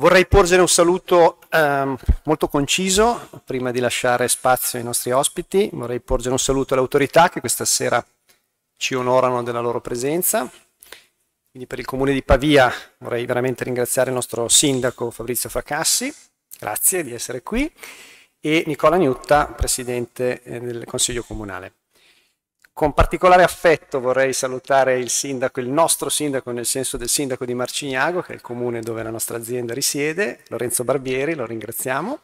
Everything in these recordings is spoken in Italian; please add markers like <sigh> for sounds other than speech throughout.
Vorrei porgere un saluto ehm, molto conciso, prima di lasciare spazio ai nostri ospiti, vorrei porgere un saluto alle autorità che questa sera ci onorano della loro presenza. Quindi per il Comune di Pavia vorrei veramente ringraziare il nostro sindaco Fabrizio Fracassi, grazie di essere qui, e Nicola Gnutta, Presidente eh, del Consiglio Comunale. Con particolare affetto vorrei salutare il sindaco, il nostro sindaco, nel senso del sindaco di Marcignago, che è il comune dove la nostra azienda risiede, Lorenzo Barbieri, lo ringraziamo.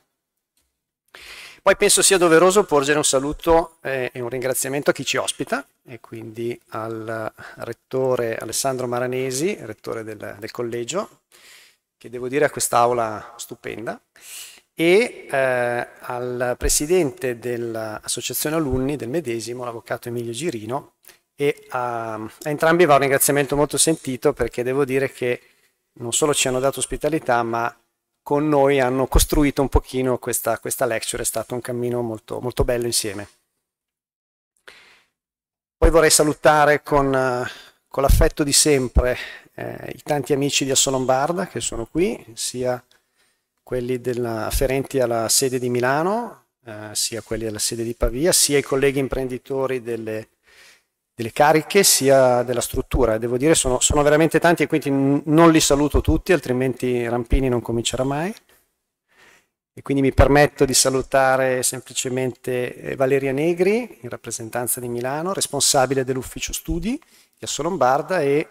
Poi penso sia doveroso porgere un saluto eh, e un ringraziamento a chi ci ospita, e quindi al rettore Alessandro Maranesi, rettore del, del collegio, che devo dire ha quest'aula stupenda e eh, al presidente dell'associazione alunni del medesimo, l'avvocato Emilio Girino, e a, a, entrambi va un ringraziamento molto sentito perché devo dire che non solo ci hanno dato ospitalità, ma con noi hanno costruito un pochino questa, questa lecture, è stato un cammino molto, molto bello insieme. Poi vorrei salutare con, con l'affetto di sempre eh, i tanti amici di Assolombarda che sono qui, sia quelli della, afferenti alla sede di Milano, eh, sia quelli alla sede di Pavia, sia i colleghi imprenditori delle, delle cariche, sia della struttura. Devo dire sono, sono veramente tanti e quindi non li saluto tutti, altrimenti Rampini non comincerà mai. E quindi mi permetto di salutare semplicemente eh, Valeria Negri, in rappresentanza di Milano, responsabile dell'ufficio studi di Asso Lombarda e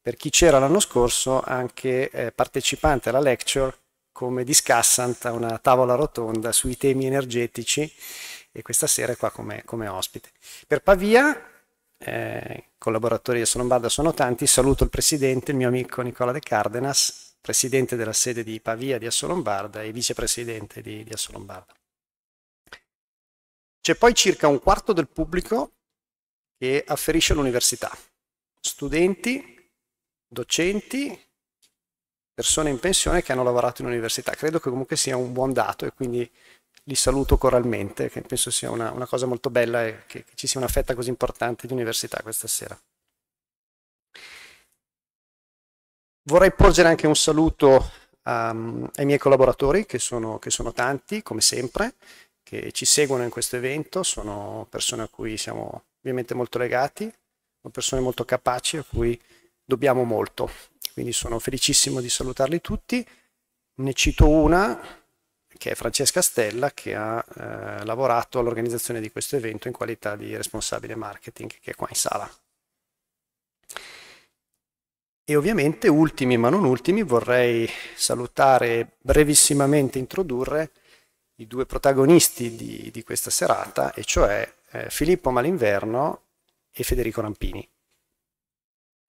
per chi c'era l'anno scorso anche eh, partecipante alla lecture come discussant a una tavola rotonda sui temi energetici e questa sera è qua come, come ospite. Per Pavia, eh, collaboratori di Solombarda sono tanti, saluto il presidente, il mio amico Nicola De Cardenas, presidente della sede di Pavia di Assolombarda e vicepresidente di, di Assolombarda. C'è poi circa un quarto del pubblico che afferisce all'università, studenti, docenti, persone in pensione che hanno lavorato in università. Credo che comunque sia un buon dato e quindi li saluto coralmente, che penso sia una, una cosa molto bella e che, che ci sia una fetta così importante di università questa sera. Vorrei porgere anche un saluto um, ai miei collaboratori, che sono, che sono, tanti, come sempre, che ci seguono in questo evento, sono persone a cui siamo ovviamente molto legati, sono persone molto capaci, a cui dobbiamo molto quindi sono felicissimo di salutarli tutti. Ne cito una, che è Francesca Stella, che ha eh, lavorato all'organizzazione di questo evento in qualità di responsabile marketing, che è qua in sala. E ovviamente, ultimi ma non ultimi, vorrei salutare e brevissimamente introdurre i due protagonisti di, di questa serata, e cioè eh, Filippo Malinverno e Federico Rampini.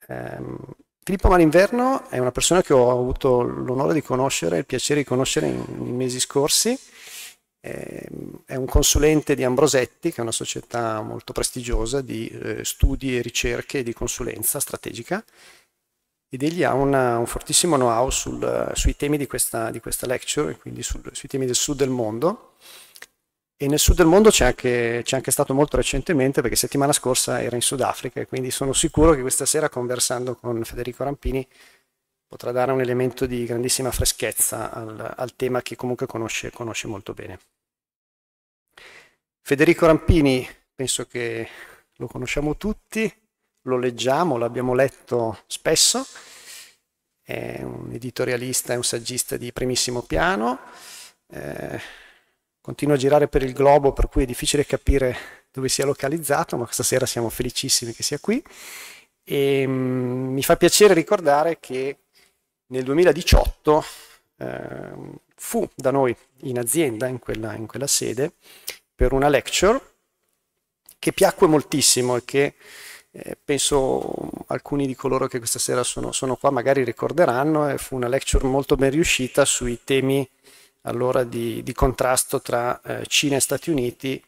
Um, Filippo Malinverno è una persona che ho avuto l'onore di conoscere, il piacere di conoscere nei mesi scorsi. Ehm, è un consulente di Ambrosetti, che è una società molto prestigiosa di eh, studi e ricerche e di consulenza strategica, ed egli ha una, un fortissimo know-how sui temi di questa, di questa lecture, quindi sul, sui temi del sud del mondo e nel sud del mondo c'è anche, c'è anche stato molto recentemente perché settimana scorsa era in Sudafrica e quindi sono sicuro che questa sera conversando con Federico Rampini potrà dare un elemento di grandissima freschezza al, al tema che comunque conosce, conosce, molto bene. Federico Rampini, penso che lo conosciamo tutti, lo leggiamo, l'abbiamo letto spesso, è un editorialista e un saggista di primissimo piano, eh, continua a girare per il globo, per cui è difficile capire dove sia localizzato, ma stasera siamo felicissimi che sia qui. E ehm, mi fa piacere ricordare che nel 2018 eh, fu da noi in azienda, in quella, in quella sede, per una lecture che piacque moltissimo e che eh, penso alcuni di coloro che questa sera sono, sono, qua magari ricorderanno, e eh, fu una lecture molto ben riuscita sui temi allora di, di contrasto tra eh, Cina e Stati Uniti,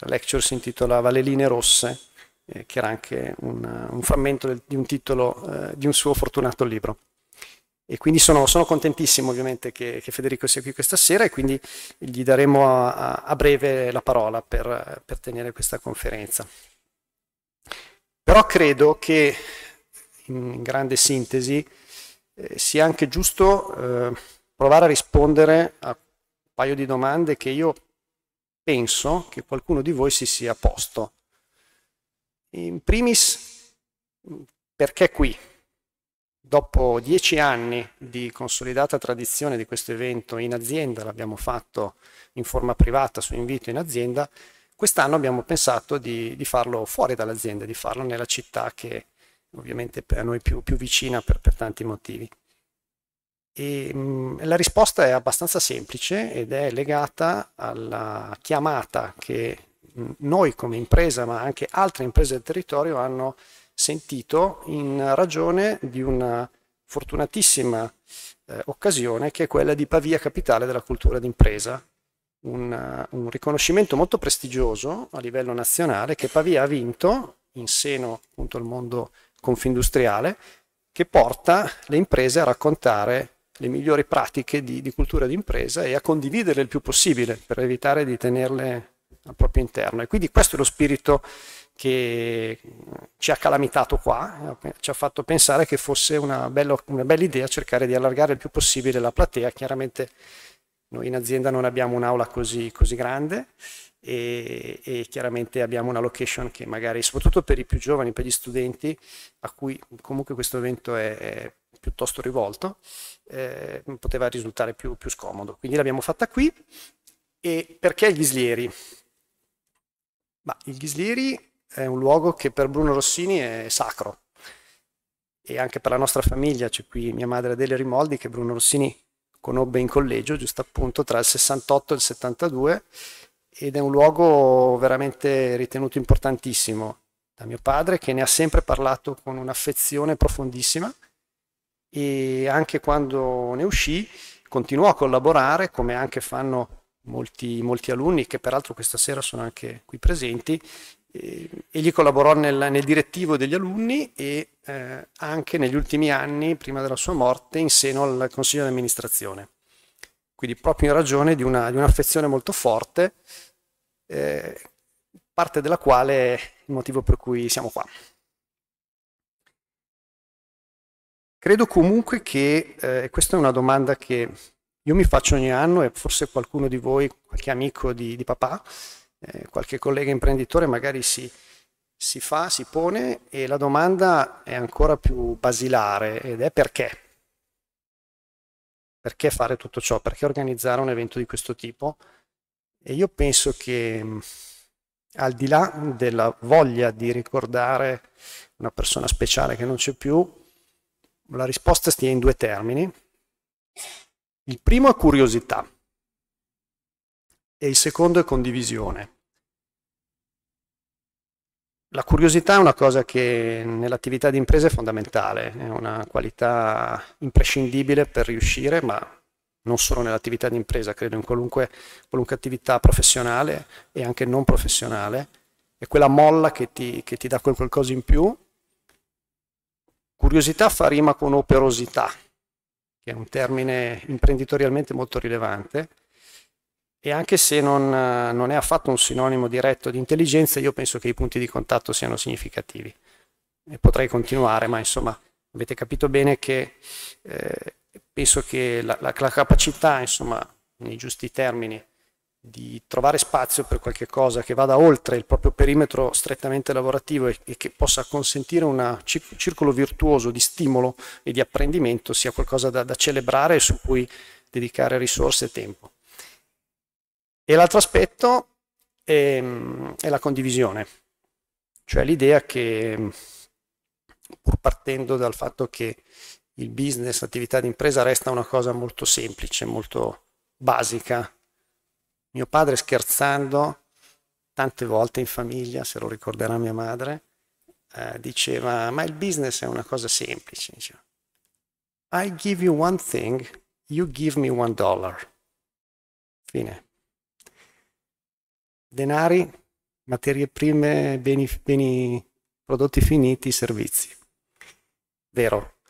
la lecture si intitolava Le linee rosse, eh, che era anche un, un frammento del, di un titolo eh, di un suo fortunato libro. E quindi sono, sono contentissimo ovviamente che, che, Federico sia qui questa sera e quindi gli daremo a, a breve la parola per, per tenere questa conferenza. Però credo che, in grande sintesi, eh, sia anche giusto eh, provare a rispondere a un paio di domande che io penso che qualcuno di voi si sia posto. In primis, perché qui? Dopo dieci anni di consolidata tradizione di questo evento in azienda, l'abbiamo fatto in forma privata su invito in azienda, quest'anno abbiamo pensato di, di farlo fuori dall'azienda, di farlo nella città che ovviamente è a noi più, più vicina per, per tanti motivi. E, ehm, mh, la risposta è abbastanza semplice ed è legata alla chiamata che noi come impresa, ma anche altre imprese del territorio hanno sentito in ragione di una fortunatissima eh, occasione che è quella di Pavia Capitale della Cultura d'Impresa, un, un riconoscimento molto prestigioso a livello nazionale che Pavia ha vinto in seno appunto al mondo confindustriale che porta le imprese a raccontare le migliori pratiche di, di cultura d'impresa e a condividerle il più possibile per evitare di tenerle al proprio interno. E quindi questo è lo spirito che ci ha calamitato qua, ci ha fatto pensare che fosse una bella, una bella idea cercare di allargare il più possibile la platea. Chiaramente noi in azienda non abbiamo un'aula così, così grande e, e, chiaramente abbiamo una location che magari, soprattutto per i più giovani, per gli studenti, a cui comunque questo evento è, è piuttosto rivolto, eh, poteva risultare più, più scomodo. Quindi l'abbiamo fatta qui. E perché Ghislieri? Ma il Ghislieri è un luogo che per Bruno Rossini è sacro e anche per la nostra famiglia, c'è qui mia madre Adele Rimoldi che Bruno Rossini conobbe in collegio, giusto appunto tra il 68 e il 72 ed è un luogo veramente ritenuto importantissimo da mio padre che ne ha sempre parlato con un'affezione profondissima e anche quando ne uscì continuò a collaborare come anche fanno molti, molti alunni che peraltro questa sera sono anche qui presenti egli collaborò nel, nel, direttivo degli alunni e eh, anche negli ultimi anni prima della sua morte in seno al consiglio di amministrazione quindi proprio in ragione di, un'affezione molto forte eh, parte della quale è il motivo per cui siamo qua. Credo comunque che, eh, questa è una domanda che io mi faccio ogni anno e forse qualcuno di voi, qualche amico di, di papà, eh, qualche collega imprenditore magari si, si fa, si pone e la domanda è ancora più basilare ed è perché? Perché fare tutto ciò? Perché organizzare un evento di questo tipo? E io penso che al di là della voglia di ricordare una persona speciale che non c'è più, la risposta stia in due termini. Il primo è curiosità e il secondo è condivisione. La curiosità è una cosa che nell'attività di impresa è fondamentale, è una qualità imprescindibile per riuscire, ma non solo nell'attività di impresa, credo in qualunque, qualunque, attività professionale e anche non professionale. È quella molla che ti, che ti dà quel qualcosa in più Curiosità fa rima con operosità, che è un termine imprenditorialmente molto rilevante, e anche se non, non, è affatto un sinonimo diretto di intelligenza, io penso che i punti di contatto siano significativi. E potrei continuare, ma insomma avete capito bene che eh, penso che la, la, la capacità, insomma, nei giusti termini, di trovare spazio per qualche cosa che vada oltre il proprio perimetro strettamente lavorativo e, che possa consentire un circolo virtuoso di stimolo e di apprendimento sia qualcosa da, da celebrare e su cui dedicare risorse e tempo. E l'altro aspetto è, ehm, è, la condivisione, cioè l'idea che pur partendo dal fatto che il business, l'attività di impresa resta una cosa molto semplice, molto basica, mio padre scherzando, tante volte in famiglia, se lo ricorderà mia madre, eh, diceva, ma il business è una cosa semplice. Diceva, I give you one thing, you give me one dollar. Fine. Denari, materie prime, beni, beni prodotti finiti, servizi. Vero.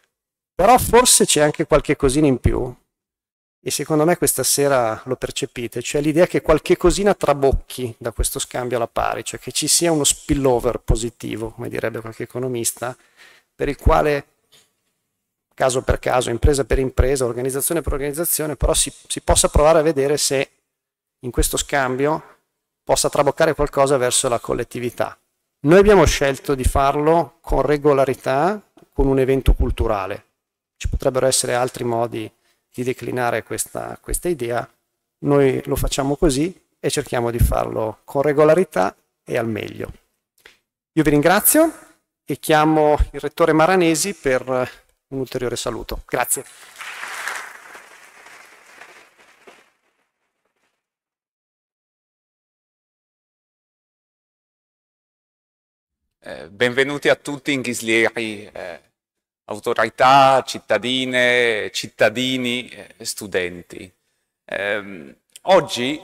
Però forse c'è anche qualche cosina in più e secondo me questa sera lo percepite, cioè l'idea che qualche cosina trabocchi da questo scambio alla pari, cioè che ci sia uno spillover positivo, come direbbe qualche economista, per il quale caso per caso, impresa per impresa, organizzazione per organizzazione, però si, si possa provare a vedere se in questo scambio possa traboccare qualcosa verso la collettività. Noi abbiamo scelto di farlo con regolarità, con un evento culturale. Ci potrebbero essere altri modi di declinare questa, questa idea, noi lo facciamo così e cerchiamo di farlo con regolarità e al meglio. Io vi ringrazio e chiamo il Rettore Maranesi per un ulteriore saluto. Grazie. Eh, benvenuti a tutti in Ghislieri. Eh, autorità, cittadine, cittadini, eh, studenti. Eh, oggi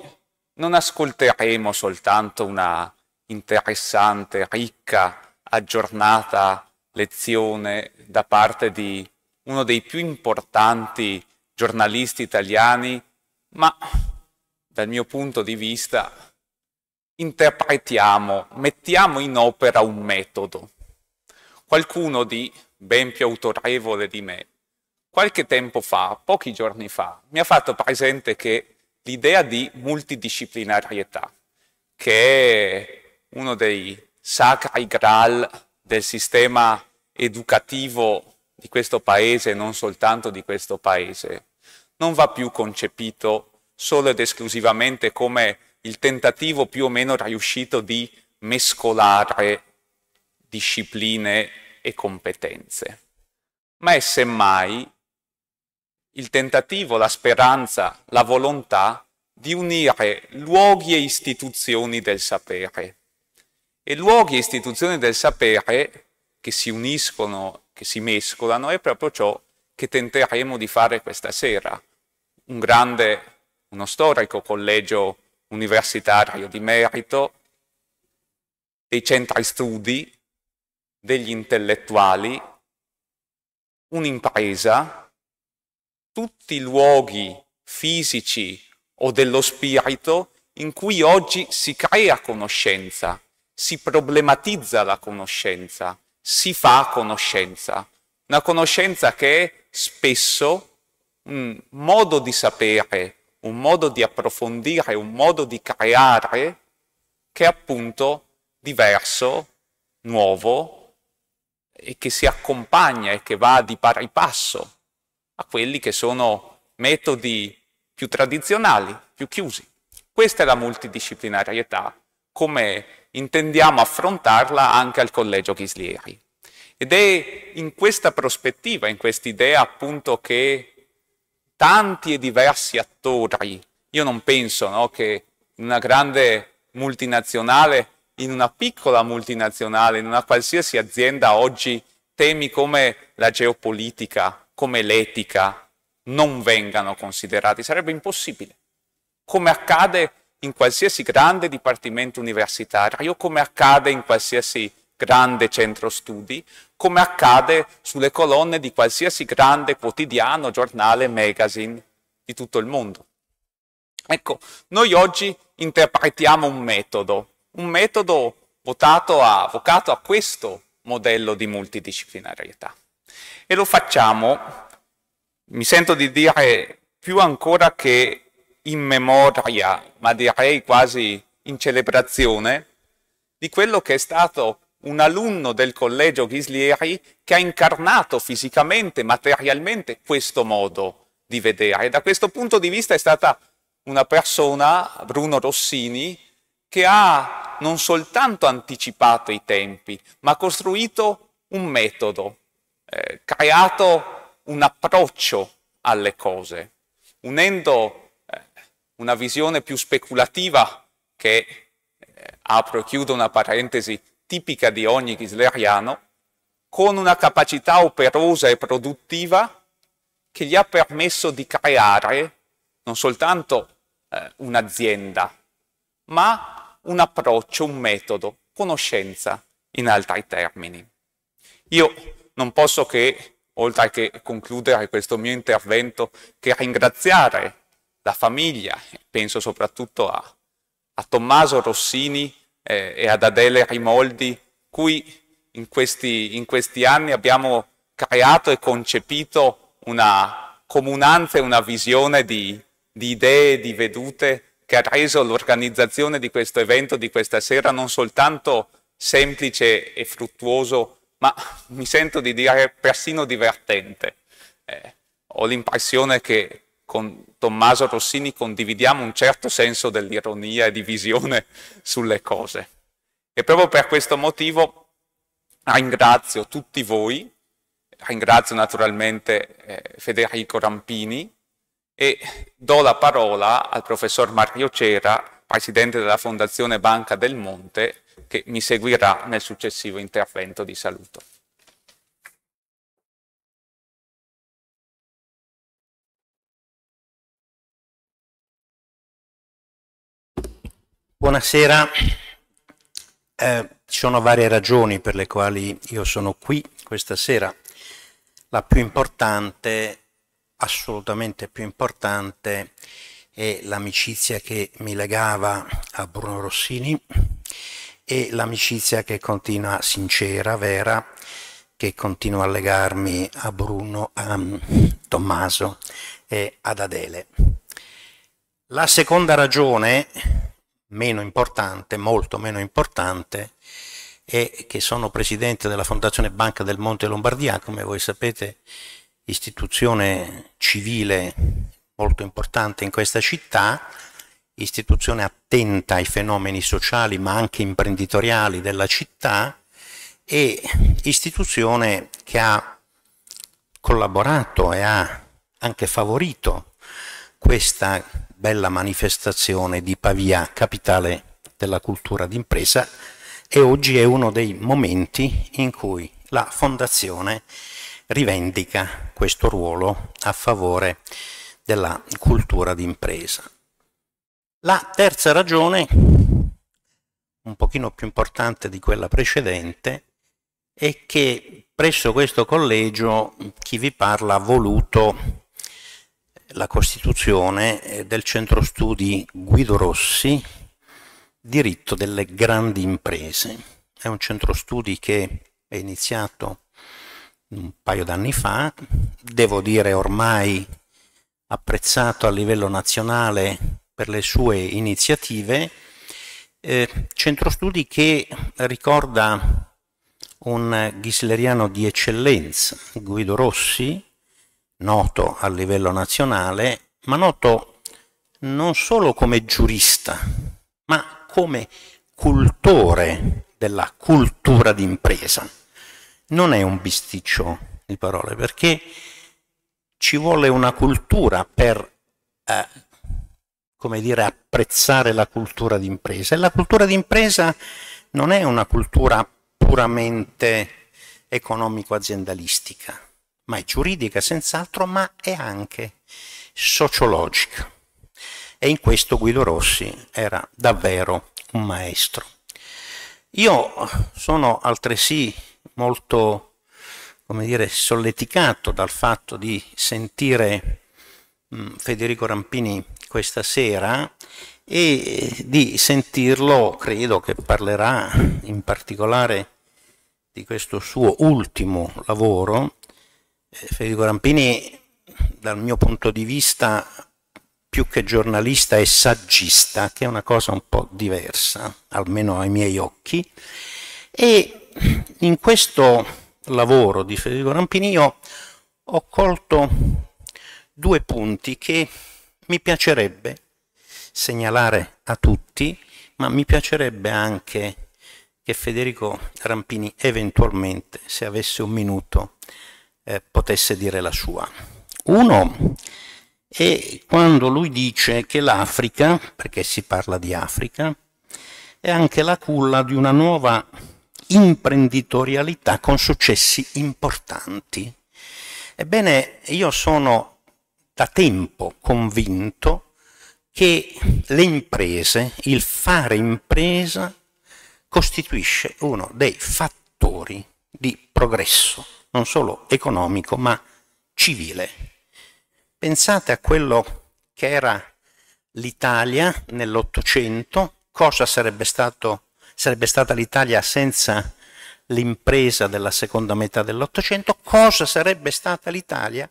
non ascolteremo soltanto una interessante, ricca, aggiornata lezione da parte di uno dei più importanti giornalisti italiani, ma dal mio punto di vista interpretiamo, mettiamo in opera un metodo, qualcuno di ben più autorevole di me, qualche tempo fa, pochi giorni fa, mi ha fatto presente che l'idea di multidisciplinarietà, che è uno dei sacri graal del sistema educativo di questo paese, e non soltanto di questo paese, non va più concepito solo ed esclusivamente come il tentativo più o meno riuscito di mescolare discipline e competenze, ma è semmai il tentativo, la speranza, la volontà di unire luoghi e istituzioni del sapere. E luoghi e istituzioni del sapere che si uniscono, che si mescolano, è proprio ciò che tenteremo di fare questa sera. Un grande, uno storico collegio universitario di merito, dei centri studi degli intellettuali, un'impresa, tutti i luoghi fisici o dello spirito in cui oggi si crea conoscenza, si problematizza la conoscenza, si fa conoscenza. Una conoscenza che è spesso un modo di sapere, un modo di approfondire, un modo di creare che è appunto diverso, nuovo, e che si accompagna e che va di pari passo a quelli che sono metodi più tradizionali, più chiusi. Questa è la multidisciplinarietà, come intendiamo affrontarla anche al Collegio Ghislieri. Ed è in questa prospettiva, in quest'idea appunto che tanti e diversi attori, io non penso no, che una grande multinazionale in una piccola multinazionale, in una qualsiasi azienda oggi temi come la geopolitica, come l'etica, non vengano considerati, sarebbe impossibile. Come accade in qualsiasi grande dipartimento universitario, come accade in qualsiasi grande centro studi, come accade sulle colonne di qualsiasi grande quotidiano, giornale, magazine di tutto il mondo. Ecco, noi oggi interpretiamo un metodo, un metodo votato a, vocato a questo modello di multidisciplinarietà. E lo facciamo, mi sento di dire, più ancora che in memoria, ma direi quasi in celebrazione, di quello che è stato un alunno del collegio Ghislieri che ha incarnato fisicamente, materialmente questo modo di vedere. da questo punto di vista è stata una persona, Bruno Rossini, che ha non soltanto anticipato i tempi, ma ha costruito un metodo, eh, creato un approccio alle cose, unendo eh, una visione più speculativa che, eh, apro e chiudo una parentesi, tipica di ogni ghisleriano, con una capacità operosa e produttiva che gli ha permesso di creare non soltanto eh, un'azienda, ma un approccio, un metodo, conoscenza in altri termini. Io non posso che, oltre che concludere questo mio intervento, che ringraziare la famiglia, penso soprattutto a, a Tommaso Rossini eh, e ad Adele Rimoldi, cui in questi, in questi anni abbiamo creato e concepito una comunanza e una visione di, di idee, di vedute che ha reso l'organizzazione di questo evento di questa sera non soltanto semplice e fruttuoso, ma mi sento di dire persino divertente. Eh, ho l'impressione che con Tommaso Rossini condividiamo un certo senso dell'ironia e di visione <laughs> sulle cose. E proprio per questo motivo ringrazio tutti voi, ringrazio naturalmente eh, Federico Rampini, e do la parola al professor Mario Cera, presidente della Fondazione Banca del Monte, che mi seguirà nel successivo intervento di saluto. Buonasera, eh, ci sono varie ragioni per le quali io sono qui questa sera. La più importante assolutamente più importante è l'amicizia che mi legava a Bruno Rossini e l'amicizia che continua sincera, vera, che continua a legarmi a Bruno, a mm, Tommaso e ad Adele. La seconda ragione, meno importante, molto meno importante, è che sono presidente della Fondazione Banca del Monte Lombardia, come voi sapete istituzione civile molto importante in questa città, istituzione attenta ai fenomeni sociali ma anche imprenditoriali della città e istituzione che ha collaborato e ha anche favorito questa bella manifestazione di Pavia, capitale della cultura d'impresa e oggi è uno dei momenti in cui la fondazione rivendica questo ruolo a favore della cultura d'impresa. La terza ragione, un pochino più importante di quella precedente, è che presso questo collegio chi vi parla ha voluto la costituzione eh, del centro studi Guido Rossi, diritto delle grandi imprese. È un centro studi che è iniziato un paio d'anni fa, devo dire ormai apprezzato a livello nazionale per le sue iniziative, eh, centro studi che ricorda un ghisleriano di eccellenza, Guido Rossi, noto a livello nazionale, ma noto non solo come giurista, ma come cultore della cultura d'impresa non è un bisticcio di parole, perché ci vuole una cultura per, eh, come dire, apprezzare la cultura d'impresa. E la cultura d'impresa non è una cultura puramente economico-aziendalistica, ma è giuridica senz'altro, ma è anche sociologica. E in questo Guido Rossi era davvero un maestro. Io sono altresì molto, come dire, solleticato dal fatto di sentire mh, mm, Federico Rampini questa sera e di sentirlo, credo che parlerà in particolare di questo suo ultimo lavoro. Eh, Federico Rampini, dal mio punto di vista, più che giornalista è saggista, che è una cosa un po' diversa, almeno ai miei occhi, e in questo lavoro di Federico Rampini io ho colto due punti che mi piacerebbe segnalare a tutti, ma mi piacerebbe anche che Federico Rampini eventualmente, se avesse un minuto, eh, potesse dire la sua. Uno è quando lui dice che l'Africa, perché si parla di Africa, è anche la culla di una nuova imprenditorialità con successi importanti. Ebbene, io sono da tempo convinto che le imprese, il fare impresa, costituisce uno dei fattori di progresso, non solo economico, ma civile. Pensate a quello che era l'Italia nell'Ottocento, cosa sarebbe stato sarebbe stata l'Italia senza l'impresa della seconda metà dell'Ottocento, cosa sarebbe stata l'Italia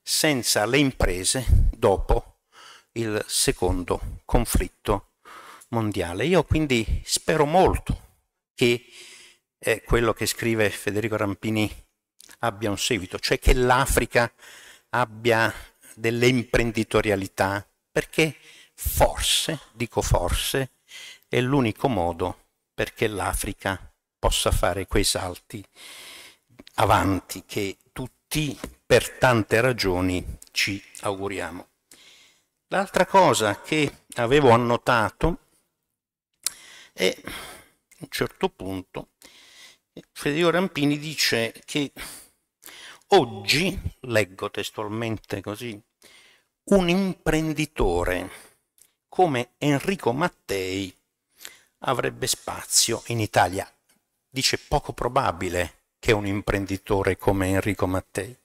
senza le imprese dopo il secondo conflitto mondiale. Io quindi spero molto che eh, quello che scrive Federico Rampini abbia un seguito, cioè che l'Africa abbia delle imprenditorialità, perché forse, dico forse, è l'unico modo perché l'Africa possa fare quei salti avanti che tutti per tante ragioni ci auguriamo. L'altra cosa che avevo annotato è a un certo punto Federico Rampini dice che oggi, leggo testualmente così, un imprenditore come Enrico Mattei avrebbe spazio in Italia. Dice poco probabile che un imprenditore come Enrico Mattei.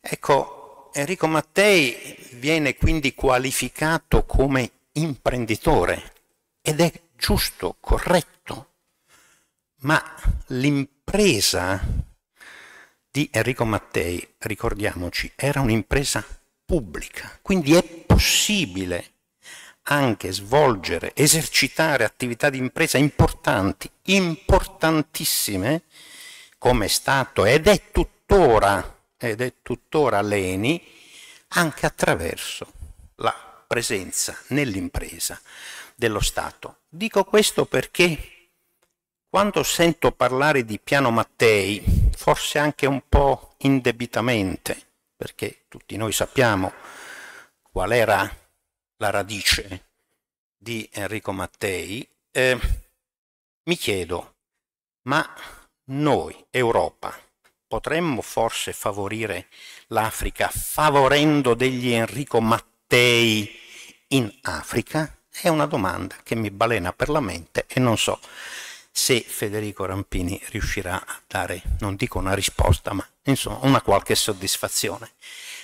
Ecco, Enrico Mattei viene quindi qualificato come imprenditore ed è giusto, corretto, ma l'impresa di Enrico Mattei, ricordiamoci, era un'impresa pubblica, quindi è possibile anche svolgere, esercitare attività di impresa importanti, importantissime, come è stato ed è tuttora, ed è tuttora l'ENI, anche attraverso la presenza nell'impresa dello Stato. Dico questo perché quando sento parlare di Piano Mattei, forse anche un po' indebitamente, perché tutti noi sappiamo qual era la radice di Enrico Mattei, eh, mi chiedo, ma noi, Europa, potremmo forse favorire l'Africa favorendo degli Enrico Mattei in Africa? È una domanda che mi balena per la mente e non so se Federico Rampini riuscirà a dare, non dico una risposta, ma insomma una qualche soddisfazione.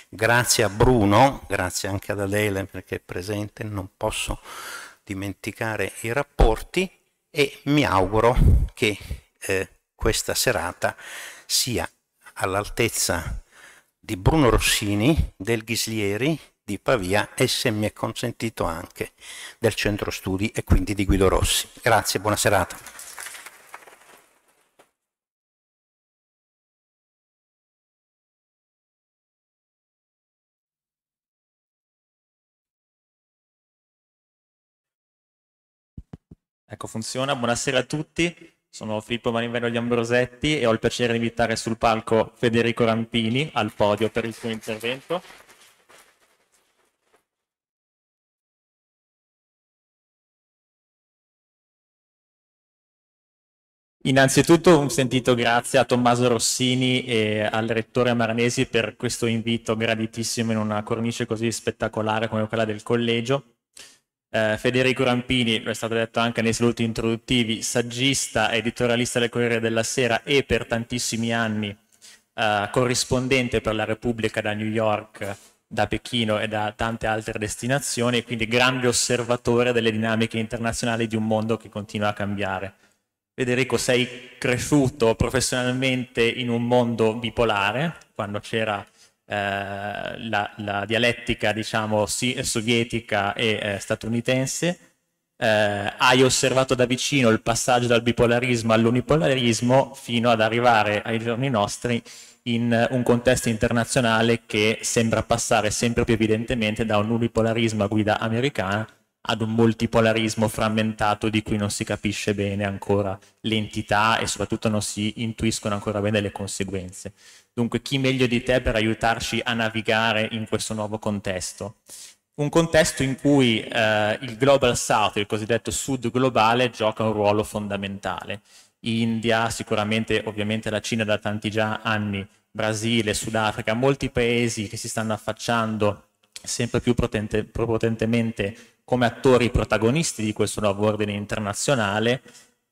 Grazie a Bruno, grazie anche ad Adele perché è presente, non posso dimenticare i rapporti e mi auguro che eh, questa serata sia all'altezza di Bruno Rossini, del Ghislieri, di Pavia e se mi è consentito anche del Centro Studi e quindi di Guido Rossi. Grazie, buona serata. Ecco, funziona. Buonasera a tutti, sono Filippo Marinvello di Ambrosetti e ho il piacere di invitare sul palco Federico Rampini al podio per il suo intervento. Innanzitutto un sentito grazie a Tommaso Rossini e al rettore Maranesi per questo invito graditissimo in una cornice così spettacolare come quella del collegio eh, Federico Rampini, lo è stato detto anche nei saluti introduttivi, saggista, editorialista del Corriere della Sera e per tantissimi anni eh, corrispondente per la Repubblica da New York, da Pechino e da tante altre destinazioni, quindi grande osservatore delle dinamiche internazionali di un mondo che continua a cambiare. Federico, sei cresciuto professionalmente in un mondo bipolare, quando c'era eh, la, la, dialettica diciamo, si, sovietica e eh, statunitense, eh, hai osservato da vicino il passaggio dal bipolarismo all'unipolarismo fino ad arrivare ai giorni nostri in eh, un contesto internazionale che sembra passare sempre più evidentemente da un unipolarismo a guida americana ad un multipolarismo frammentato di cui non si capisce bene ancora l'entità e soprattutto non si intuiscono ancora bene le conseguenze. Dunque chi meglio di te per aiutarci a navigare in questo nuovo contesto? Un contesto in cui eh, il Global South, il cosiddetto Sud globale, gioca un ruolo fondamentale. India, sicuramente ovviamente la Cina da tanti già anni, Brasile, Sudafrica, molti paesi che si stanno affacciando sempre più potente, prepotentemente come attori protagonisti di questo nuovo ordine internazionale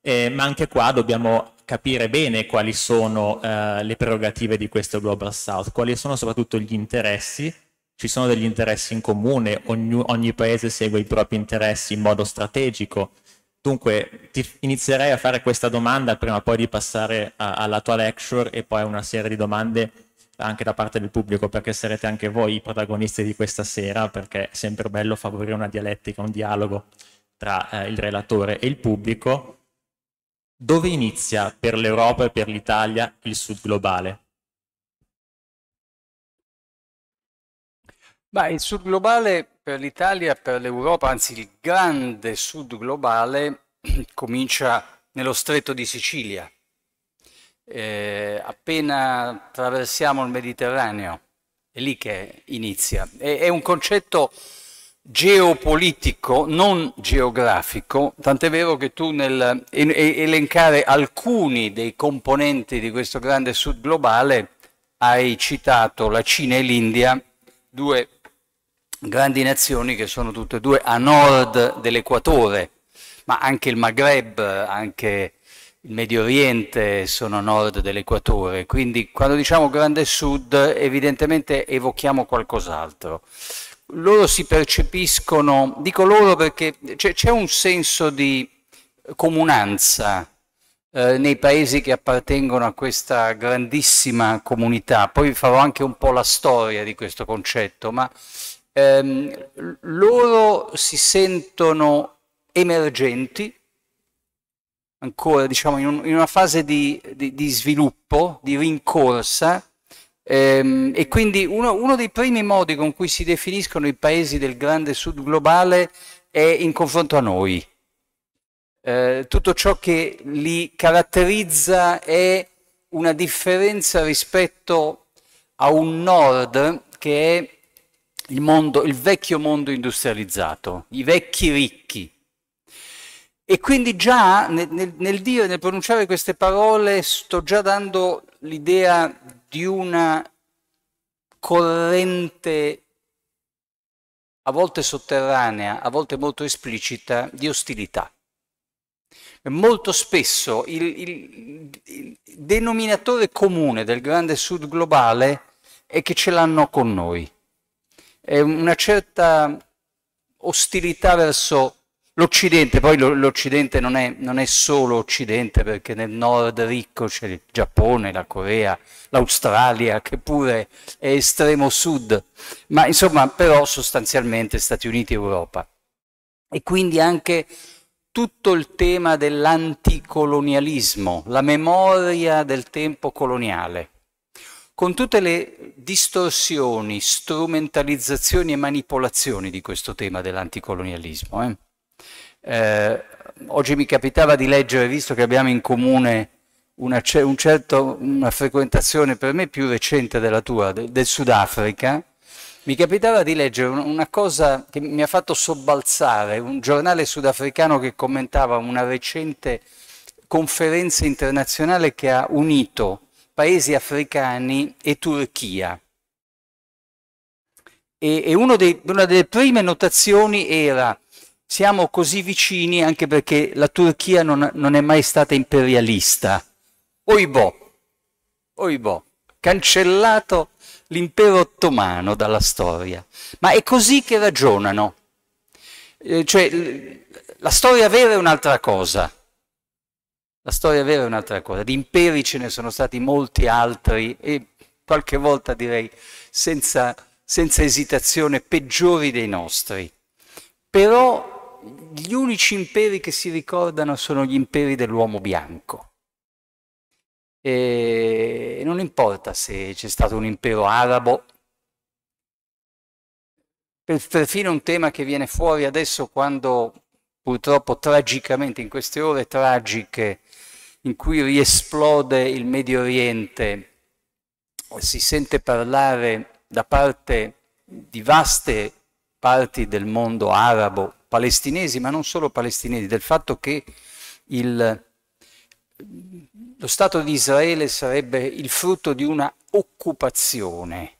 eh, ma anche qua dobbiamo capire bene quali sono eh, le prerogative di questo Global South, quali sono soprattutto gli interessi, ci sono degli interessi in comune, ogni, ogni paese segue i propri interessi in modo strategico, Dunque, ti inizierei a fare questa domanda prima poi di passare a, alla tua lecture e poi a una serie di domande anche da parte del pubblico, perché sarete anche voi i protagonisti di questa sera, perché è sempre bello favorire una dialettica, un dialogo tra eh, il relatore e il pubblico dove inizia per l'Europa e per l'Italia il sud globale? Beh, il sud globale per l'Italia, per l'Europa, anzi il grande sud globale <clears throat> comincia nello stretto di Sicilia. Eh, appena attraversiamo il Mediterraneo, è lì che inizia. è, è un concetto geopolitico, non geografico, tant'è vero che tu nel elencare alcuni dei componenti di questo grande sud globale hai citato la Cina e l'India, due grandi nazioni che sono tutte e due a nord dell'equatore, ma anche il Maghreb, anche il Medio Oriente sono a nord dell'equatore, quindi quando diciamo grande sud evidentemente evochiamo qualcos'altro loro si percepiscono, dico loro perché c'è, un senso di comunanza eh, nei paesi che appartengono a questa grandissima comunità, poi vi farò anche un po' la storia di questo concetto, ma ehm, loro si sentono emergenti, ancora diciamo in, un, in una fase di, di, di sviluppo, di rincorsa, Ehm, mm. E quindi uno, uno, dei primi modi con cui si definiscono i paesi del grande sud globale è in confronto a noi. Eh, tutto ciò che li caratterizza è una differenza rispetto a un nord che è il, mondo, il vecchio mondo industrializzato, i vecchi ricchi. E quindi già nel, nel, nel dire, nel pronunciare queste parole, sto già dando l'idea di una corrente a volte sotterranea, a volte molto esplicita, di ostilità. Molto spesso il, il, il denominatore comune del grande sud globale è che ce l'hanno con noi. È una certa ostilità verso L'Occidente, poi l'Occidente non è, non è, solo Occidente perché nel nord ricco c'è il Giappone, la Corea, l'Australia che pure è estremo sud, ma insomma però sostanzialmente Stati Uniti e Europa. E quindi anche tutto il tema dell'anticolonialismo, la memoria del tempo coloniale, con tutte le distorsioni, strumentalizzazioni e manipolazioni di questo tema dell'anticolonialismo. Eh. Eh, oggi mi capitava di leggere, visto che abbiamo in comune una, un certo, una frequentazione per me più recente della tua, del, del Sudafrica, mi capitava di leggere una cosa che mi ha fatto sobbalzare, un giornale sudafricano che commentava una recente conferenza internazionale che ha unito paesi africani e Turchia. E, e dei, una delle prime notazioni era siamo così vicini anche perché la Turchia non, non è mai stata imperialista. Oibò, oibò, cancellato l'impero ottomano dalla storia. Ma è così che ragionano. Eh, cioè, la storia vera è un'altra cosa. La storia vera è un'altra cosa. Di imperi ce ne sono stati molti altri e qualche volta direi senza, senza esitazione peggiori dei nostri. Però gli unici imperi che si ricordano sono gli imperi dell'uomo bianco. E non importa se c'è stato un impero arabo, perfino un tema che viene fuori adesso quando purtroppo tragicamente in queste ore tragiche in cui riesplode il Medio Oriente, si sente parlare da parte di vaste parti del mondo arabo palestinesi, ma non solo palestinesi, del fatto che il, lo Stato di Israele sarebbe il frutto di una occupazione,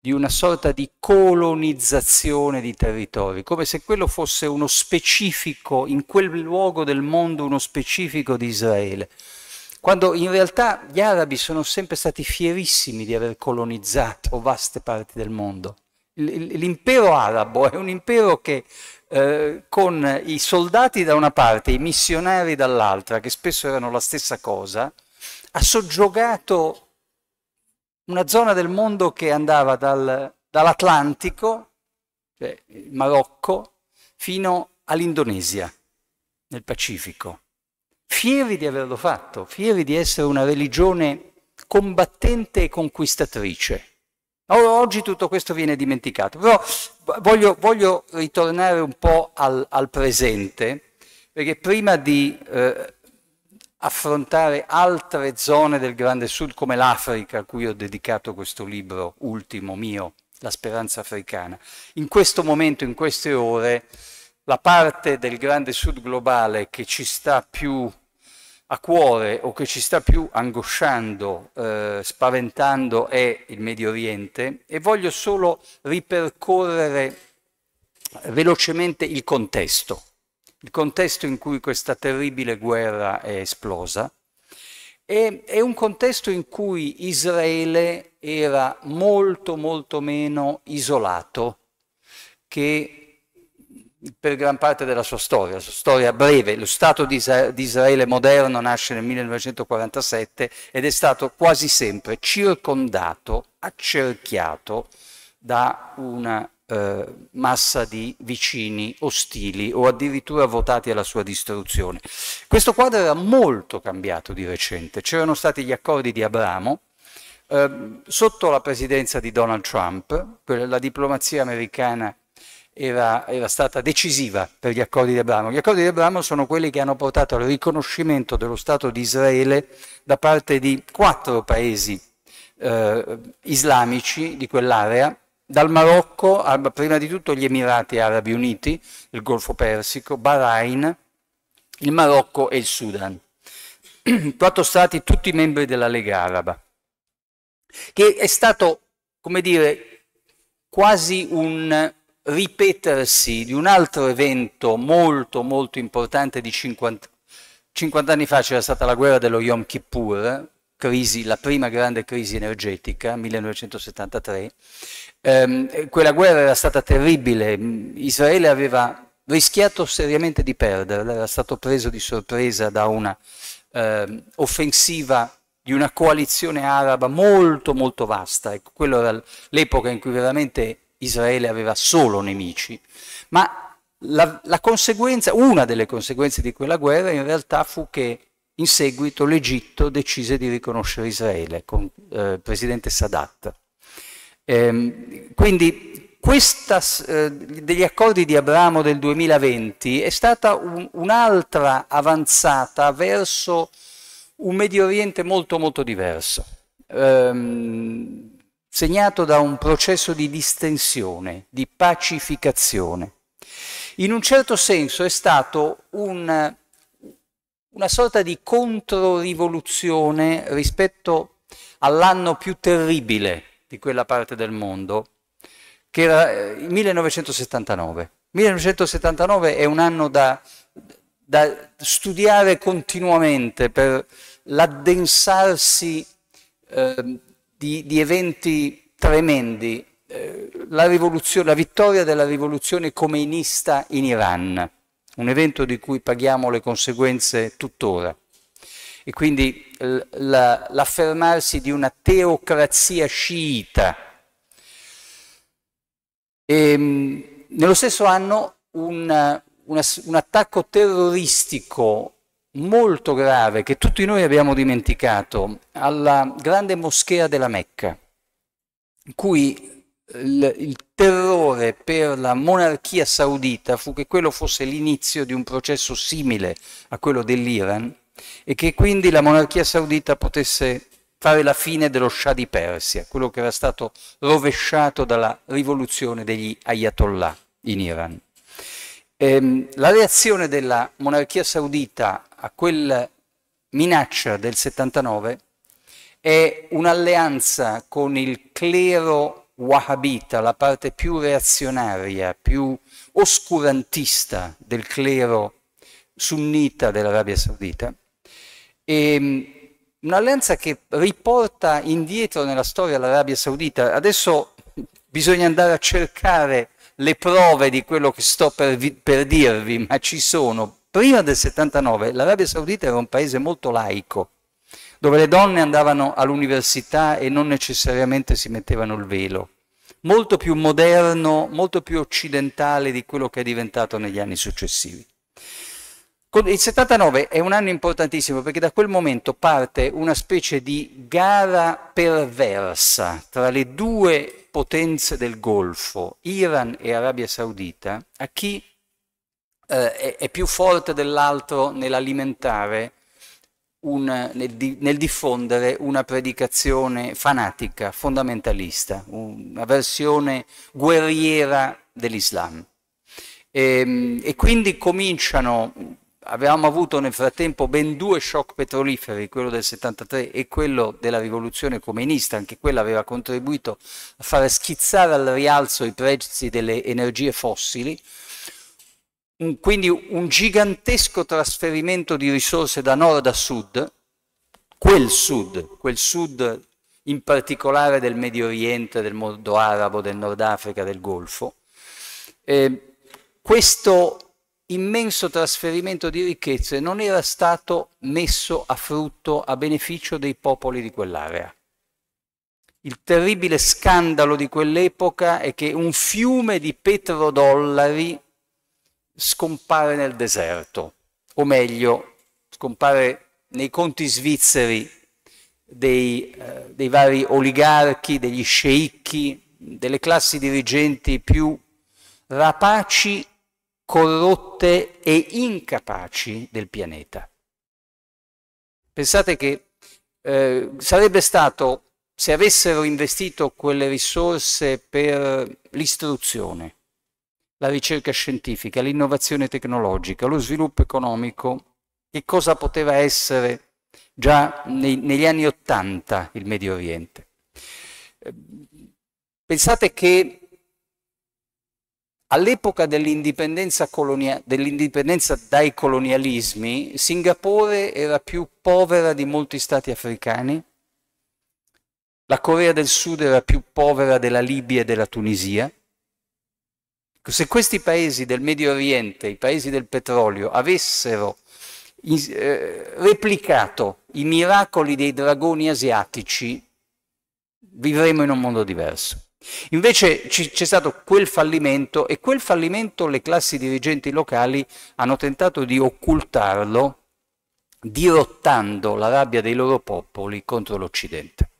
di una sorta di colonizzazione di territori, come se quello fosse uno specifico, in quel luogo del mondo, uno specifico di Israele, quando in realtà gli arabi sono sempre stati fierissimi di aver colonizzato vaste parti del mondo. L'impero arabo è un impero che eh, con i soldati da una parte i missionari dall'altra, che spesso erano la stessa cosa, ha soggiogato una zona del mondo che andava dal, dall'Atlantico, cioè il Marocco, fino all'Indonesia, nel Pacifico. Fieri di averlo fatto, fieri di essere una religione combattente e conquistatrice. Oggi tutto questo viene dimenticato, però voglio, voglio ritornare un po' al, al, presente, perché prima di eh, affrontare altre zone del Grande Sud come l'Africa, a cui ho dedicato questo libro ultimo mio, La speranza africana, in questo momento, in queste ore, la parte del Grande Sud globale che ci sta più a cuore o che ci sta più angosciando, eh, spaventando è il Medio Oriente e voglio solo ripercorrere velocemente il contesto, il contesto in cui questa terribile guerra è esplosa. E, è un contesto in cui Israele era molto molto meno isolato che per gran parte della sua storia, la sua storia breve. Lo Stato di, Israele moderno nasce nel 1947 ed è stato quasi sempre circondato, accerchiato da una eh, massa di vicini ostili o addirittura votati alla sua distruzione. Questo quadro era molto cambiato di recente. C'erano stati gli accordi di Abramo, ehm, sotto la presidenza di Donald Trump, la diplomazia americana era, era, stata decisiva per gli accordi di Abramo. Gli accordi di Abramo sono quelli che hanno portato al riconoscimento dello Stato di Israele da parte di quattro paesi eh, islamici di quell'area, dal Marocco a, prima di tutto gli Emirati Arabi Uniti, il Golfo Persico, Bahrain, il Marocco e il Sudan. quattro <clears throat> stati tutti membri della Lega Araba, che è stato, come dire, quasi un, ripetersi di un altro evento molto molto importante di 50, 50 anni fa c'era stata la guerra dello Yom Kippur, crisi, la prima grande crisi energetica, 1973. Ehm, quella guerra era stata terribile, Israele aveva rischiato seriamente di perderla, era stato preso di sorpresa da una eh, offensiva di una coalizione araba molto molto vasta, ecco, quella era l'epoca in cui veramente Israele aveva solo nemici, ma la, la una delle conseguenze di quella guerra in realtà fu che in seguito l'Egitto decise di riconoscere Israele con eh, il presidente Sadat. Ehm, quindi questa, eh, degli accordi di Abramo del 2020 è stata un'altra avanzata verso un Medio Oriente molto molto diverso. Ehm, segnato da un processo di distensione, di pacificazione. In un certo senso è stato un, una sorta di controrivoluzione rispetto all'anno più terribile di quella parte del mondo, che era eh, il 1979. 1979 è un anno da, da studiare continuamente per l'addensarsi eh, di, di eventi tremendi, eh, la, la vittoria della rivoluzione comeinista in Iran, un evento di cui paghiamo le conseguenze tuttora e quindi l'affermarsi di una teocrazia sciita. E, ehm, nello stesso anno un, una, un attacco terroristico molto grave che tutti noi abbiamo dimenticato alla grande moschea della Mecca, in cui il, il terrore per la monarchia saudita fu che quello fosse l'inizio di un processo simile a quello dell'Iran e che quindi la monarchia saudita potesse fare la fine dello Shah di Persia, quello che era stato rovesciato dalla rivoluzione degli Ayatollah in Iran. Ehm, la reazione della monarchia saudita a quella minaccia del 79 è un'alleanza con il clero wahhabita, la parte più reazionaria, più oscurantista del clero sunnita dell'Arabia Saudita, ehm, un'alleanza che riporta indietro nella storia l'Arabia Saudita. Adesso bisogna andare a cercare le prove di quello che sto per, vi, per dirvi, ma ci sono. Prima del 79 l'Arabia Saudita era un paese molto laico, dove le donne andavano all'università e non necessariamente si mettevano il velo, molto più moderno, molto più occidentale di quello che è diventato negli anni successivi. Il 79 è un anno importantissimo perché da quel momento parte una specie di gara perversa tra le due potenze del Golfo, Iran e Arabia Saudita, a chi eh, è, è, più forte dell'altro nell'alimentare, nel, di, nel, diffondere una predicazione fanatica, fondamentalista, una versione guerriera dell'Islam. E, ehm, e quindi cominciano Avevamo avuto nel frattempo ben due shock petroliferi, quello del 73 e quello della rivoluzione comunista, anche quella aveva contribuito a far schizzare al rialzo i prezzi delle energie fossili, un, quindi un gigantesco trasferimento di risorse da nord a sud, quel sud, quel sud in particolare del Medio Oriente, del mondo arabo, del Nord Africa, del Golfo. Eh, questo immenso trasferimento di ricchezze non era stato messo a frutto a beneficio dei popoli di quell'area. Il terribile scandalo di quell'epoca è che un fiume di petrodollari scompare nel deserto, o meglio, scompare nei conti svizzeri dei, eh, dei vari oligarchi, degli sceicchi, delle classi dirigenti più rapaci corrotte e incapaci del pianeta. Pensate che eh, sarebbe stato, se avessero investito quelle risorse per l'istruzione, la ricerca scientifica, l'innovazione tecnologica, lo sviluppo economico, che cosa poteva essere già nei, negli anni Ottanta il Medio Oriente? Pensate che All'epoca dell'indipendenza, colonia- dell'indipendenza, dai colonialismi, Singapore era più povera di molti stati africani, la Corea del Sud era più povera della Libia e della Tunisia. Se questi paesi del Medio Oriente, i paesi del petrolio, avessero eh, replicato i miracoli dei dragoni asiatici, vivremmo in un mondo diverso. Invece c'è stato quel fallimento e quel fallimento le classi dirigenti locali hanno tentato di occultarlo dirottando la rabbia dei loro popoli contro l'Occidente.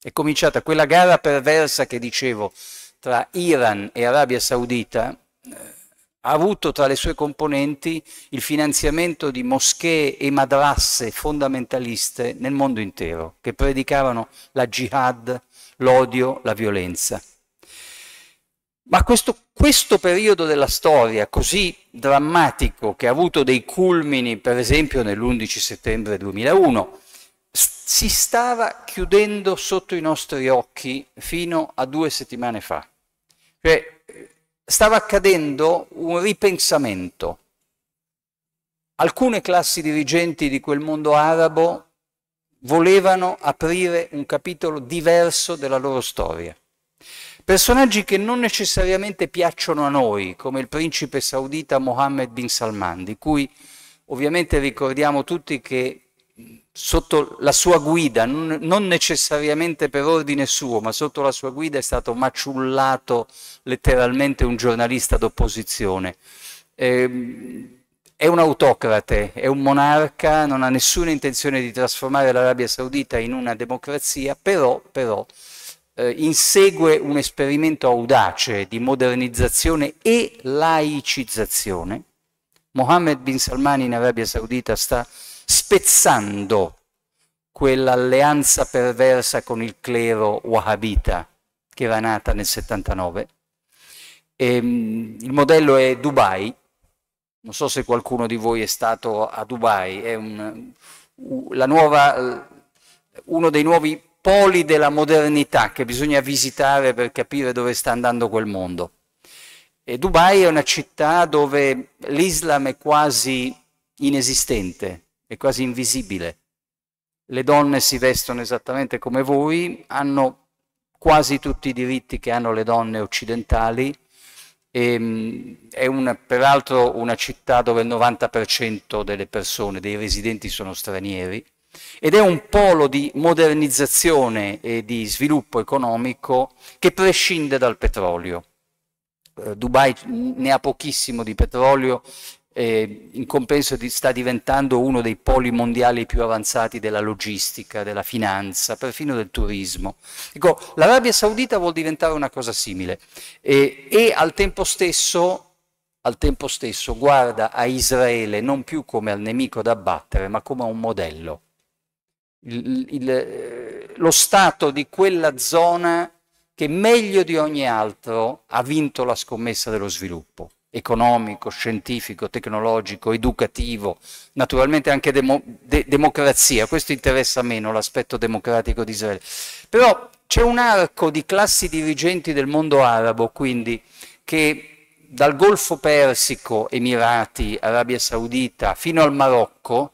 È cominciata quella gara perversa che dicevo tra Iran e Arabia Saudita, eh, ha avuto tra le sue componenti il finanziamento di moschee e madrasse fondamentaliste nel mondo intero, che predicavano la jihad, l'odio, la violenza. Ma questo, questo, periodo della storia così drammatico che ha avuto dei culmini, per esempio nell'11 settembre 2001, si stava chiudendo sotto i nostri occhi fino a due settimane fa. Cioè, stava accadendo un ripensamento. Alcune classi dirigenti di quel mondo arabo volevano aprire un capitolo diverso della loro storia. Personaggi che non necessariamente piacciono a noi, come il principe saudita Mohammed bin Salman, di cui ovviamente ricordiamo tutti che sotto la sua guida, non necessariamente per ordine suo, ma sotto la sua guida è stato maciullato letteralmente un giornalista d'opposizione. Ehm, è un autocrate, è un monarca, non ha nessuna intenzione di trasformare l'Arabia Saudita in una democrazia, però, però eh, insegue un esperimento audace di modernizzazione e laicizzazione. Mohammed bin Salman in Arabia Saudita sta spezzando quell'alleanza perversa con il clero wahhabita che era nata nel 79. E, ehm, il modello è Dubai, non so se qualcuno di voi è stato a Dubai, è un, la nuova, uno dei nuovi poli della modernità che bisogna visitare per capire dove sta andando quel mondo. E Dubai è una città dove l'Islam è quasi inesistente, è quasi invisibile. Le donne si vestono esattamente come voi, hanno quasi tutti i diritti che hanno le donne occidentali, e, ehm, è una, peraltro una città dove il 90% delle persone, dei residenti sono stranieri, ed è un polo di modernizzazione e di sviluppo economico che prescinde dal petrolio. Eh, Dubai ne ha pochissimo di petrolio, eh, in compenso di, sta diventando uno dei poli mondiali più avanzati della logistica, della finanza, perfino del turismo. Ecco, l'Arabia Saudita vuol diventare una cosa simile eh, e al tempo stesso al tempo stesso guarda a Israele non più come al nemico da battere, ma come a un modello il, il, eh, lo stato di quella zona che meglio di ogni altro ha vinto la scommessa dello sviluppo economico, scientifico, tecnologico, educativo, naturalmente anche demo, de, democrazia, questo interessa meno l'aspetto democratico di Israele. Però c'è un arco di classi dirigenti del mondo arabo, quindi, che dal Golfo Persico, Emirati, Arabia Saudita, fino al Marocco,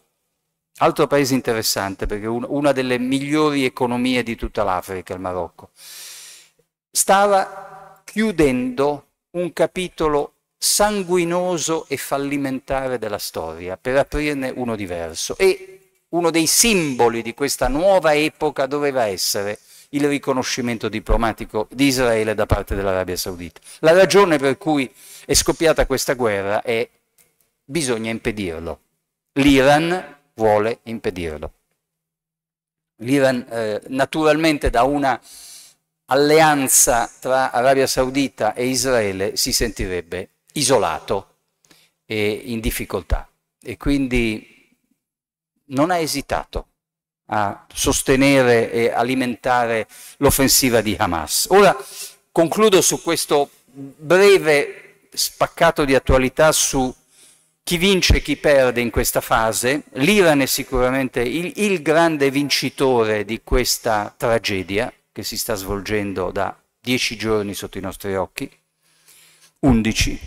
Altro paese interessante, perché un, una delle migliori economie di tutta l'Africa, il Marocco, stava chiudendo un capitolo sanguinoso e fallimentare della storia per aprirne uno diverso e uno dei simboli di questa nuova epoca doveva essere il riconoscimento diplomatico di Israele da parte dell'Arabia Saudita. La ragione per cui è scoppiata questa guerra è che bisogna impedirlo. L'Iran vuole impedirlo. L'Iran eh, naturalmente da una alleanza tra Arabia Saudita e Israele si sentirebbe isolato e in difficoltà e quindi non ha esitato a sostenere e alimentare l'offensiva di Hamas. Ora concludo su questo breve spaccato di attualità su chi vince e chi perde in questa fase. L'Iran è sicuramente il, il, grande vincitore di questa tragedia che si sta svolgendo da dieci giorni sotto i nostri occhi, undici.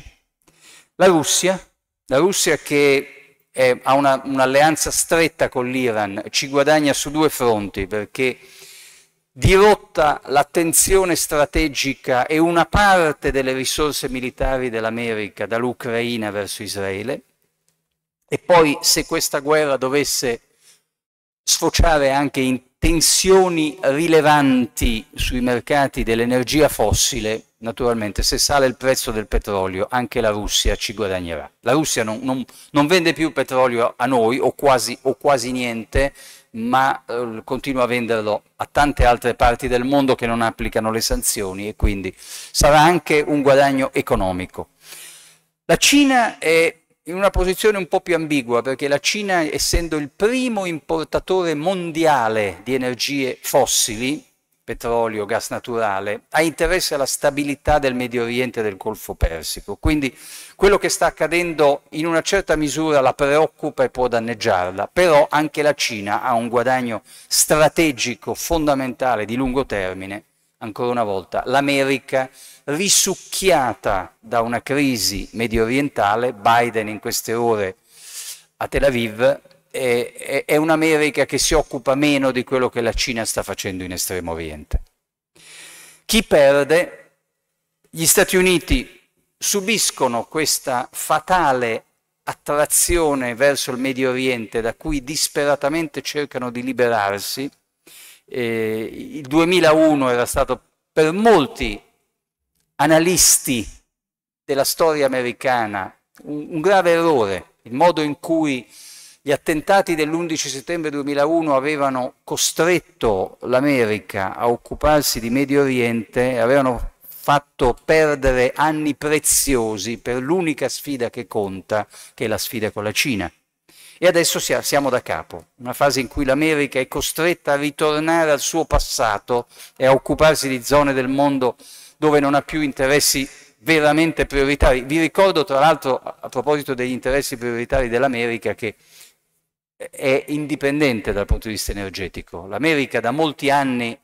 La Russia, la Russia che è, ha un'alleanza stretta con l'Iran, ci guadagna su due fronti perché dirotta l'attenzione strategica e una parte delle risorse militari dell'America dall'Ucraina verso Israele e poi se questa guerra dovesse sfociare anche in tensioni rilevanti sui mercati dell'energia fossile, naturalmente se sale il prezzo del petrolio anche la Russia ci guadagnerà. La Russia non, non, non vende più petrolio a noi o quasi, o quasi niente, ma eh, continua a venderlo a tante altre parti del mondo che non applicano le sanzioni e quindi sarà anche un guadagno economico. La Cina è in una posizione un po' più ambigua perché la Cina, essendo il primo importatore mondiale di energie fossili, petrolio, gas naturale, ha interesse alla stabilità del Medio Oriente e del Golfo Persico. Quindi quello che sta accadendo in una certa misura la preoccupa e può danneggiarla, però anche la Cina ha un guadagno strategico fondamentale di lungo termine ancora una volta, l'America risucchiata da una crisi medio orientale, Biden in queste ore a Tel Aviv, è, è un'America che si occupa meno di quello che la Cina sta facendo in Estremo Oriente. Chi perde? Gli Stati Uniti subiscono questa fatale attrazione verso il Medio Oriente da cui disperatamente cercano di liberarsi eh, il 2001 era stato per molti analisti della storia americana un, un grave errore, il modo in cui gli attentati dell'11 settembre 2001 avevano costretto l'America a occuparsi di Medio Oriente, avevano fatto perdere anni preziosi per l'unica sfida che conta, che è la sfida con la Cina. E adesso siamo da capo, una fase in cui l'America è costretta a ritornare al suo passato e a occuparsi di zone del mondo dove non ha più interessi veramente prioritari. Vi ricordo tra l'altro a proposito degli interessi prioritari dell'America che è indipendente dal punto di vista energetico. L'America da molti anni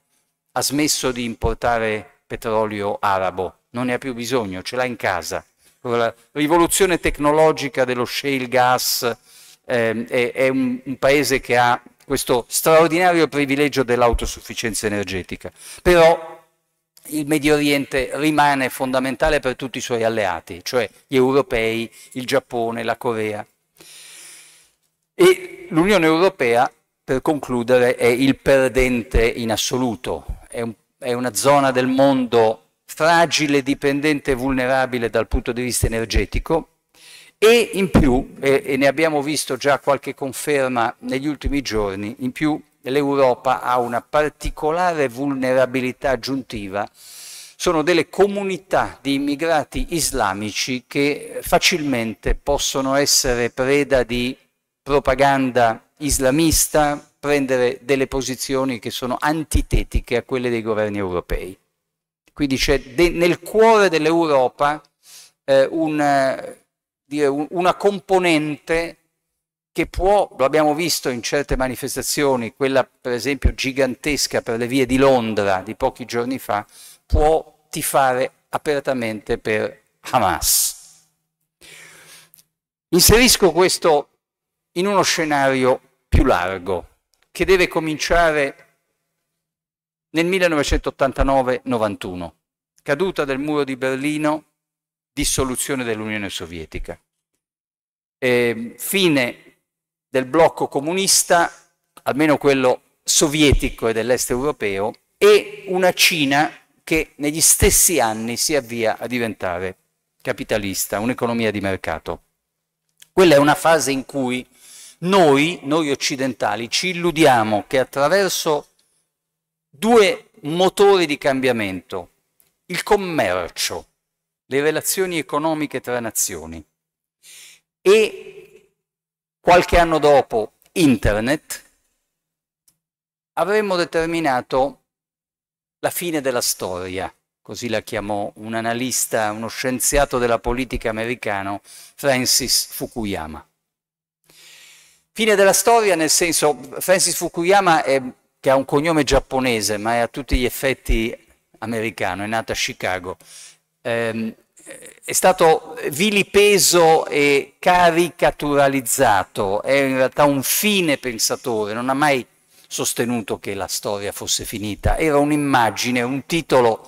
ha smesso di importare petrolio arabo, non ne ha più bisogno, ce l'ha in casa. La rivoluzione tecnologica dello shale gas, eh, è, è un, un paese che ha questo straordinario privilegio dell'autosufficienza energetica, però il Medio Oriente rimane fondamentale per tutti i suoi alleati, cioè gli europei, il Giappone, la Corea. E l'Unione Europea, per concludere, è il perdente in assoluto, è, un, è una zona del mondo fragile, dipendente e vulnerabile dal punto di vista energetico, e in più, eh, e ne abbiamo visto già qualche conferma negli ultimi giorni, in più l'Europa ha una particolare vulnerabilità aggiuntiva sono delle comunità di immigrati islamici che facilmente possono essere preda di propaganda islamista, prendere delle posizioni che sono antitetiche a quelle dei governi europei. Quindi c'è nel cuore dell'Europa eh, un dire, una componente che può, lo abbiamo visto in certe manifestazioni, quella per esempio gigantesca per le vie di Londra di pochi giorni fa, può tifare apertamente per Hamas. Inserisco questo in uno scenario più largo, che deve cominciare nel 1989-91, caduta del muro di Berlino, dissoluzione dell'Unione Sovietica. E ehm, fine del blocco comunista, almeno quello sovietico e dell'est europeo, e una Cina che negli stessi anni si avvia a diventare capitalista, un'economia di mercato. Quella è una fase in cui noi, noi occidentali, ci illudiamo che attraverso due motori di cambiamento, il commercio le relazioni economiche tra nazioni e qualche anno dopo internet, avremmo determinato la fine della storia, così la chiamò un analista, uno scienziato della politica americano, Francis Fukuyama. Fine della storia nel senso, Francis Fukuyama è, che ha un cognome giapponese ma è a tutti gli effetti americano, è nato a Chicago, ehm, è stato vilipeso e caricaturalizzato, è in realtà un fine pensatore, non ha mai sostenuto che la storia fosse finita, era un'immagine, un titolo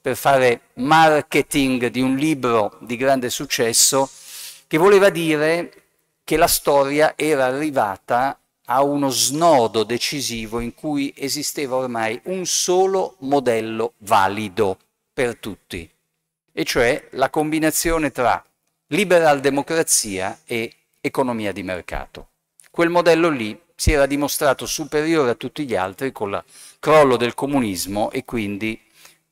per fare marketing di un libro di grande successo che voleva dire che la storia era arrivata a uno snodo decisivo in cui esisteva ormai un solo modello valido per tutti, e cioè la combinazione tra liberal democrazia e economia di mercato. Quel modello lì si era dimostrato superiore a tutti gli altri con il crollo del comunismo e quindi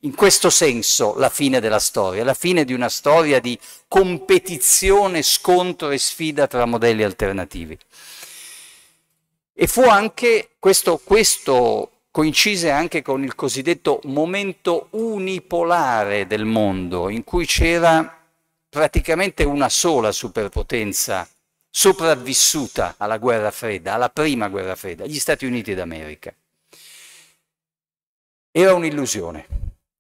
in questo senso la fine della storia, la fine di una storia di competizione, scontro e sfida tra modelli alternativi. E fu anche questo, questo coincise anche con il cosiddetto momento unipolare del mondo, in cui c'era praticamente una sola superpotenza sopravvissuta alla guerra fredda, alla prima guerra fredda, gli Stati Uniti d'America. Era un'illusione.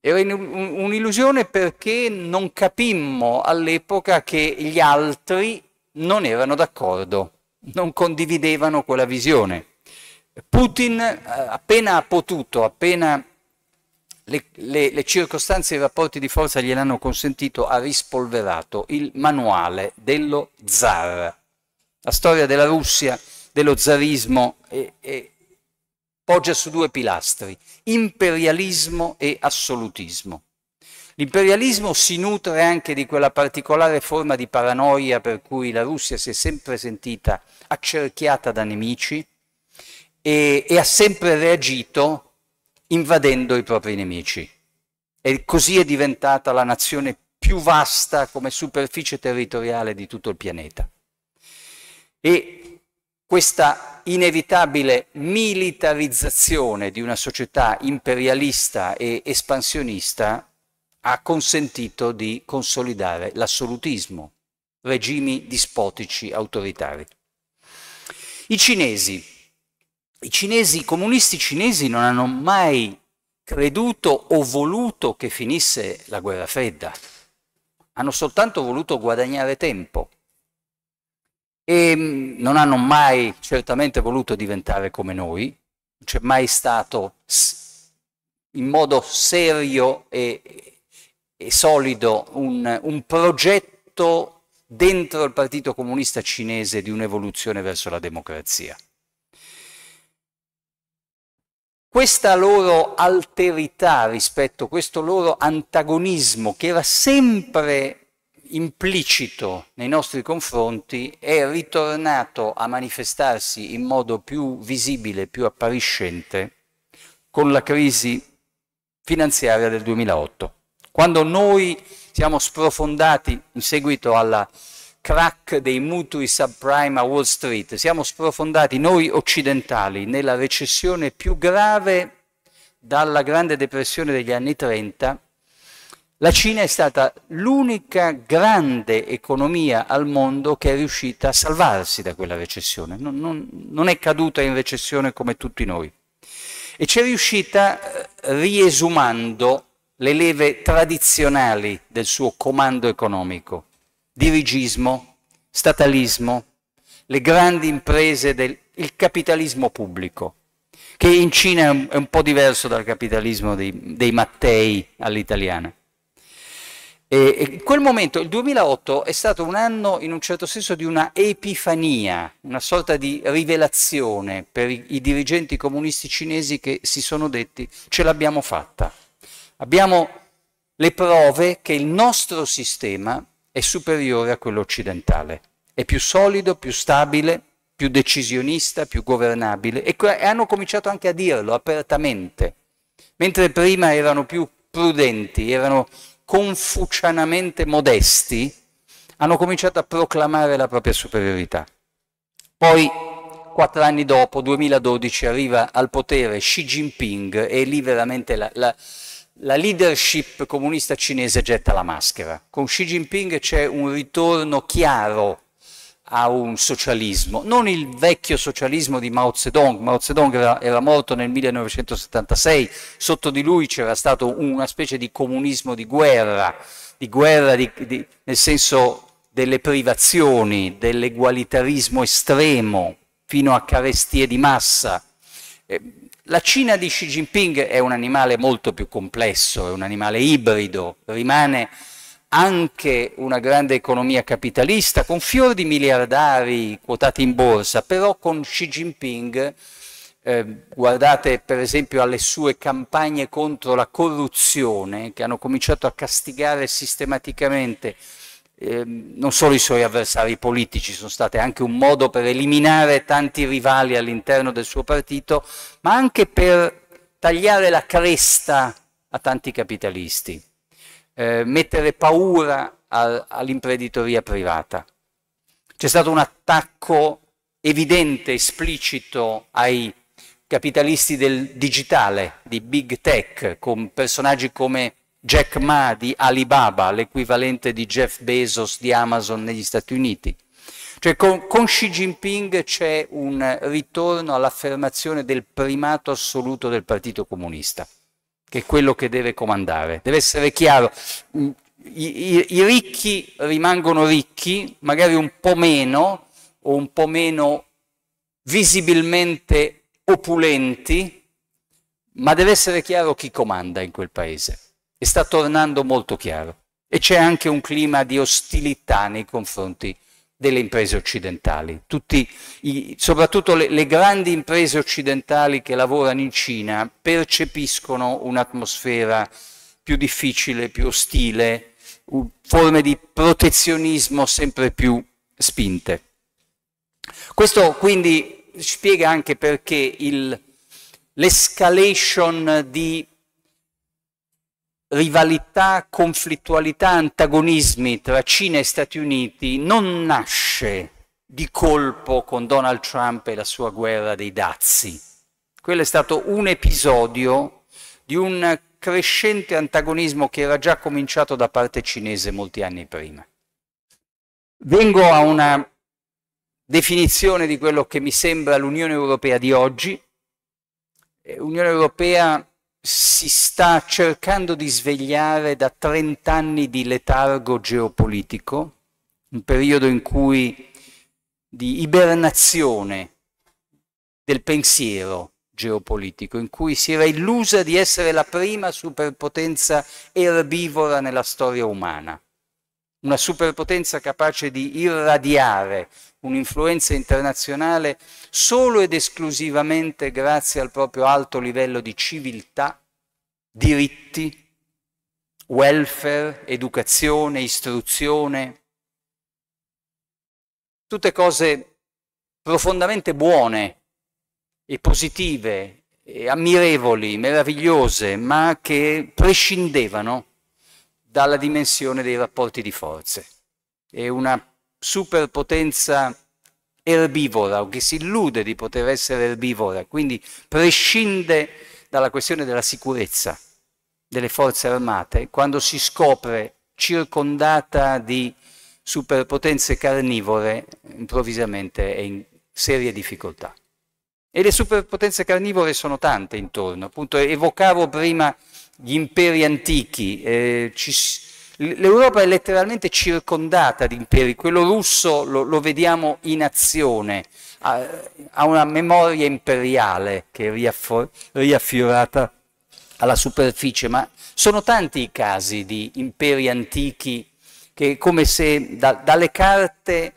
Era un'illusione perché non capimmo all'epoca che gli altri non erano d'accordo, non condividevano quella visione. Putin eh, appena ha potuto, appena le, le, le, circostanze e i rapporti di forza gliel'hanno consentito, ha rispolverato il manuale dello zar. La storia della Russia, dello zarismo, è, è, poggia su due pilastri, imperialismo e assolutismo. L'imperialismo si nutre anche di quella particolare forma di paranoia per cui la Russia si è sempre sentita accerchiata da nemici, e, e ha sempre reagito invadendo i propri nemici. E così è diventata la nazione più vasta come superficie territoriale di tutto il pianeta. E questa inevitabile militarizzazione di una società imperialista e espansionista ha consentito di consolidare l'assolutismo, regimi dispotici autoritari. I cinesi, i cinesi, i comunisti cinesi non hanno mai creduto o voluto che finisse la guerra fredda, hanno soltanto voluto guadagnare tempo e mm, non hanno mai certamente voluto diventare come noi, non c'è mai stato in modo serio e, e solido un, un progetto dentro il Partito Comunista Cinese di un'evoluzione verso la democrazia questa loro alterità rispetto a questo loro antagonismo che era sempre implicito nei nostri confronti è ritornato a manifestarsi in modo più visibile, più appariscente con la crisi finanziaria del 2008. Quando noi siamo sprofondati in seguito alla crack dei mutui subprime a Wall Street. Siamo sprofondati noi occidentali nella recessione più grave dalla Grande Depressione degli anni 30. La Cina è stata l'unica grande economia al mondo che è riuscita a salvarsi da quella recessione, non, non, non è caduta in recessione come tutti noi. E ci è riuscita eh, riesumando le leve tradizionali del suo comando economico dirigismo, statalismo, le grandi imprese, del, il capitalismo pubblico, che in Cina è un, è un po' diverso dal capitalismo dei, dei Mattei all'italiana. E, e in quel momento, il 2008, è stato un anno in un certo senso di una epifania, una sorta di rivelazione per i, i dirigenti comunisti cinesi che si sono detti ce l'abbiamo fatta. Abbiamo le prove che il nostro sistema è superiore a quello occidentale. È più solido, più stabile, più decisionista, più governabile e, hanno cominciato anche a dirlo apertamente. Mentre prima erano più prudenti, erano confucianamente modesti, hanno cominciato a proclamare la propria superiorità. Poi, quattro anni dopo, 2012, arriva al potere Xi Jinping e lì veramente la, la la leadership comunista cinese getta la maschera. Con Xi Jinping c'è un ritorno chiaro a un socialismo, non il vecchio socialismo di Mao Zedong. Mao Zedong era, era morto nel 1976, sotto di lui c'era stato una specie di comunismo di guerra, di guerra di, di, nel senso delle privazioni, dell'egualitarismo estremo, fino a carestie di massa. Eh, la Cina di Xi Jinping è un animale molto più complesso, è un animale ibrido, rimane anche una grande economia capitalista con fior di miliardari quotati in borsa, però con Xi Jinping, eh, guardate per esempio alle sue campagne contro la corruzione che hanno cominciato a castigare sistematicamente Ehm, non solo i suoi avversari politici, sono state anche un modo per eliminare tanti rivali all'interno del suo partito, ma anche per tagliare la cresta a tanti capitalisti, eh, mettere paura all'imprenditoria privata. C'è stato un attacco evidente, esplicito ai capitalisti del digitale, di big tech, con personaggi come Jack Ma di Alibaba, l'equivalente di Jeff Bezos di Amazon negli Stati Uniti. Cioè con, con Xi Jinping c'è un ritorno all'affermazione del primato assoluto del Partito Comunista, che è quello che deve comandare. Deve essere chiaro, mm, i, i, i ricchi rimangono ricchi, magari un po' meno o un po' meno visibilmente opulenti, ma deve essere chiaro chi comanda in quel paese e sta tornando molto chiaro. E c'è anche un clima di ostilità nei confronti delle imprese occidentali. I, soprattutto le, le, grandi imprese occidentali che lavorano in Cina percepiscono un'atmosfera più difficile, più ostile, forme di protezionismo sempre più spinte. Questo quindi spiega anche perché l'escalation di rivalità, conflittualità, antagonismi tra Cina e Stati Uniti non nasce di colpo con Donald Trump e la sua guerra dei dazi. Quello è stato un episodio di un crescente antagonismo che era già cominciato da parte cinese molti anni prima. Vengo a una definizione di quello che mi sembra l'Unione Europea di oggi. Eh, Unione Europea si sta cercando di svegliare da 30 anni di letargo geopolitico, un periodo in cui di ibernazione del pensiero geopolitico, in cui si era illusa di essere la prima superpotenza erbivora nella storia umana, una superpotenza capace di irradiare un'influenza internazionale solo ed esclusivamente grazie al proprio alto livello di civiltà, diritti, welfare, educazione, istruzione, tutte cose profondamente buone e positive, e ammirevoli, meravigliose, ma che prescindevano dalla dimensione dei rapporti di forze. E una superpotenza erbivora o che si illude di poter essere erbivora, quindi prescinde dalla questione della sicurezza delle forze armate, quando si scopre circondata di superpotenze carnivore, improvvisamente è in serie difficoltà. E le superpotenze carnivore sono tante intorno, appunto evocavo prima gli imperi antichi, eh, ci, L'Europa è letteralmente circondata di imperi, quello russo lo, lo vediamo in azione, ha, ha, una memoria imperiale che è riaffor- riaffiorata alla superficie, ma sono tanti i casi di imperi antichi che come se da, dalle carte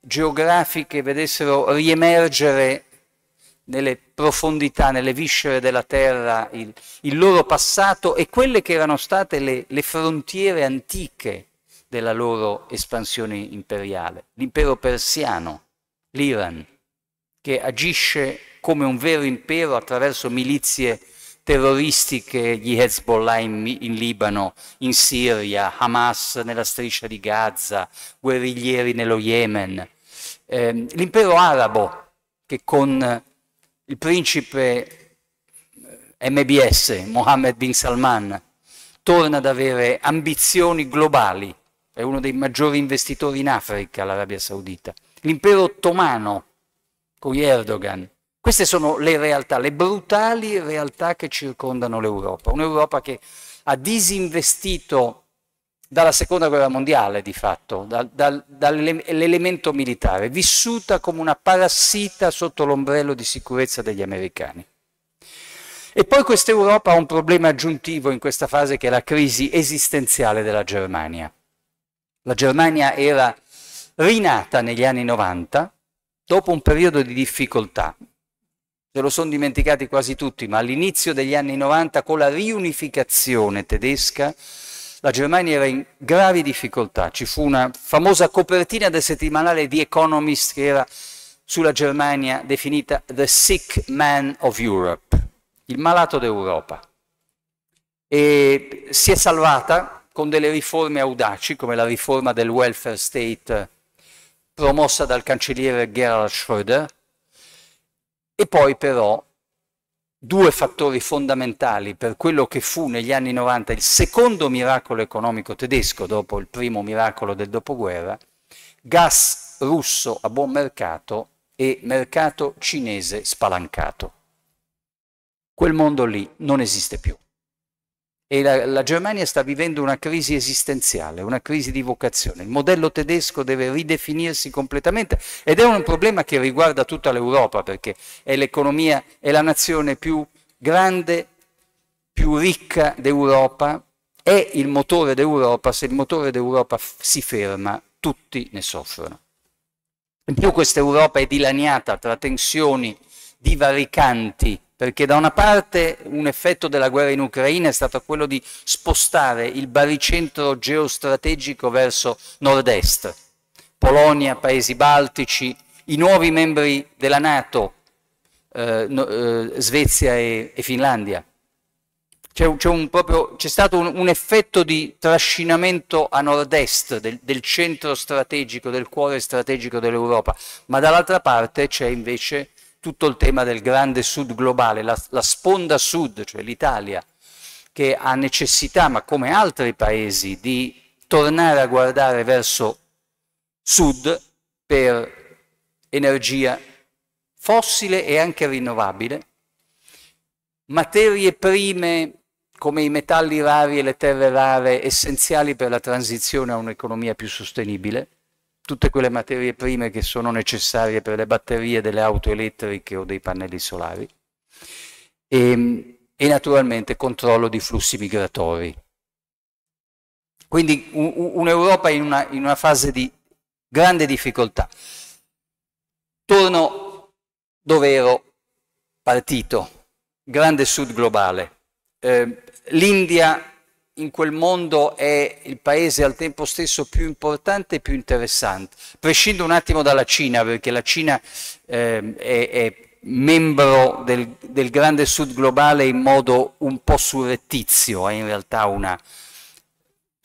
geografiche vedessero riemergere nelle profondità, nelle viscere della terra il, il loro passato e quelle che erano state le, le frontiere antiche della loro espansione imperiale. L'impero persiano, l'Iran, che agisce come un vero impero attraverso milizie terroristiche, gli Hezbollah in, in, Libano, in Siria, Hamas nella striscia di Gaza, guerriglieri nello Yemen, eh, l'impero arabo che con il principe eh, MBS, Mohammed bin Salman, torna ad avere ambizioni globali, è uno dei maggiori investitori in Africa, l'Arabia Saudita, l'impero ottomano con Erdogan. Queste sono le realtà, le brutali realtà che circondano l'Europa, un'Europa che ha disinvestito dalla seconda guerra mondiale di fatto, dal, dal, dall'elemento militare, vissuta come una parassita sotto l'ombrello di sicurezza degli americani. E poi questa Europa ha un problema aggiuntivo in questa fase che è la crisi esistenziale della Germania. La Germania era rinata negli anni 90 dopo un periodo di difficoltà. Se lo sono dimenticati quasi tutti, ma all'inizio degli anni 90 con la riunificazione tedesca la Germania era in gravi difficoltà, ci fu una famosa copertina del settimanale The Economist che era sulla Germania definita The Sick Man of Europe, il malato d'Europa. E si è salvata con delle riforme audaci, come la riforma del welfare state eh, promossa dal cancelliere Gerhard Schröder, e poi però due fattori fondamentali per quello che fu negli anni 90 il secondo miracolo economico tedesco dopo il primo miracolo del dopoguerra, gas russo a buon mercato e mercato cinese spalancato. Quel mondo lì non esiste più e la, la, Germania sta vivendo una crisi esistenziale, una crisi di vocazione. Il modello tedesco deve ridefinirsi completamente ed è un problema che riguarda tutta l'Europa perché è l'economia, è la nazione più grande, più ricca d'Europa, è il motore d'Europa, se il motore d'Europa si ferma tutti ne soffrono. In più questa Europa è dilaniata tra tensioni divaricanti perché da una parte un effetto della guerra in Ucraina è stato quello di spostare il baricentro geostrategico verso nord-est, Polonia, paesi baltici, i nuovi membri della Nato, eh, no, eh, Svezia e, e Finlandia. C'è, stato un, un, effetto di trascinamento a nord-est del, del centro strategico, del cuore strategico dell'Europa, ma dall'altra parte c'è invece tutto il tema del grande sud globale, la, la sponda sud, cioè l'Italia, che ha necessità, ma come altri paesi, di tornare a guardare verso sud per energia fossile e anche rinnovabile, materie prime come i metalli rari e le terre rare essenziali per la transizione a un'economia più sostenibile, tutte quelle materie prime che sono necessarie per le batterie delle auto elettriche o dei pannelli solari e, ehm, e naturalmente controllo di flussi migratori. Quindi un'Europa in una, in una fase di grande difficoltà. Torno dove ero partito, grande sud globale. Eh, L'India in quel mondo è il paese al tempo stesso più importante e più interessante. Prescindo un attimo dalla Cina, perché la Cina eh, è, è, membro del, del, grande sud globale in modo un po' surrettizio, è in realtà una,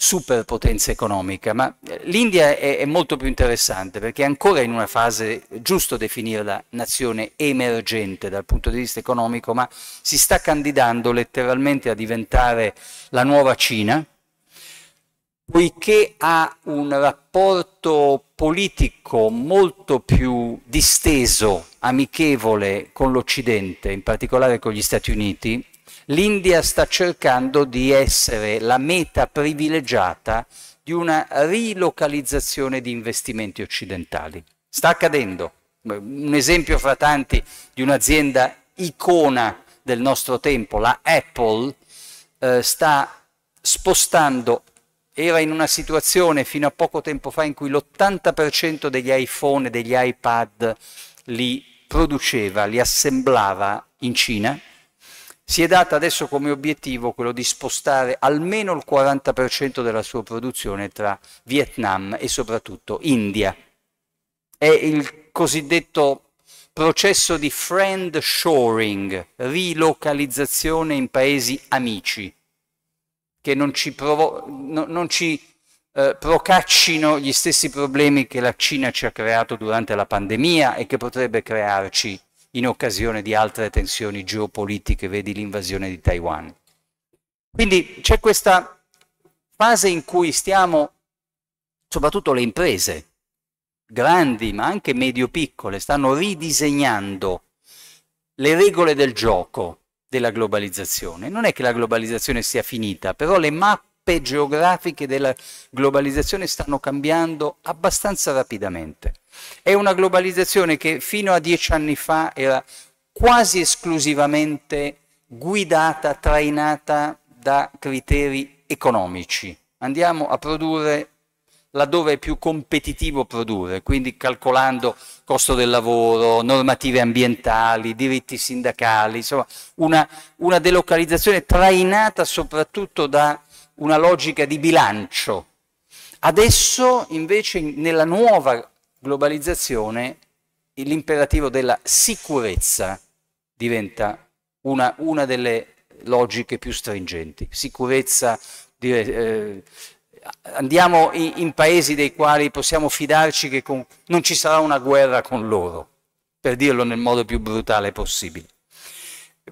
superpotenza economica, ma eh, l'India è, è, molto più interessante perché è ancora in una fase, giusto definirla nazione emergente dal punto di vista economico, ma si sta candidando letteralmente a diventare la nuova Cina, poiché ha un rapporto politico molto più disteso, amichevole con l'Occidente, in particolare con gli Stati Uniti, l'India sta cercando di essere la meta privilegiata di una rilocalizzazione di investimenti occidentali. Sta accadendo. Un esempio fra tanti di un'azienda icona del nostro tempo, la Apple, eh, sta spostando, era in una situazione fino a poco tempo fa in cui l'80% degli iPhone e degli iPad li produceva, li assemblava in Cina, si è data adesso come obiettivo quello di spostare almeno il 40% della sua produzione tra Vietnam e soprattutto India. È il cosiddetto processo di friend shoring, rilocalizzazione in paesi amici, che non ci, provo- no, non ci eh, procaccino gli stessi problemi che la Cina ci ha creato durante la pandemia e che potrebbe crearci in occasione di altre tensioni geopolitiche, vedi l'invasione di Taiwan. Quindi c'è questa fase in cui stiamo, soprattutto le imprese, grandi ma anche medio-piccole, stanno ridisegnando le regole del gioco della globalizzazione. Non è che la globalizzazione sia finita, però le mappe mappe geografiche della globalizzazione stanno cambiando abbastanza rapidamente. È una globalizzazione che fino a dieci anni fa era quasi esclusivamente guidata, trainata da criteri economici. Andiamo a produrre laddove è più competitivo produrre, quindi calcolando costo del lavoro, normative ambientali, diritti sindacali, insomma una, una delocalizzazione trainata soprattutto da una logica di bilancio. Adesso invece nella nuova globalizzazione l'imperativo della sicurezza diventa una, una, delle logiche più stringenti. Sicurezza, dire, eh, andiamo in, in, paesi dei quali possiamo fidarci che con, non ci sarà una guerra con loro, per dirlo nel modo più brutale possibile.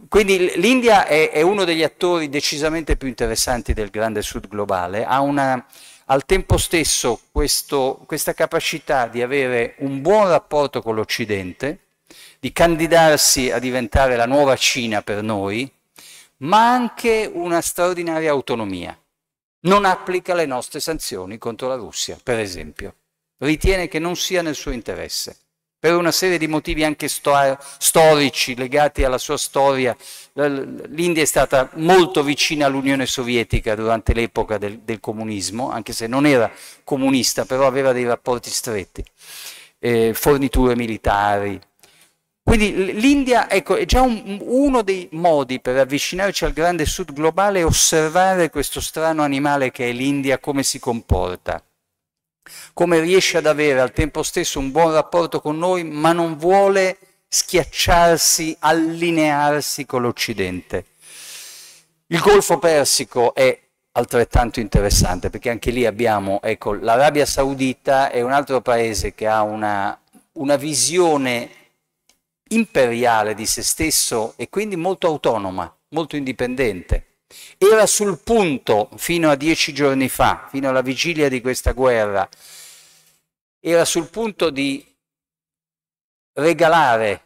Quindi l'India è, è, uno degli attori decisamente più interessanti del grande sud globale, ha una, al tempo stesso questo, questa capacità di avere un buon rapporto con l'Occidente, di candidarsi a diventare la nuova Cina per noi, ma anche una straordinaria autonomia. Non applica le nostre sanzioni contro la Russia, per esempio. Ritiene che non sia nel suo interesse per una serie di motivi anche sto- storici legati alla sua storia. L'India è stata molto vicina all'Unione Sovietica durante l'epoca del, del comunismo, anche se non era comunista, però aveva dei rapporti stretti, eh, forniture militari. Quindi l'India ecco, è già un, uno dei modi per avvicinarci al grande sud globale e osservare questo strano animale che è l'India, come si comporta come riesce ad avere al tempo stesso un buon rapporto con noi, ma non vuole schiacciarsi, allinearsi con l'Occidente. Il Golfo Persico è altrettanto interessante perché anche lì abbiamo, ecco, l'Arabia Saudita è un altro paese che ha una, una visione imperiale di se stesso e quindi molto autonoma, molto indipendente. Era sul punto, fino a dieci giorni fa, fino alla vigilia di questa guerra, era sul punto di regalare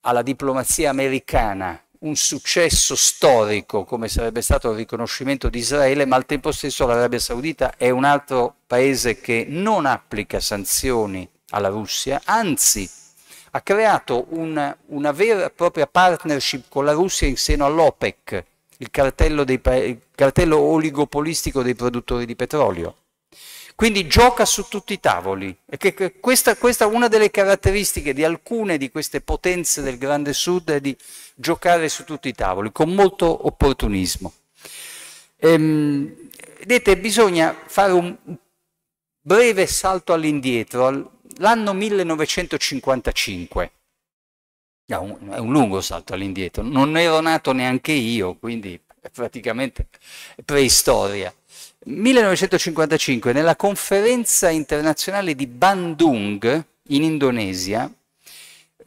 alla diplomazia americana un successo storico come sarebbe stato il riconoscimento di Israele, ma al tempo stesso l'Arabia Saudita è un altro paese che non applica sanzioni alla Russia, anzi ha creato un, una vera e propria partnership con la Russia in seno all'OPEC, il cartello, dei, il cartello oligopolistico dei produttori di petrolio. Quindi gioca su tutti i tavoli. E che, che questa, questa, è una delle caratteristiche di alcune di queste potenze del Grande Sud, è di giocare su tutti i tavoli, con molto opportunismo. Ehm, vedete, bisogna fare un breve salto all'indietro, all'anno 1955 è un, è un lungo salto all'indietro, non ero nato neanche io, quindi praticamente preistoria. 1955, nella conferenza internazionale di Bandung, in Indonesia,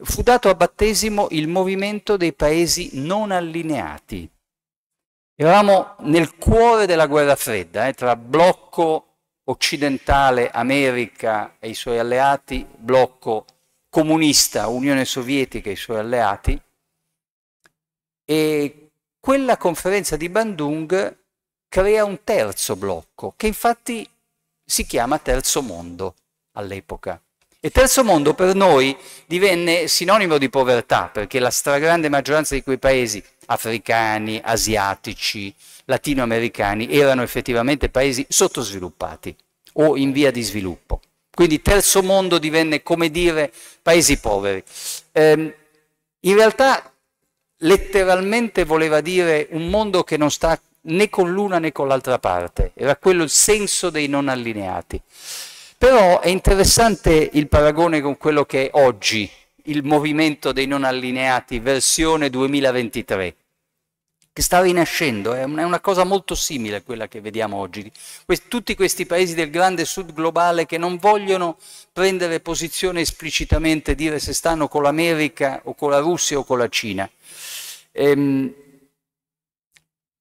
fu dato a battesimo il movimento dei paesi non allineati. Eravamo nel cuore della guerra fredda, eh, tra blocco occidentale, America e i suoi alleati, blocco comunista, Unione Sovietica e i suoi alleati, e quella conferenza di Bandung crea un terzo blocco, che infatti si chiama terzo mondo all'epoca. E terzo mondo per noi divenne sinonimo di povertà, perché la stragrande maggioranza di quei paesi africani, asiatici, latinoamericani erano effettivamente paesi sottosviluppati o in via di sviluppo. Quindi terzo mondo divenne, come dire, paesi poveri. Eh, in realtà letteralmente voleva dire un mondo che non sta né con l'una né con l'altra parte, era quello il senso dei non allineati. Però è interessante il paragone con quello che è oggi il movimento dei non allineati versione 2023 che stava nascendo, è una cosa molto simile a quella che vediamo oggi. Tutti questi paesi del grande sud globale che non vogliono prendere posizione esplicitamente, dire se stanno con l'America o con la Russia o con la Cina. Ehm,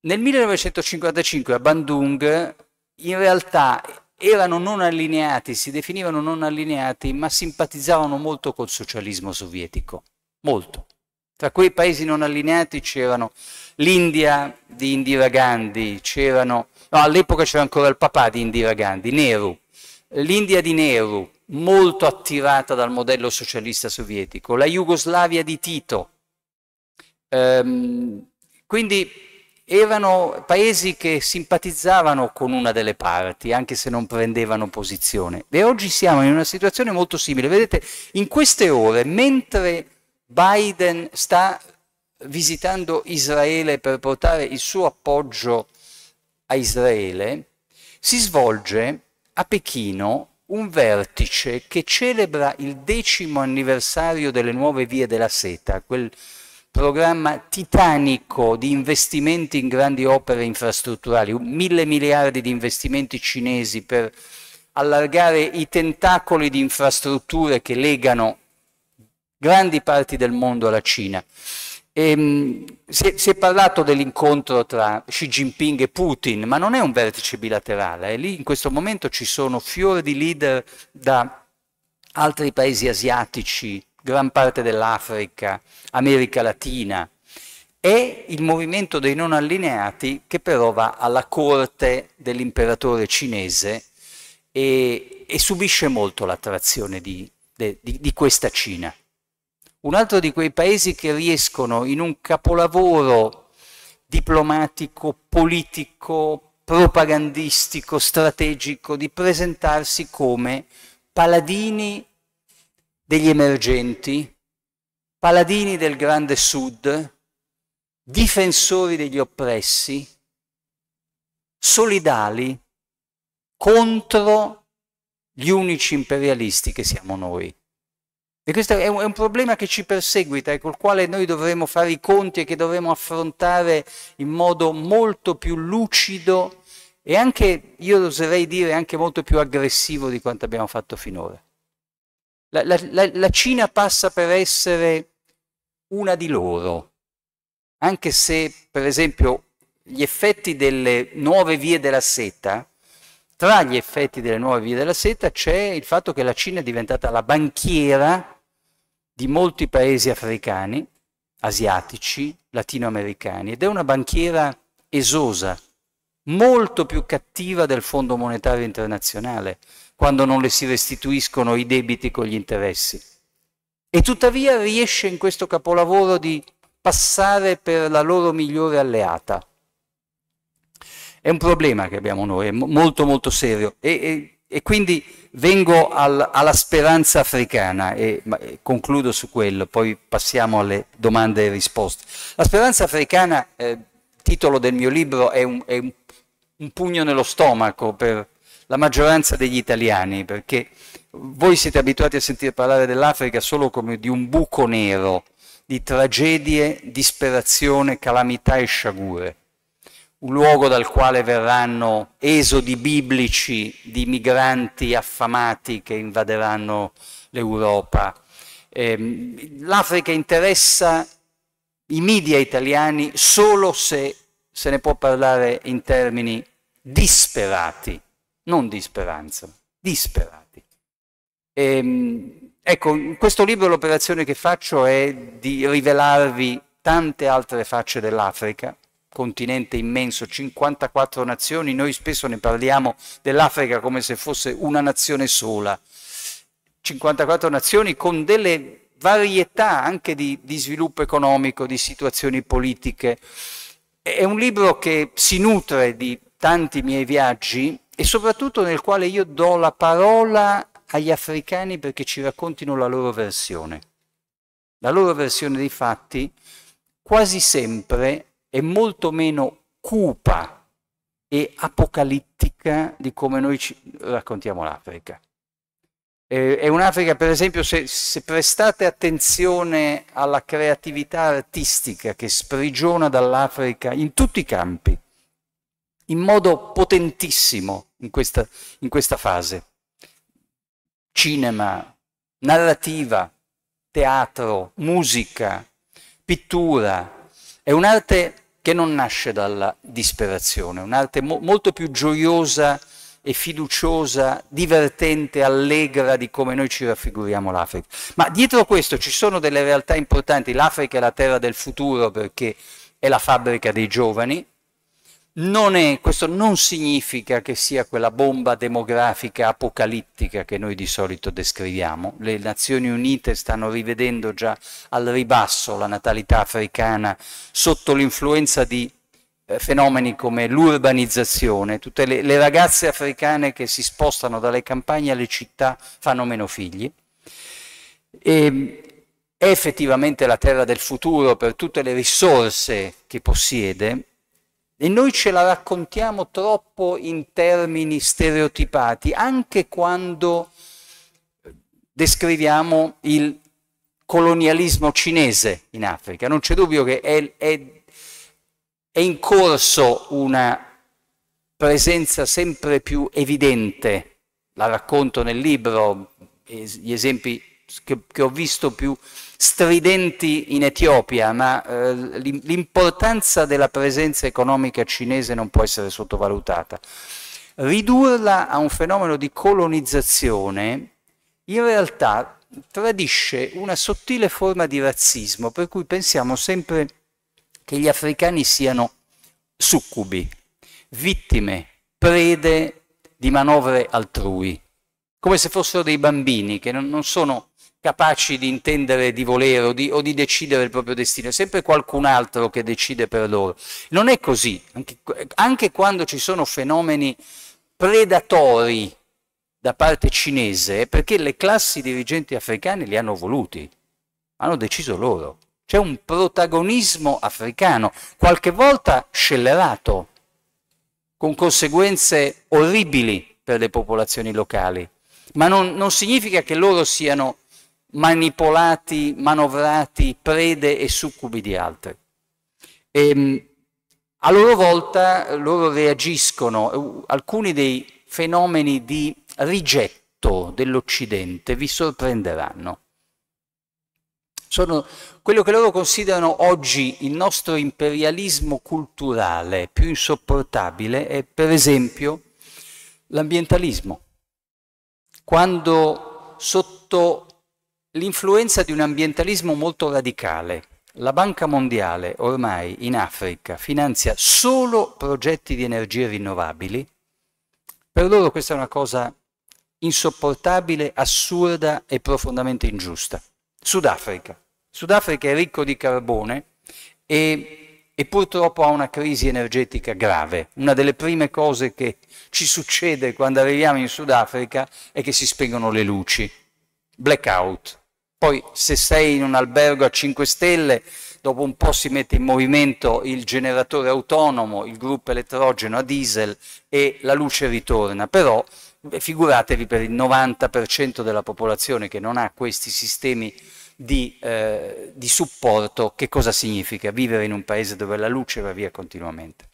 nel 1955 a Bandung in realtà erano non allineati, si definivano non allineati, ma simpatizzavano molto col socialismo sovietico, molto. Tra quei paesi non allineati c'erano l'India di Indira Gandhi, c'erano, no, all'epoca c'era ancora il papà di Indira Gandhi, Nehru, l'India di Nehru, molto attirata dal modello socialista sovietico, la Jugoslavia di Tito. Ehm, quindi erano paesi che simpatizzavano con una delle parti, anche se non prendevano posizione. E oggi siamo in una situazione molto simile. Vedete, in queste ore, mentre Biden sta visitando Israele per portare il suo appoggio a Israele, si svolge a Pechino un vertice che celebra il decimo anniversario delle nuove vie della seta, quel programma titanico di investimenti in grandi opere infrastrutturali, mille miliardi di investimenti cinesi per allargare i tentacoli di infrastrutture che legano grandi parti del mondo alla Cina. E, ehm, si, si, è, parlato dell'incontro tra Xi Jinping e Putin, ma non è un vertice bilaterale. Lì in questo momento ci sono fiori di leader da altri paesi asiatici, gran parte dell'Africa, America Latina. È il movimento dei non allineati che però va alla corte dell'imperatore cinese e, e, subisce molto l'attrazione di, di, di questa Cina un altro di quei paesi che riescono in un capolavoro diplomatico, politico, propagandistico, strategico, di presentarsi come paladini degli emergenti, paladini del grande sud, difensori degli oppressi, solidali contro gli unici imperialisti che siamo noi. E questo è un, è un, problema che ci perseguita e col quale noi dovremo fare i conti e che dovremo affrontare in modo molto più lucido e anche, io oserei dire, anche molto più aggressivo di quanto abbiamo fatto finora. La, la, la, la Cina passa per essere una di loro, anche se, per esempio, gli effetti delle nuove vie della seta, tra gli effetti delle nuove vie della seta c'è il fatto che la Cina è diventata la banchiera di molti paesi africani, asiatici, latinoamericani ed è una banchiera esosa, molto più cattiva del Fondo Monetario Internazionale quando non le si restituiscono i debiti con gli interessi. E tuttavia riesce in questo capolavoro di passare per la loro migliore alleata. È un problema che abbiamo noi, è molto molto serio e, e e quindi vengo al, alla speranza africana e, ma, e, concludo su quello, poi passiamo alle domande e risposte. La speranza africana, eh, titolo del mio libro, è, un, è un, un pugno nello stomaco per la maggioranza degli italiani, perché voi siete abituati a sentire parlare dell'Africa solo come di un buco nero, di tragedie, disperazione, calamità e sciagure un luogo dal quale verranno esodi biblici di migranti affamati che invaderanno l'Europa. Eh, L'Africa interessa i media italiani solo se se ne può parlare in termini disperati, non di speranza, disperati. E, ehm, ecco, in questo libro l'operazione che faccio è di rivelarvi tante altre facce dell'Africa, continente immenso, 54 nazioni, noi spesso ne parliamo dell'Africa come se fosse una nazione sola, 54 nazioni con delle varietà anche di, di sviluppo economico, di situazioni politiche. È un libro che si nutre di tanti miei viaggi e soprattutto nel quale io do la parola agli africani perché ci raccontino la loro versione. La loro versione dei fatti quasi sempre è molto meno cupa e apocalittica di come noi raccontiamo l'Africa. Eh, è un'Africa, per esempio, se, se, prestate attenzione alla creatività artistica che sprigiona dall'Africa in tutti i campi, in modo potentissimo in questa, in questa fase. Cinema, narrativa, teatro, musica, pittura, è un'arte che non nasce dalla disperazione, un'arte mo molto più gioiosa e fiduciosa, divertente, allegra di come noi ci raffiguriamo l'Africa. Ma dietro questo ci sono delle realtà importanti, l'Africa è la terra del futuro perché è la fabbrica dei giovani, non è, questo non significa che sia quella bomba demografica apocalittica che noi di solito descriviamo. Le Nazioni Unite stanno rivedendo già al ribasso la natalità africana sotto l'influenza di eh, fenomeni come l'urbanizzazione. Tutte le, le ragazze africane che si spostano dalle campagne alle città fanno meno figli. E, è effettivamente la terra del futuro per tutte le risorse che possiede, e noi ce la raccontiamo troppo in termini stereotipati, anche quando eh, descriviamo il colonialismo cinese in Africa. Non c'è dubbio che è, è, è in corso una presenza sempre più evidente, la racconto nel libro, gli esempi che, che ho visto più stridenti in Etiopia, ma eh, l'importanza della presenza economica cinese non può essere sottovalutata. Ridurla a un fenomeno di colonizzazione in realtà tradisce una sottile forma di razzismo, per cui pensiamo sempre che gli africani siano succubi, vittime, prede di manovre altrui, come se fossero dei bambini che non, non sono capaci di intendere, di volere o di, o di, decidere il proprio destino, è sempre qualcun altro che decide per loro. Non è così, anche, anche quando ci sono fenomeni predatori da parte cinese, è perché le classi dirigenti africane li hanno voluti, hanno deciso loro. C'è un protagonismo africano, qualche volta scellerato, con conseguenze orribili per le popolazioni locali, ma non, non significa che loro siano manipolati, manovrati, prede e succubi di altri. E, ehm, a loro volta loro reagiscono, eh, alcuni dei fenomeni di rigetto dell'Occidente vi sorprenderanno. Sono quello che loro considerano oggi il nostro imperialismo culturale più insopportabile è per esempio l'ambientalismo. Quando sotto l'influenza di un ambientalismo molto radicale. La Banca Mondiale ormai in Africa finanzia solo progetti di energie rinnovabili. Per loro questa è una cosa insopportabile, assurda e profondamente ingiusta. Sudafrica. Sudafrica è ricco di carbone e, e, purtroppo ha una crisi energetica grave. Una delle prime cose che ci succede quando arriviamo in Sudafrica è che si spengono le luci. Blackout. Poi se sei in un albergo a 5 stelle, dopo un po' si mette in movimento il generatore autonomo, il gruppo elettrogeno a diesel e la luce ritorna, però eh, figuratevi per il 90% della popolazione che non ha questi sistemi di, eh, di supporto, che cosa significa vivere in un paese dove la luce va via continuamente.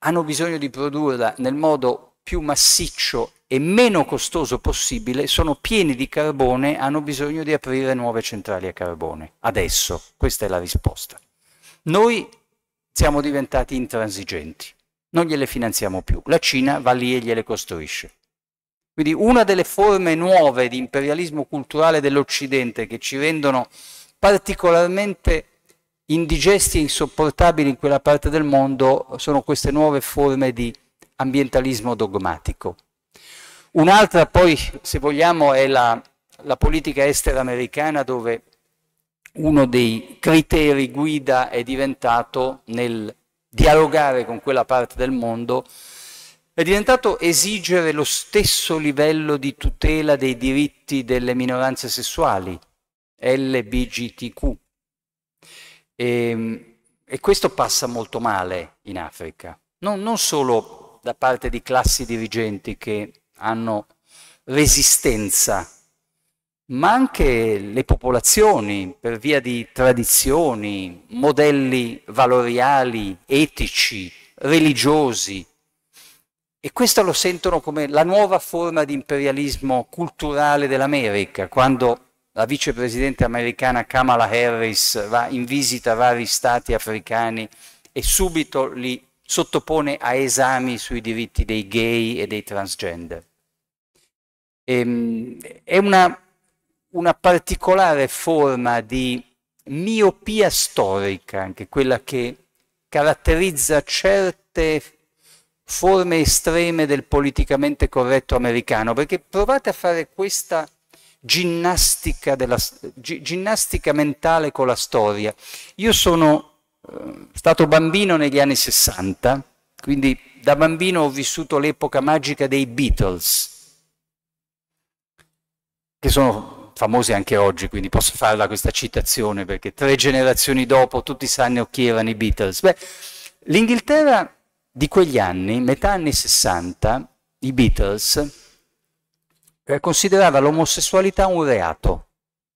Hanno bisogno di produrla nel modo più massiccio e meno costoso possibile, sono pieni di carbone, hanno bisogno di aprire nuove centrali a carbone. Adesso, questa è la risposta. Noi siamo diventati intransigenti, non gliele finanziamo più. La Cina va lì e gliele costruisce. Quindi una delle forme nuove di imperialismo culturale dell'Occidente che ci rendono particolarmente indigesti e insopportabili in quella parte del mondo sono queste nuove forme di ambientalismo dogmatico. Un'altra poi, se vogliamo, è la, la politica estera americana dove uno dei criteri guida è diventato nel dialogare con quella parte del mondo, è diventato esigere lo stesso livello di tutela dei diritti delle minoranze sessuali, LBGTQ. E, ehm, e questo passa molto male in Africa, non, non solo da parte di classi dirigenti che hanno resistenza, ma anche le popolazioni per via di tradizioni, modelli valoriali, etici, religiosi. E questo lo sentono come la nuova forma di imperialismo culturale dell'America, quando la vicepresidente americana Kamala Harris va in visita a vari stati africani e subito li sottopone a esami sui diritti dei gay e dei transgender. Ehm, è una, una particolare forma di miopia storica, anche quella che caratterizza certe forme estreme del politicamente corretto americano, perché provate a fare questa ginnastica, della, ginnastica mentale con la storia. Io sono stato bambino negli anni 60, quindi da bambino ho vissuto l'epoca magica dei Beatles, che sono famosi anche oggi, quindi posso farla questa citazione perché tre generazioni dopo tutti sanno chi erano i Beatles. Beh, l'Inghilterra di quegli anni, metà anni 60, i Beatles eh, considerava l'omosessualità un reato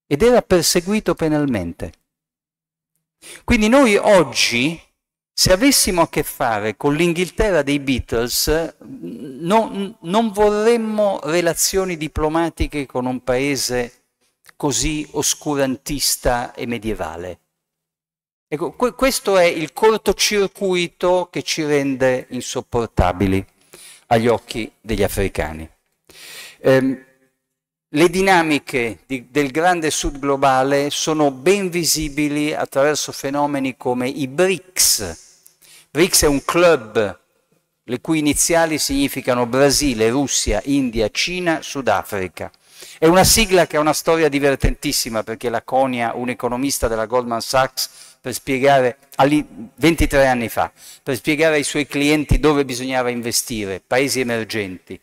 ed era perseguito penalmente. Quindi noi oggi, se avessimo a che fare con l'Inghilterra dei Beatles, non, non vorremmo relazioni diplomatiche con un paese così oscurantista e medievale. Ecco, questo è il cortocircuito che ci rende insopportabili agli occhi degli africani. Ehm, le dinamiche di, del grande sud globale sono ben visibili attraverso fenomeni come i BRICS. BRICS è un club le cui iniziali significano Brasile, Russia, India, Cina, Sudafrica. È una sigla che ha una storia divertentissima perché Laconia, un economista della Goldman Sachs, per spiegare, 23 anni fa, per spiegare ai suoi clienti dove bisognava investire, paesi emergenti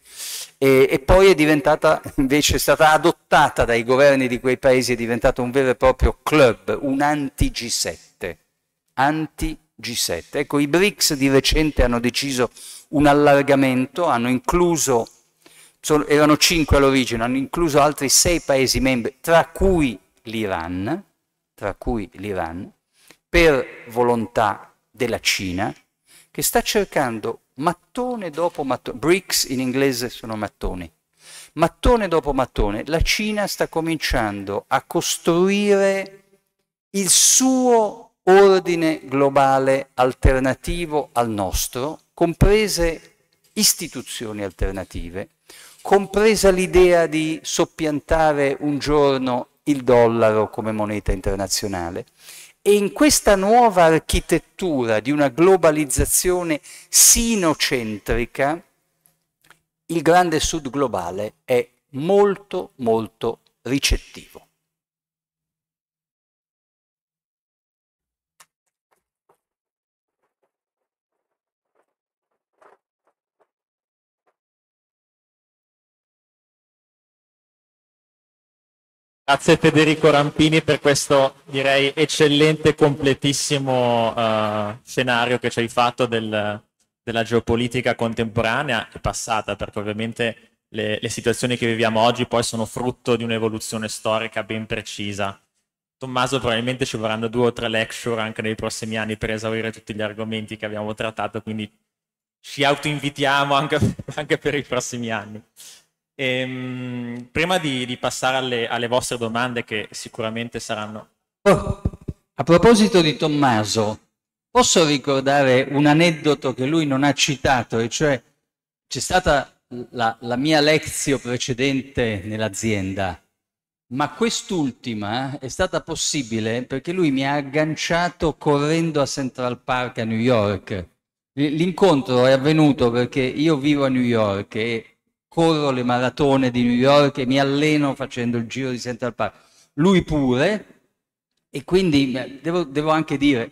e, e poi è diventata invece è stata adottata dai governi di quei paesi, è diventato un vero e proprio club, un anti-G7, anti-G7. Ecco, i BRICS di recente hanno deciso un allargamento, hanno incluso, sono, erano cinque all'origine, hanno incluso altri sei paesi membri, tra cui l'Iran, tra cui l'Iran, per volontà della Cina, che sta cercando mattone dopo mattone, bricks in inglese sono mattoni, mattone dopo mattone, la Cina sta cominciando a costruire il suo ordine globale alternativo al nostro, comprese istituzioni alternative, compresa l'idea di soppiantare un giorno il dollaro come moneta internazionale e in questa nuova architettura di una globalizzazione sinocentrica, il grande sud globale è molto molto ricettivo. Grazie Federico Rampini per questo direi eccellente, completissimo uh, scenario che ci hai fatto del, della geopolitica contemporanea e passata, perché ovviamente le, le, situazioni che viviamo oggi poi sono frutto di un'evoluzione storica ben precisa. Tommaso probabilmente ci vorranno due o tre lecture anche nei prossimi anni per esaurire tutti gli argomenti che abbiamo trattato, quindi ci autoinvitiamo anche, <laughs> anche per i prossimi anni. Ehm, prima di, di passare alle, alle, vostre domande, che sicuramente saranno... Oh, a proposito di Tommaso, posso ricordare un aneddoto che lui non ha citato, e cioè c'è stata la, la mia lezione precedente nell'azienda, ma quest'ultima è stata possibile perché lui mi ha agganciato correndo a Central Park a New York. L'incontro è avvenuto perché io vivo a New York e corro le maratone di New York e mi alleno facendo il giro di Central Park. Lui pure, e quindi devo, devo anche dire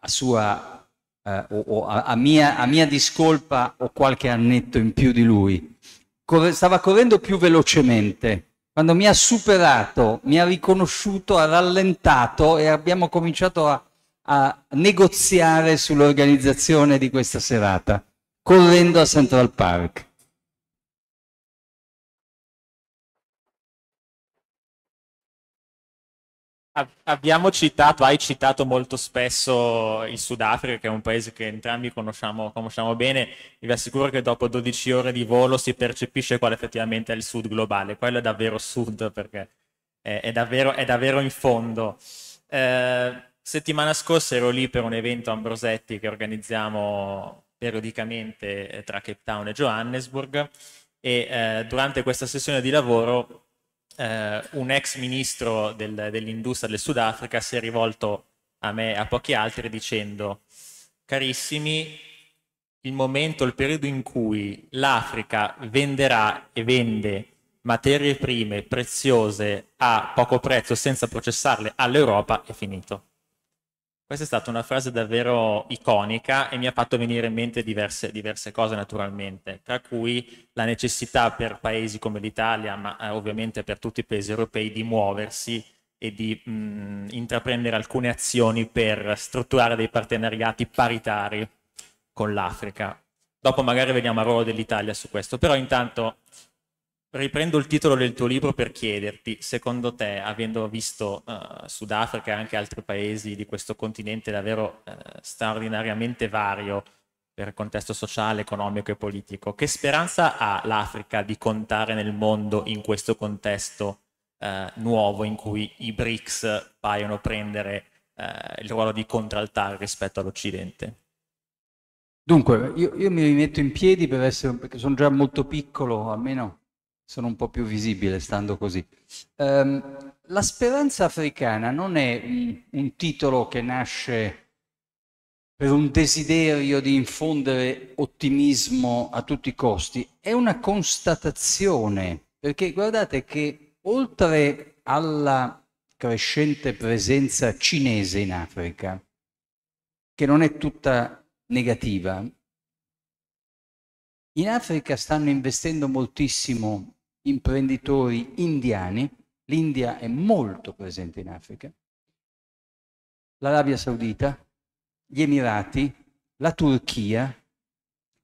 a sua eh, o, o a, a, mia, a, mia, discolpa ho qualche annetto in più di lui. Corre, stava correndo più velocemente. Quando mi ha superato, mi ha riconosciuto, ha rallentato e abbiamo cominciato a, a negoziare sull'organizzazione di questa serata, correndo a Central Park. Abbiamo citato, hai citato molto spesso il Sudafrica, che è un paese che entrambi conosciamo, conosciamo bene. Vi assicuro che dopo 12 ore di volo si percepisce quale effettivamente è il sud globale. Quello è davvero sud perché è, è, davvero, è davvero, in fondo. Eh, settimana scorsa ero lì per un evento a Ambrosetti che organizziamo periodicamente eh, tra Cape Town e Johannesburg e eh, durante questa sessione di lavoro eh, un ex ministro del, dell'industria del Sudafrica si è rivolto a me e a pochi altri dicendo carissimi il momento, il periodo in cui l'Africa venderà e vende materie prime preziose a poco prezzo senza processarle all'Europa è finito. Questa è stata una frase davvero iconica e mi ha fatto venire in mente diverse, diverse cose naturalmente, tra cui la necessità per paesi come l'Italia, ma eh, ovviamente per tutti i paesi europei, di muoversi e di mh, mm, intraprendere alcune azioni per strutturare dei partenariati paritari con l'Africa. Dopo magari veniamo al ruolo dell'Italia su questo, però intanto Riprendo il titolo del tuo libro per chiederti, secondo te, avendo visto uh, Sudafrica e anche altri paesi di questo continente davvero uh, straordinariamente vario per contesto sociale, economico e politico, che speranza ha l'Africa di contare nel mondo in questo contesto uh, nuovo in cui i BRICS paiono prendere il ruolo di contraltare rispetto all'Occidente? Dunque, io, io mi rimetto in piedi per essere, perché sono già molto piccolo, almeno sono un po' più visibile stando così. Um, la speranza africana non è un, un titolo che nasce per un desiderio di infondere ottimismo a tutti i costi, è una constatazione, perché guardate che oltre alla crescente presenza cinese in Africa, che non è tutta negativa, in Africa stanno investendo moltissimo imprenditori indiani, l'India è molto presente in Africa, l'Arabia Saudita, gli Emirati, la Turchia,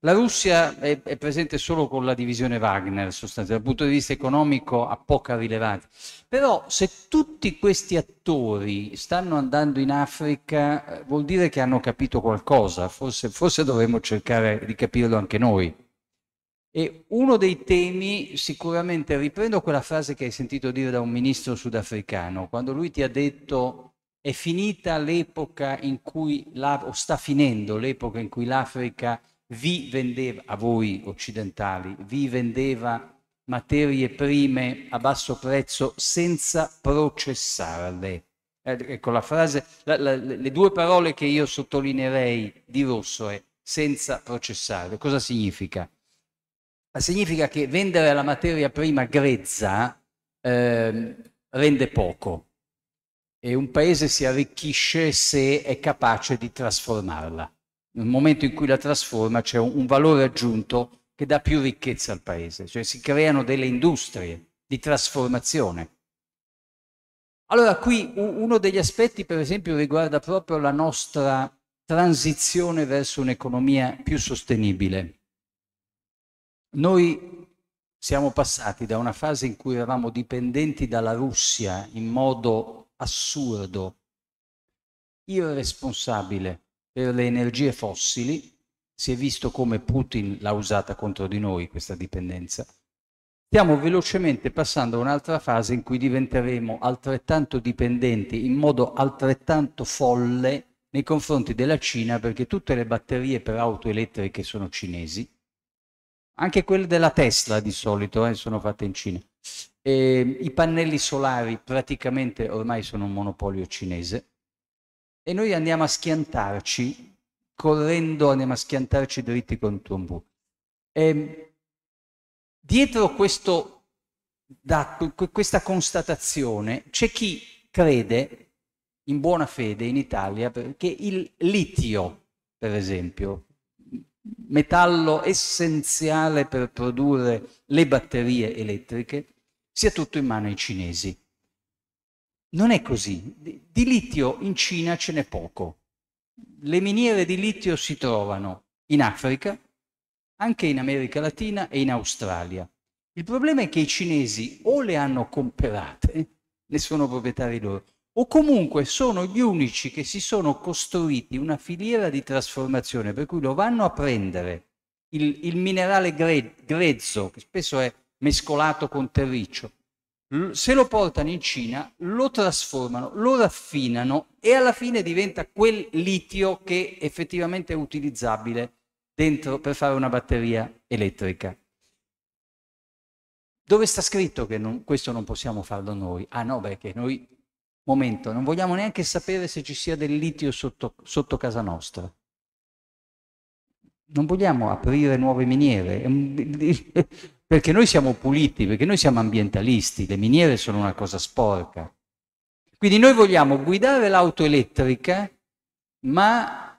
la Russia è, è, presente solo con la divisione Wagner, sostanzialmente, dal punto di vista economico ha poca rilevanza. Però se tutti questi attori stanno andando in Africa, eh, vuol dire che hanno capito qualcosa, forse, forse dovremmo cercare di capirlo anche noi. E uno dei temi, sicuramente, riprendo quella frase che hai sentito dire da un ministro sudafricano, quando lui ti ha detto è finita l'epoca in cui, la, o sta finendo l'epoca in cui l'Africa vi vendeva, a voi occidentali, vi vendeva materie prime a basso prezzo senza processarle. ecco la frase, la, la, le due parole che io sottolineerei di rosso è senza processarle. Cosa significa? Ma significa che vendere la materia prima grezza eh, rende poco e un paese si arricchisce se è capace di trasformarla. Nel momento in cui la trasforma c'è un, un valore aggiunto che dà più ricchezza al paese, cioè si creano delle industrie di trasformazione. Allora qui uno degli aspetti per esempio riguarda proprio la nostra transizione verso un'economia più sostenibile. Noi siamo passati da una fase in cui eravamo dipendenti dalla Russia in modo assurdo, irresponsabile per le energie fossili, si è visto come Putin l'ha usata contro di noi questa dipendenza. Stiamo velocemente passando a un'altra fase in cui diventeremo altrettanto dipendenti in modo altrettanto folle nei confronti della Cina perché tutte le batterie per auto elettriche sono cinesi anche quelle della Tesla di solito eh, sono fatte in Cina. E ehm, I pannelli solari praticamente ormai sono un monopolio cinese e noi andiamo a schiantarci, correndo andiamo a schiantarci dritti contro un bu. Ehm, dietro questo, da, questa constatazione c'è chi crede in buona fede in Italia che il litio, per esempio, metallo essenziale per produrre le batterie elettriche, sia tutto in mano ai cinesi. Non è così. Di litio in Cina ce n'è poco. Le miniere di litio si trovano in Africa, anche in America Latina e in Australia. Il problema è che i cinesi o le hanno comprate, ne sono proprietari loro, o comunque sono gli unici che si sono costruiti una filiera di trasformazione, per cui lo vanno a prendere il, il minerale gre, grezzo, che spesso è mescolato con terriccio, se lo portano in Cina, lo trasformano, lo raffinano e alla fine diventa quel litio che effettivamente è utilizzabile dentro per fare una batteria elettrica. Dove sta scritto che non, questo non possiamo farlo noi? Ah no, perché noi momento, non vogliamo neanche sapere se ci sia del litio sotto, sotto casa nostra. Non vogliamo aprire nuove miniere, <laughs> perché noi siamo puliti, perché noi siamo ambientalisti, le miniere sono una cosa sporca. Quindi noi vogliamo guidare l'auto elettrica, ma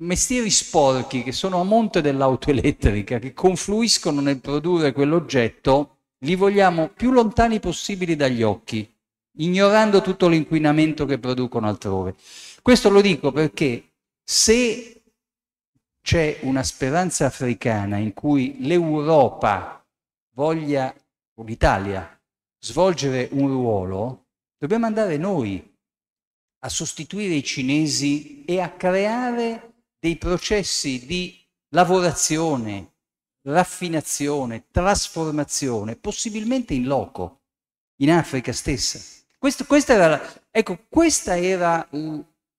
mestieri sporchi che sono a monte dell'auto elettrica, che confluiscono nel produrre quell'oggetto, li vogliamo più lontani possibili dagli occhi ignorando tutto l'inquinamento che producono altrove. Questo lo dico perché se c'è una speranza africana in cui l'Europa voglia, o l'Italia, svolgere un ruolo, dobbiamo andare noi a sostituire i cinesi e a creare dei processi di lavorazione, raffinazione, trasformazione, possibilmente in loco, in Africa stessa. Questo, questa era, la, ecco, questa era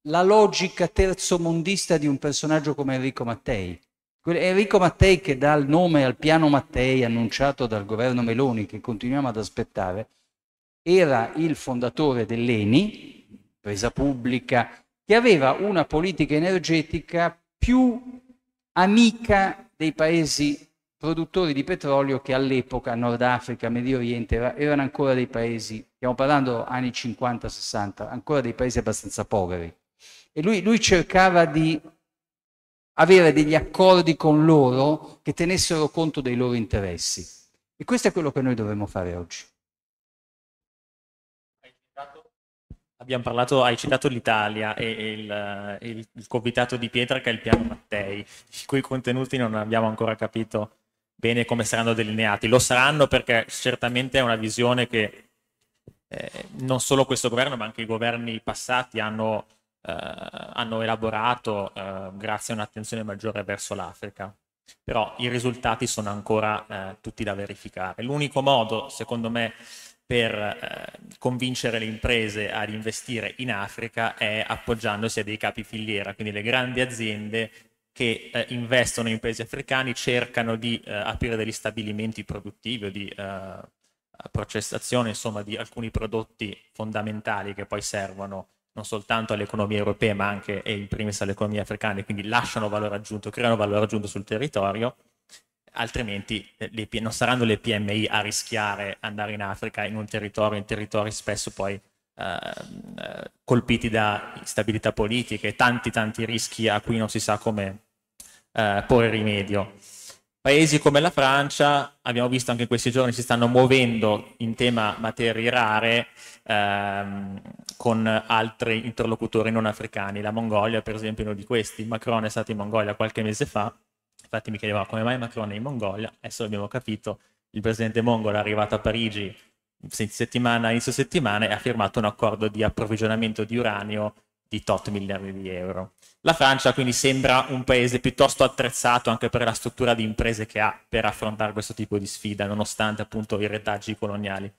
la logica terzomondista di un personaggio come Enrico Mattei. Enrico Mattei che dà il nome al piano Mattei annunciato dal governo Meloni, che continuiamo ad aspettare, era il fondatore dell'ENI, presa pubblica, che aveva una politica energetica più amica dei paesi produttori di petrolio che all'epoca Nord Africa, Medio Oriente erano ancora dei paesi, stiamo parlando anni 50-60, ancora dei paesi abbastanza poveri. E lui, lui cercava di avere degli accordi con loro che tenessero conto dei loro interessi. E questo è quello che noi dovremmo fare oggi. Abbiamo parlato, hai citato l'Italia e, il, eh, il, il, Comitato di Pietra che è il piano Mattei, i cui contenuti non abbiamo ancora capito bene come saranno delineati. Lo saranno perché certamente è una visione che eh, non solo questo governo, ma anche i governi passati hanno, eh, hanno elaborato eh, grazie a un'attenzione maggiore verso l'Africa. Però i risultati sono ancora eh, tutti da verificare. L'unico modo, secondo me, per eh, convincere le imprese ad investire in Africa è appoggiandosi a dei capi filiera, quindi le grandi aziende che eh, investono in paesi africani cercano di eh, aprire degli stabilimenti produttivi o di eh, processazione insomma, di alcuni prodotti fondamentali che poi servono non soltanto alle economie europee ma anche e in primis alle economie africane, quindi lasciano valore aggiunto, creano valore aggiunto sul territorio, altrimenti eh, le, non saranno le PMI a rischiare andare in Africa in un territorio, in territori spesso poi Ehm, colpiti da instabilità politiche, tanti tanti rischi a cui non si sa come eh, porre rimedio. Paesi come la Francia, abbiamo visto anche in questi giorni, si stanno muovendo in tema materie rare ehm, con altri interlocutori non africani. La Mongolia, per esempio, è uno di questi. Macron è stato in Mongolia qualche mese fa. Infatti mi chiedeva come mai Macron è in Mongolia. Adesso abbiamo capito, il presidente mongolo è arrivato a Parigi settimana, inizio settimana, ha firmato un accordo di approvvigionamento di uranio di tot miliardi di euro. La Francia quindi sembra un paese piuttosto attrezzato anche per la struttura di imprese che ha per affrontare questo tipo di sfida, nonostante appunto i retaggi coloniali.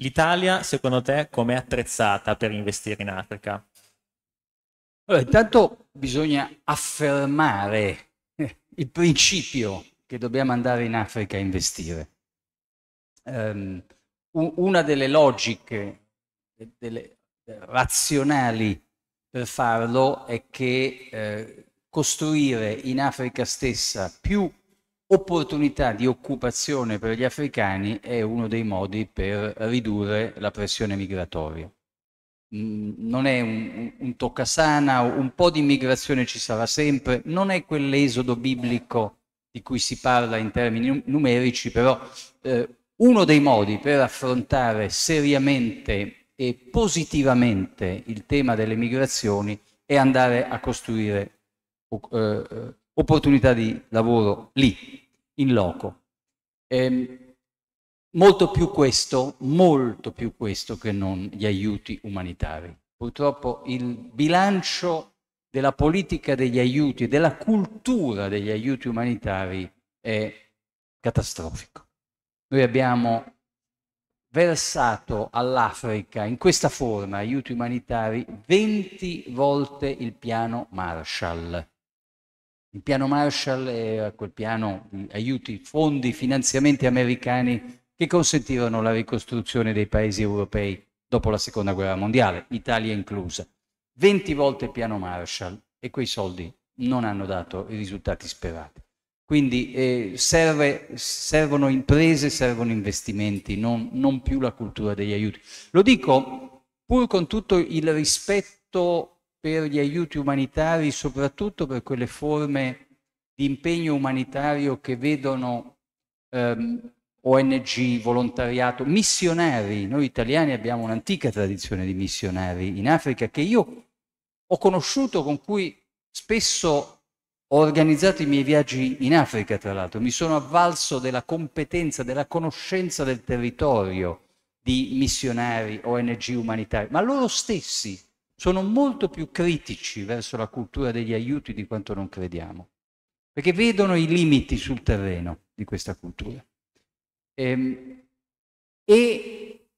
L'Italia, secondo te, com'è attrezzata per investire in Africa? Allora, intanto bisogna affermare eh, il principio che dobbiamo andare in Africa a investire. Um, una delle logiche delle razionali per farlo è che eh, costruire in Africa stessa più opportunità di occupazione per gli africani è uno dei modi per ridurre la pressione migratoria. non è un, un toccasana, un po' di immigrazione ci sarà sempre, non è quell'esodo biblico di cui si parla in termini numerici, però eh, uno dei modi per affrontare seriamente e positivamente il tema delle migrazioni è andare a costruire eh, eh, opportunità di lavoro lì, in loco. Eh, molto più questo, molto più questo che non gli aiuti umanitari. Purtroppo il bilancio della politica degli aiuti e della cultura degli aiuti umanitari è catastrofico. Noi abbiamo versato all'Africa in questa forma aiuti umanitari 20 volte il piano Marshall. Il piano Marshall era quel piano di aiuti, fondi, finanziamenti americani che consentirono la ricostruzione dei paesi europei dopo la seconda guerra mondiale, Italia inclusa. 20 volte il piano Marshall e quei soldi non hanno dato i risultati sperati. Quindi eh, serve, servono imprese, servono investimenti, non, non più la cultura degli aiuti. Lo dico pur con tutto il rispetto per gli aiuti umanitari, soprattutto per quelle forme di impegno umanitario che vedono ehm, ONG, volontariato, missionari. Noi italiani abbiamo un'antica tradizione di missionari in Africa che io ho conosciuto, con cui spesso ho organizzato i miei viaggi in Africa, tra l'altro, mi sono avvalso della competenza, della conoscenza del territorio di missionari, ONG umanitari, ma loro stessi sono molto più critici verso la cultura degli aiuti di quanto non crediamo, perché vedono i limiti sul terreno di questa cultura. E, ehm, e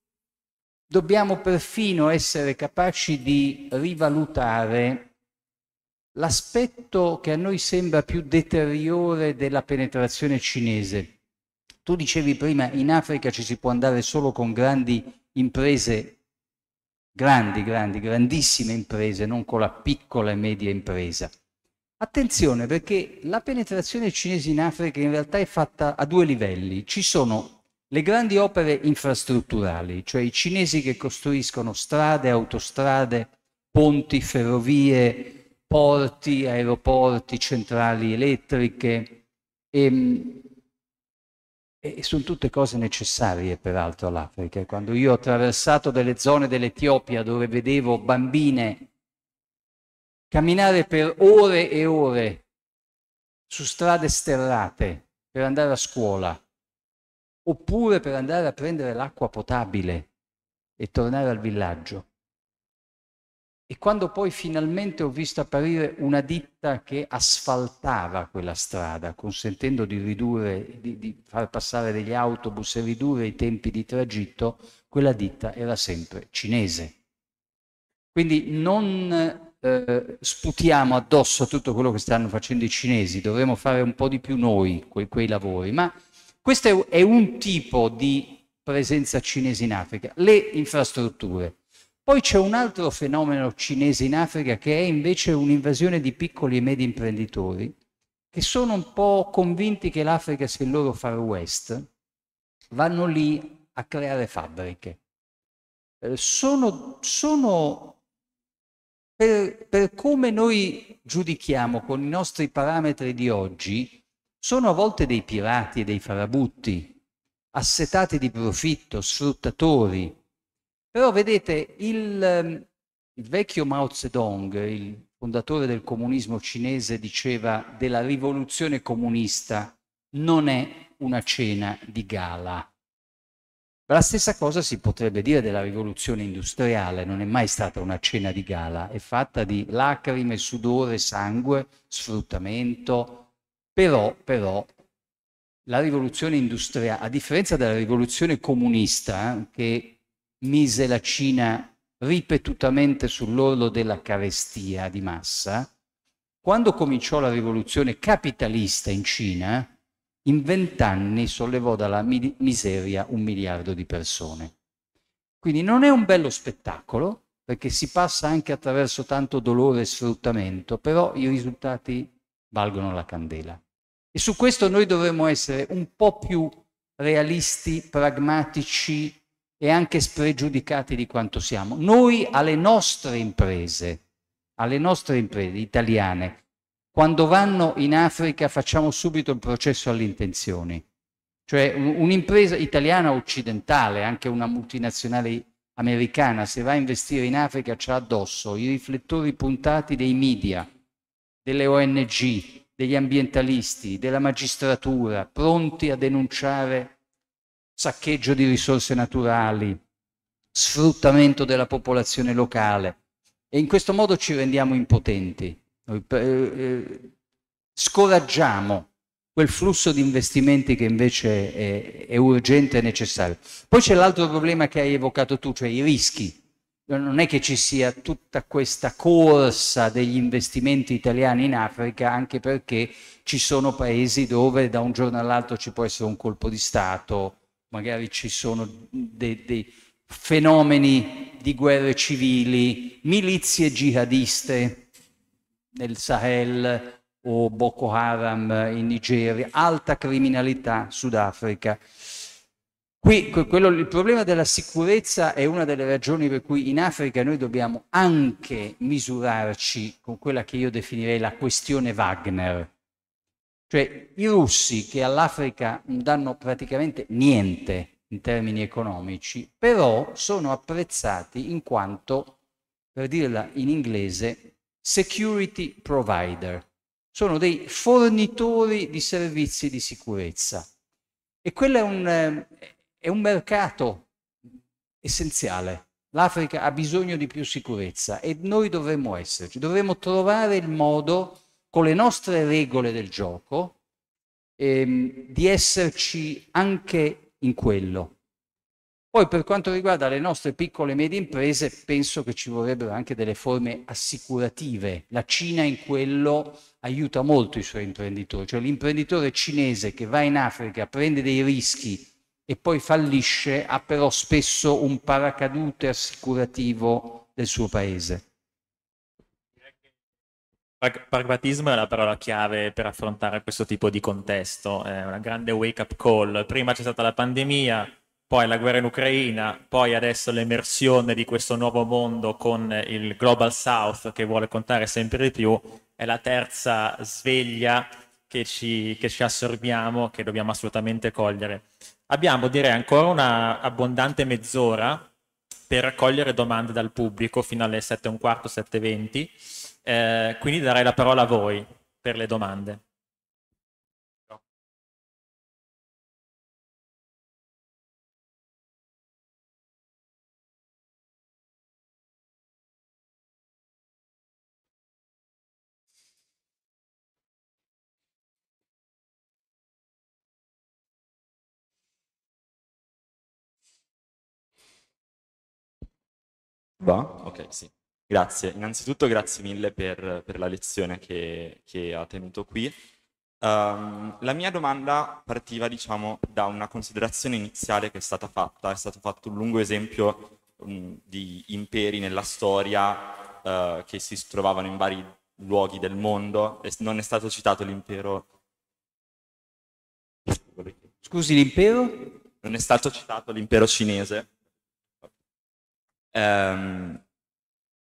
dobbiamo perfino essere capaci di rivalutare l'aspetto che a noi sembra più deteriore della penetrazione cinese. Tu dicevi prima, in Africa ci si può andare solo con grandi imprese, grandi, grandi, grandissime imprese, non con la piccola e media impresa. Attenzione perché la penetrazione cinese in Africa in realtà è fatta a due livelli. Ci sono le grandi opere infrastrutturali, cioè i cinesi che costruiscono strade, autostrade, ponti, ferrovie, porti, aeroporti, centrali elettriche e, ehm, e sono tutte cose necessarie peraltro all'Africa. Quando io ho attraversato delle zone dell'Etiopia dove vedevo bambine camminare per ore e ore su strade sterrate per andare a scuola oppure per andare a prendere l'acqua potabile e tornare al villaggio. E quando poi finalmente ho visto apparire una ditta che asfaltava quella strada, consentendo di ridurre, di, di, far passare degli autobus e ridurre i tempi di tragitto, quella ditta era sempre cinese. Quindi non eh, sputiamo addosso a tutto quello che stanno facendo i cinesi, dovremmo fare un po' di più noi quei, quei lavori, ma questo è, è un tipo di presenza cinese in Africa. Le infrastrutture, poi c'è un altro fenomeno cinese in Africa che è invece un'invasione di piccoli e medi imprenditori che sono un po' convinti che l'Africa sia il loro far west, vanno lì a creare fabbriche. Eh, sono, sono per, per come noi giudichiamo con i nostri parametri di oggi, sono a volte dei pirati e dei farabutti, assetati di profitto, sfruttatori, però vedete, il, ehm, il vecchio Mao Zedong, il fondatore del comunismo cinese, diceva della rivoluzione comunista non è una cena di gala. La stessa cosa si potrebbe dire della rivoluzione industriale, non è mai stata una cena di gala, è fatta di lacrime, sudore, sangue, sfruttamento, però, però la rivoluzione industriale, a differenza della rivoluzione comunista, eh, che mise la Cina ripetutamente sull'orlo della carestia di massa, quando cominciò la rivoluzione capitalista in Cina, in vent'anni sollevò dalla miseria un miliardo di persone. Quindi non è un bello spettacolo, perché si passa anche attraverso tanto dolore e sfruttamento, però i risultati valgono la candela. E su questo noi dovremmo essere un po' più realisti, pragmatici, e anche spregiudicati di quanto siamo. Noi alle nostre imprese, alle nostre imprese italiane, quando vanno in Africa facciamo subito il processo alle intenzioni. Cioè un'impresa italiana occidentale, anche una mm. multinazionale americana, se va a investire in Africa c'ha addosso i riflettori puntati dei media, delle ONG, degli ambientalisti, della magistratura, pronti a denunciare saccheggio di risorse naturali, sfruttamento della popolazione locale e in questo modo ci rendiamo impotenti, Noi, eh, eh, scoraggiamo quel flusso di investimenti che invece è, è urgente e necessario. Poi c'è l'altro problema che hai evocato tu, cioè i rischi. Non è che ci sia tutta questa corsa degli investimenti italiani in Africa, anche perché ci sono paesi dove da un giorno all'altro ci può essere un colpo di Stato, magari ci sono dei, dei fenomeni di guerre civili, milizie jihadiste nel Sahel o Boko Haram in Nigeria, alta criminalità Sudafrica. Qui quello, il problema della sicurezza è una delle ragioni per cui in Africa noi dobbiamo anche misurarci con quella che io definirei la questione Wagner, cioè i russi che all'Africa danno praticamente niente in termini economici, però sono apprezzati in quanto, per dirla in inglese, security provider. Sono dei fornitori di servizi di sicurezza. E quello è un, eh, è un mercato essenziale. L'Africa ha bisogno di più sicurezza e noi dovremmo esserci, dovremmo trovare il modo di con le nostre regole del gioco, ehm, di esserci anche in quello. Poi per quanto riguarda le nostre piccole e medie imprese, penso che ci vorrebbero anche delle forme assicurative. La Cina in quello aiuta molto i suoi imprenditori, cioè l'imprenditore cinese che va in Africa, prende dei rischi e poi fallisce, ha però spesso un paracadute assicurativo del suo paese. Pragmatismo è la parola chiave per affrontare questo tipo di contesto, è una grande wake-up call. Prima c'è stata la pandemia, poi la guerra in Ucraina, poi adesso l'emersione di questo nuovo mondo con il Global South che vuole contare sempre di più, è la terza sveglia che ci, che ci assorbiamo, che dobbiamo assolutamente cogliere. Abbiamo, direi, ancora una abbondante mezz'ora per raccogliere domande dal pubblico fino alle 7 e un quarto, 7.20 eh, quindi darei la parola a voi per le domande. Va? Ok, sì. Grazie, innanzitutto grazie mille per, per la lezione che, che, ha tenuto qui. Um, la mia domanda partiva diciamo, da una considerazione iniziale che è stata fatta, è stato fatto un lungo esempio um, di imperi nella storia uh, che si trovavano in vari luoghi del mondo, e non è stato citato l'impero... Scusi, l'impero? Non è stato citato l'impero cinese. Um,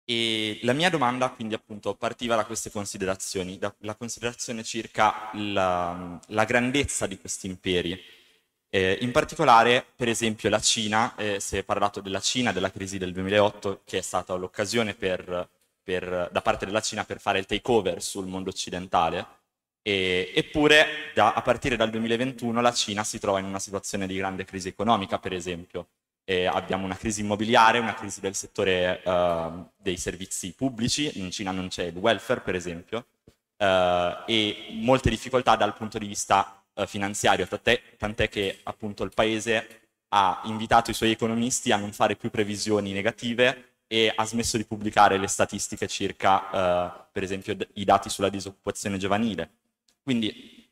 e la mia domanda quindi appunto partiva da queste considerazioni, dalla considerazione circa la, la, grandezza di questi imperi. Eh, in particolare, per esempio, la Cina, eh, si è parlato della Cina, della crisi del 2008, che è stata l'occasione per, per, da parte della Cina per fare il takeover sul mondo occidentale, e, eppure da, a partire dal 2021 la Cina si trova in una situazione di grande crisi economica, per esempio, e abbiamo una crisi immobiliare, una crisi del settore uh, dei servizi pubblici, in Cina non c'è il welfare per esempio, uh, e molte difficoltà dal punto di vista uh, finanziario, tant'è, tant'è, che appunto il paese ha invitato i suoi economisti a non fare più previsioni negative e ha smesso di pubblicare le statistiche circa, eh, per esempio, d- i dati sulla disoccupazione giovanile. Quindi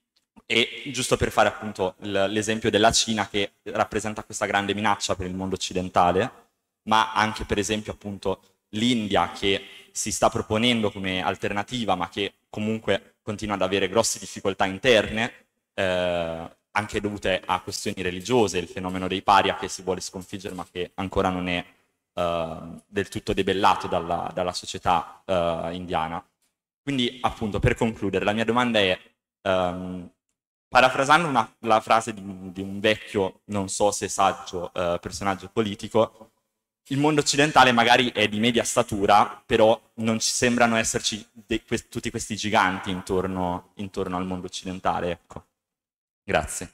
e giusto per fare appunto l'esempio della Cina che rappresenta questa grande minaccia per il mondo occidentale, ma anche per esempio appunto l'India che si sta proponendo come alternativa ma che comunque continua ad avere grosse difficoltà interne, eh, anche dovute a questioni religiose, il fenomeno dei paria che si vuole sconfiggere ma che ancora non è eh, del tutto debellato dalla, dalla società eh, indiana. Quindi appunto per concludere la mia domanda è... Um, parafrasando una, la frase di, di, un vecchio, non so se saggio, eh, personaggio politico, il mondo occidentale magari è di media statura, però non ci sembrano esserci de- que- tutti questi giganti intorno, intorno al mondo occidentale. Ecco. Grazie.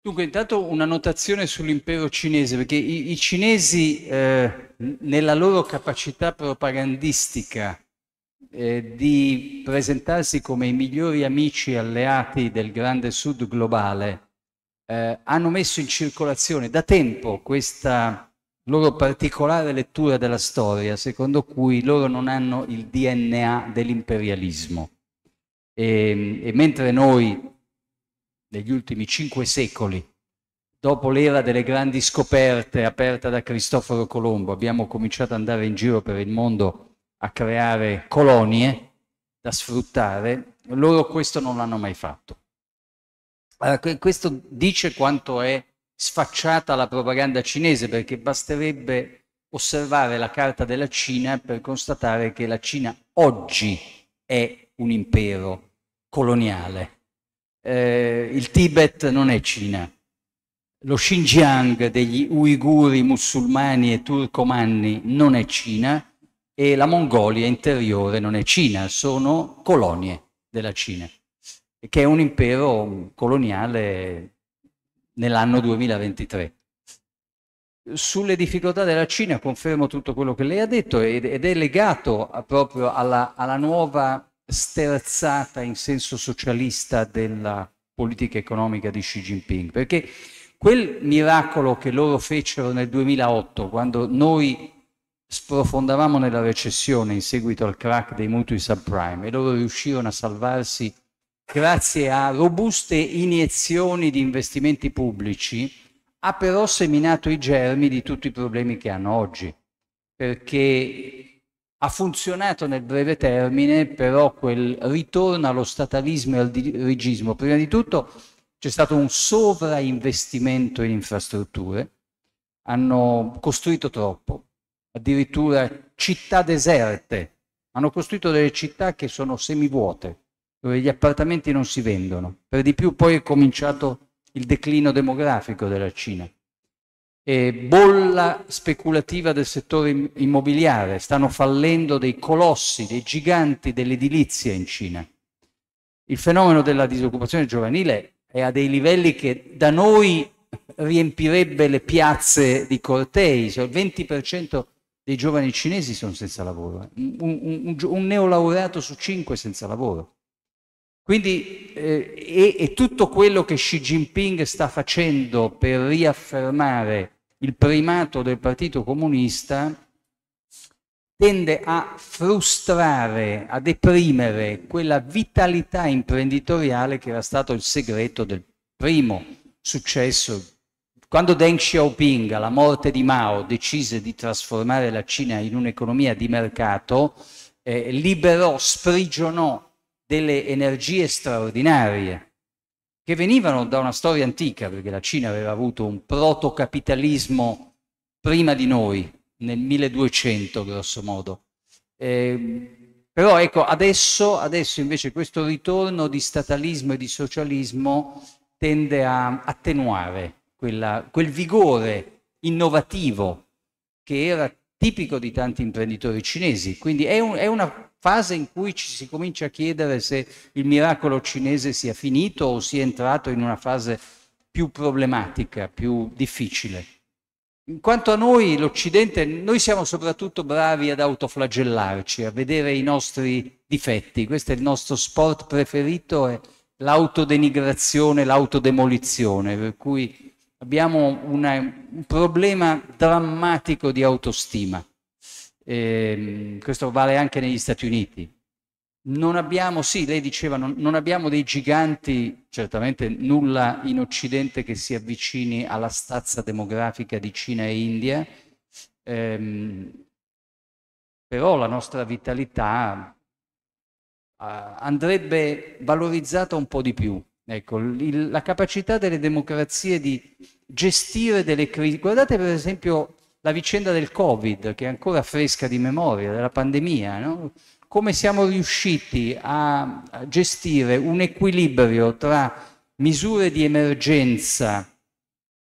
Dunque, intanto una notazione sull'impero cinese, perché i, i cinesi eh, nella loro capacità propagandistica eh, di presentarsi come i migliori amici e alleati del grande sud globale, eh, hanno messo in circolazione da tempo questa loro particolare lettura della storia, secondo cui loro non hanno il DNA dell'imperialismo. E, e mentre noi, negli ultimi cinque secoli, dopo l'era delle grandi scoperte aperta da Cristoforo Colombo, abbiamo cominciato ad andare in giro per il mondo a creare colonie da sfruttare, loro questo non l'hanno mai fatto. Allora, questo dice quanto è sfacciata la propaganda cinese, perché basterebbe osservare la carta della Cina per constatare che la Cina oggi è un impero coloniale. Eh, il Tibet non è Cina. Lo Xinjiang degli uiguri musulmani e turcomanni non è Cina e la Mongolia interiore non è Cina, sono colonie della Cina, che è un impero coloniale nell'anno 2023. Sulle difficoltà della Cina confermo tutto quello che lei ha detto ed è legato proprio alla, alla nuova sterzata in senso socialista della politica economica di Xi Jinping, perché quel miracolo che loro fecero nel 2008, quando noi sprofondavamo nella recessione in seguito al crack dei mutui subprime e loro riuscirono a salvarsi grazie a robuste iniezioni di investimenti pubblici, ha però seminato i germi di tutti i problemi che hanno oggi, perché ha funzionato nel breve termine, però quel ritorno allo statalismo e al dirigismo. Prima di tutto c'è stato un sovrainvestimento in infrastrutture, hanno costruito troppo, addirittura città deserte. Hanno costruito delle città che sono semivuote, dove gli appartamenti non si vendono. Per di più poi è cominciato il declino demografico della Cina. E bolla speculativa del settore immobiliare, stanno fallendo dei colossi, dei giganti dell'edilizia in Cina. Il fenomeno della disoccupazione giovanile è a dei livelli che da noi riempirebbe le piazze di cortei, cioè il 20% dei giovani cinesi sono senza lavoro, eh. un, un, un neolaureato su cinque senza lavoro. Quindi eh, e, e tutto quello che Xi Jinping sta facendo per riaffermare il primato del Partito Comunista tende a frustrare, a deprimere quella vitalità imprenditoriale che era stato il segreto del primo successo quando Deng Xiaoping, alla morte di Mao, decise di trasformare la Cina in un'economia di mercato, eh, liberò, sprigionò delle energie straordinarie che venivano da una storia antica, perché la Cina aveva avuto un protocapitalismo prima di noi, nel 1200 grosso modo. Eh, però ecco, adesso, adesso invece questo ritorno di statalismo e di socialismo tende a attenuare quella, quel vigore innovativo che era tipico di tanti imprenditori cinesi. Quindi è, un, è una fase in cui ci si comincia a chiedere se il miracolo cinese sia finito o sia entrato in una fase più problematica, più difficile. In quanto a noi, l'Occidente, noi siamo soprattutto bravi ad autoflagellarci, a vedere i nostri difetti. Questo è il nostro sport preferito, è l'autodenigrazione, l'autodemolizione, per cui abbiamo una, un problema drammatico di autostima. Eh, questo vale anche negli Stati Uniti. Non abbiamo, sì, lei diceva, non, non abbiamo dei giganti, certamente nulla in Occidente che si avvicini alla stazza demografica di Cina e India, ehm, però la nostra vitalità eh, andrebbe valorizzata un po' di più. Ecco, il, la capacità delle democrazie di gestire delle crisi. Guardate per esempio la vicenda del Covid, che è ancora fresca di memoria, della pandemia, no? come siamo riusciti a gestire un equilibrio tra misure di emergenza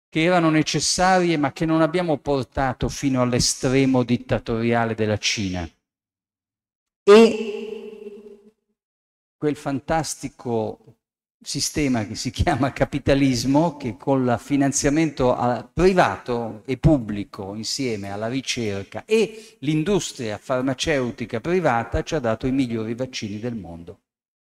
che erano necessarie ma che non abbiamo portato fino all'estremo dittatoriale della Cina e quel fantastico sistema che si chiama capitalismo, che con il finanziamento privato e pubblico insieme alla ricerca e l'industria farmaceutica privata ci ha dato i migliori vaccini del mondo.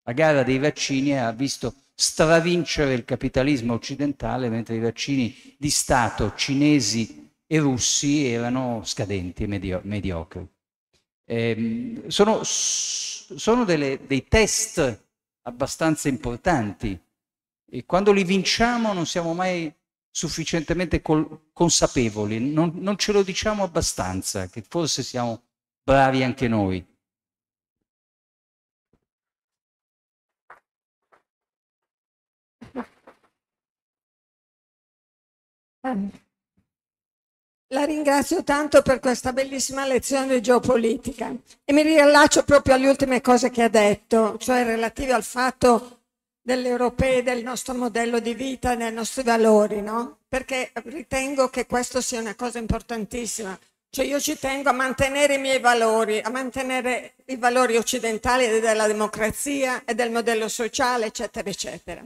La gara dei vaccini ha visto stravincere il capitalismo occidentale mentre i vaccini di Stato cinesi e russi erano scadenti e medio- mediocri. Eh, sono, sono delle, dei test abbastanza importanti e quando li vinciamo non siamo mai sufficientemente col- consapevoli, non, non ce lo diciamo abbastanza, che forse siamo bravi anche noi. Um. La ringrazio tanto per questa bellissima lezione di geopolitica e mi riallaccio proprio alle ultime cose che ha detto, cioè relative al fatto dell'europeo, del nostro modello di vita, dei nostri valori, no? Perché ritengo che questo sia una cosa importantissima. Cioè io ci tengo a mantenere i miei valori, a mantenere i valori occidentali della democrazia e del modello sociale, eccetera, eccetera.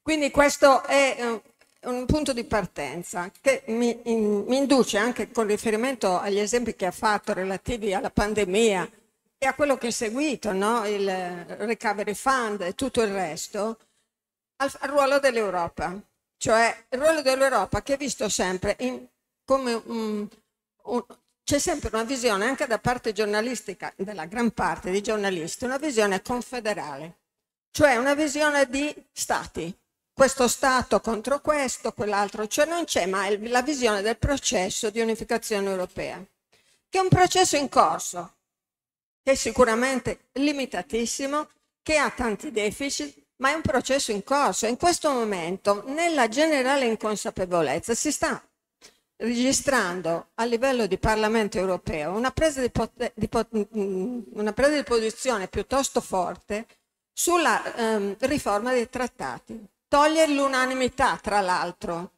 Quindi questo è eh, un punto di partenza che mi, in, mi, induce anche con riferimento agli esempi che ha fatto relativi alla pandemia e a quello che è seguito, no? il recovery fund e tutto il resto, al, al ruolo dell'Europa. Cioè il ruolo dell'Europa che è visto sempre in, come um, un, c'è sempre una visione, anche da parte giornalistica, della gran parte dei giornalisti, una visione confederale, cioè una visione di stati, questo Stato contro questo, quell'altro, cioè non c'è mai la visione del processo di unificazione europea, che è un processo in corso, che è sicuramente limitatissimo, che ha tanti deficit, ma è un processo in corso. In questo momento, nella generale inconsapevolezza, si sta registrando a livello di Parlamento europeo una presa di, di, mm, mm, una presa di posizione piuttosto forte sulla ehm, riforma dei trattati togliere l'unanimità, tra l'altro,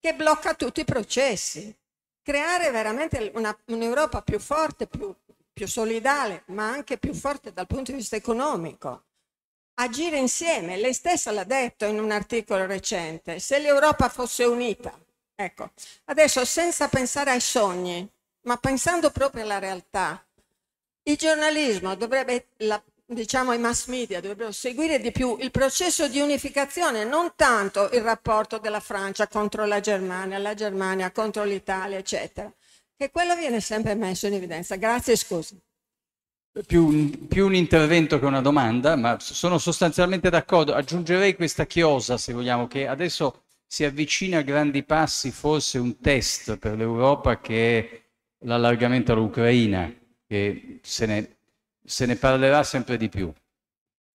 che blocca tutti i processi, creare veramente un'Europa più forte, più, più solidale, ma anche più forte dal punto di vista economico. Agire insieme, lei stessa l'ha detto in un articolo recente, se l'Europa fosse unita. Ecco, adesso senza pensare ai sogni, ma pensando proprio alla realtà, il giornalismo dovrebbe, la, diciamo i mass media dovrebbero seguire di più il processo di unificazione, non tanto il rapporto della Francia contro la Germania, la Germania contro l'Italia, eccetera, che quello viene sempre messo in evidenza. Grazie e scusi. Più, più, un intervento che una domanda, ma sono sostanzialmente d'accordo. Aggiungerei questa chiosa, se vogliamo, che adesso si avvicina a grandi passi forse un test per l'Europa che è l'allargamento all'Ucraina, che se ne se ne parlerà sempre di più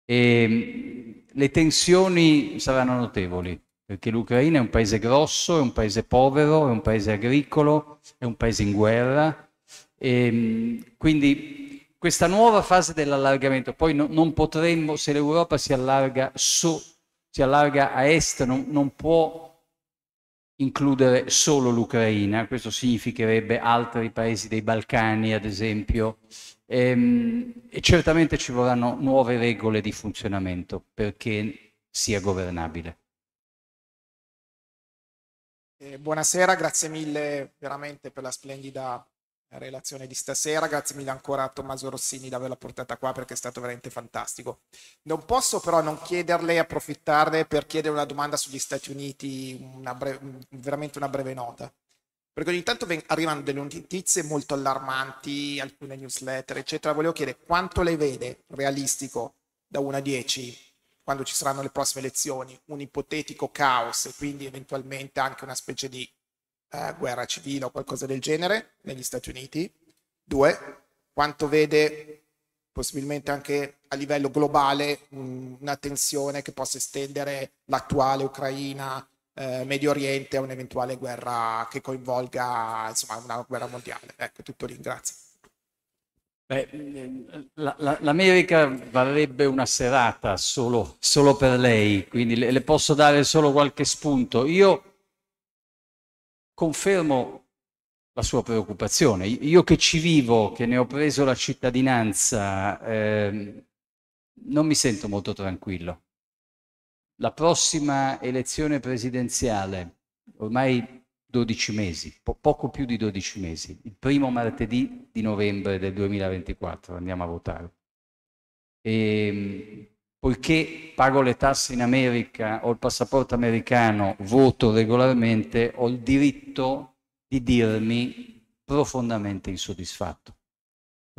e ehm, le tensioni saranno notevoli perché l'Ucraina è un paese grosso, è un paese povero, è un paese agricolo, è un paese in guerra e ehm, quindi questa nuova fase dell'allargamento, poi no, non potremmo, se l'Europa si allarga, so, si allarga a est, non, non può includere solo l'Ucraina, questo significherebbe altri paesi dei Balcani, ad esempio, e, ehm, e certamente ci vorranno nuove regole di funzionamento perché sia governabile. Eh, buonasera, grazie mille veramente per la splendida relazione di stasera. Grazie mille ancora a Tommaso Rossini di averla portata qua perché è stato veramente fantastico. Non posso però non chiederle, approfittarne per chiedere una domanda sugli Stati Uniti, una breve, veramente una breve nota. Perché ogni tanto arrivano delle notizie molto allarmanti, alcune newsletter, eccetera. Volevo chiedere quanto lei vede realistico da 1 a 10 quando ci saranno le prossime elezioni, un ipotetico caos e quindi eventualmente anche una specie di eh, guerra civile o qualcosa del genere negli Stati Uniti. Due, quanto vede possibilmente anche a livello globale mm, una tensione che possa estendere l'attuale Ucraina eh, Medio Oriente a un'eventuale guerra che coinvolga insomma, una guerra mondiale. Ecco, tutto lì, grazie. Beh, la, la, L'America varrebbe una serata solo, solo per lei, quindi le, le posso dare solo qualche spunto. Io confermo la sua preoccupazione. Io che ci vivo, che ne ho preso la cittadinanza, eh, non mi sento molto tranquillo la prossima elezione presidenziale, ormai 12 mesi, po- poco più di 12 mesi, il primo martedì di novembre del 2024 andiamo a votare. E, ehm, poiché pago le tasse in America, ho il passaporto americano, voto regolarmente, ho il diritto di dirmi profondamente insoddisfatto.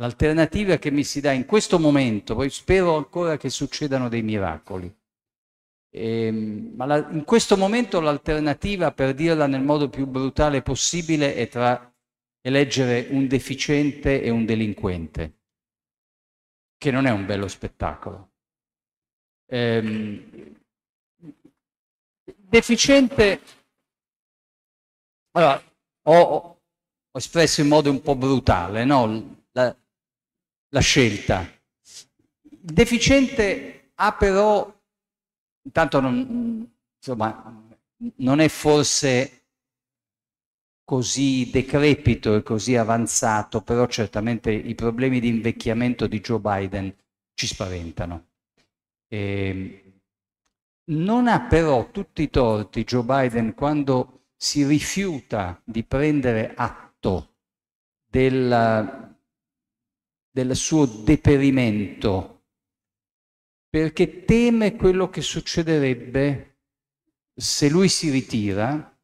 L'alternativa che mi si dà in questo momento, poi spero ancora che succedano dei miracoli, e, ehm, ma la, in questo momento l'alternativa, per dirla nel modo più brutale possibile, è tra eleggere un deficiente e un delinquente, che non è un bello spettacolo. Ehm, deficiente, allora, ho, ho, espresso in modo un po' brutale no? la, la scelta. deficiente ha però Intanto non, mm, mm. insomma, non è forse così decrepito e così avanzato, però certamente i problemi di invecchiamento di Joe Biden ci spaventano. E ehm, non ha però tutti i torti Joe Biden quando si rifiuta di prendere atto del, del suo deperimento perché teme quello che succederebbe se lui si ritira.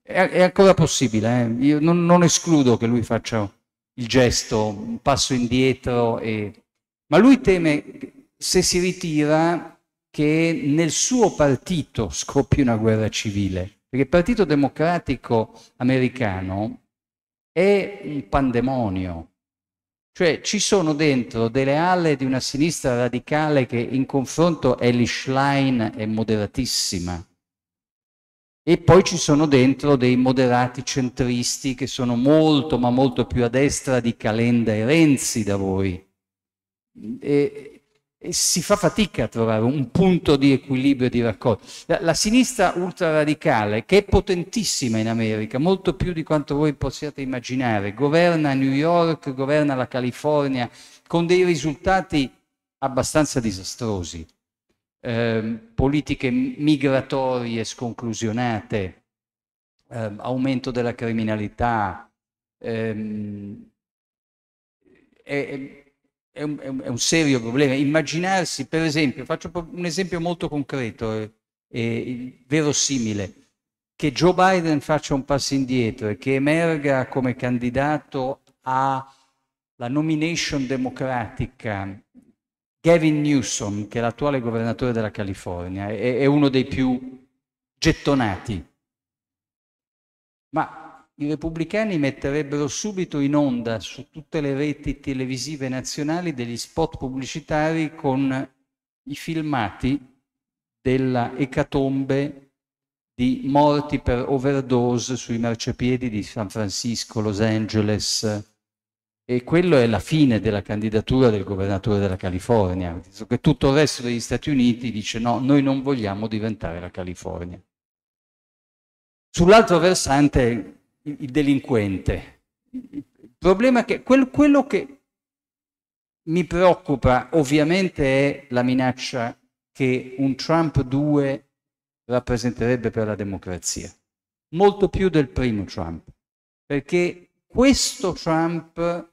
È, è ancora possibile, eh? io non, non, escludo che lui faccia il gesto, un passo indietro, e... ma lui teme se si ritira che nel suo partito scoppi una guerra civile, perché il Partito Democratico americano è un pandemonio, cioè ci sono dentro delle alle di una sinistra radicale che in confronto Ellie Schlein e moderatissima e poi ci sono dentro dei moderati centristi che sono molto ma molto più a destra di Calenda e Renzi da voi. E, si fa fatica a trovare un punto di equilibrio e di raccolta. La, la, sinistra ultraradicale, che è potentissima in America, molto più di quanto voi possiate immaginare, governa New York, governa la California, con dei risultati abbastanza disastrosi. Eh, politiche migratorie sconclusionate, eh, aumento della criminalità, ehm, e, è un, è, un, serio problema. Immaginarsi, per esempio, faccio un esempio molto concreto e, eh, e verosimile, che Joe Biden faccia un passo indietro e che emerga come candidato alla nomination democratica Gavin Newsom, che è l'attuale governatore della California, è, è uno dei più gettonati. Ma i repubblicani metterebbero subito in onda su tutte le reti televisive nazionali degli spot pubblicitari con i filmati della ecatombe di morti per overdose sui marciapiedi di San Francisco, Los Angeles. E quello è la fine della candidatura del governatore della California, che tutto il resto degli Stati Uniti dice no, noi non vogliamo diventare la California. Sull'altro versante il delinquente. Il problema è che quel, quello che mi preoccupa ovviamente è la minaccia che un Trump 2 rappresenterebbe per la democrazia, molto più del primo Trump, perché questo Trump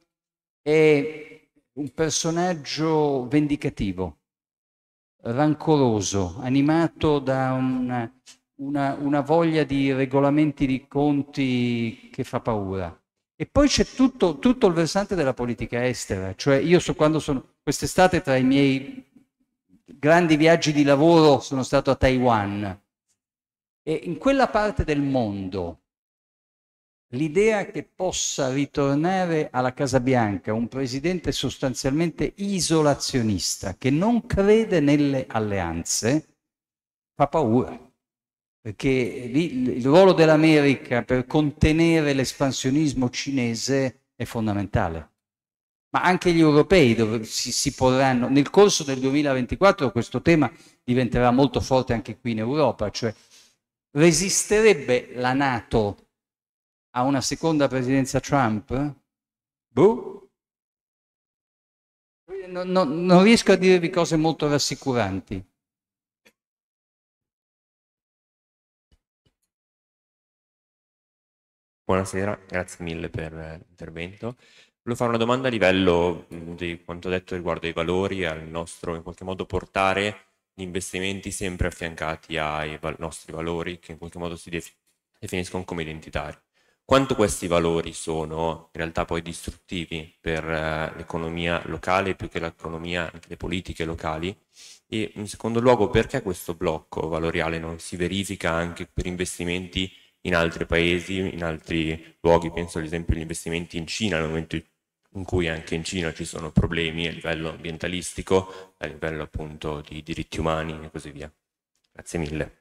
è un personaggio vendicativo, rancoroso, animato da una, una, una voglia di regolamenti di conti che fa paura. E poi c'è tutto, tutto, il versante della politica estera, cioè io so quando sono, quest'estate tra i miei grandi viaggi di lavoro sono stato a Taiwan e in quella parte del mondo l'idea che possa ritornare alla Casa Bianca un presidente sostanzialmente isolazionista che non crede nelle alleanze fa paura perché lì il ruolo dell'America per contenere l'espansionismo cinese è fondamentale. Ma anche gli europei dove si, si porranno, nel corso del 2024 questo tema diventerà molto forte anche qui in Europa, cioè resisterebbe la Nato a una seconda presidenza Trump? Boh. Non, non, non riesco a dirvi cose molto rassicuranti. Buonasera, grazie mille per eh, l'intervento. Volevo fare una domanda a livello mm, di quanto detto riguardo ai valori, al nostro in qualche modo portare gli investimenti sempre affiancati ai val- nostri valori che in qualche modo si def- definiscono come identitari. Quanto questi valori sono in realtà poi distruttivi per eh, l'economia locale più che l'economia anche le politiche locali? E in secondo luogo perché questo blocco valoriale non si verifica anche per investimenti in altri paesi, in altri luoghi, penso ad esempio agli investimenti in Cina, nel momento in cui anche in Cina ci sono problemi a livello ambientalistico, a livello appunto di diritti umani e così via. Grazie mille.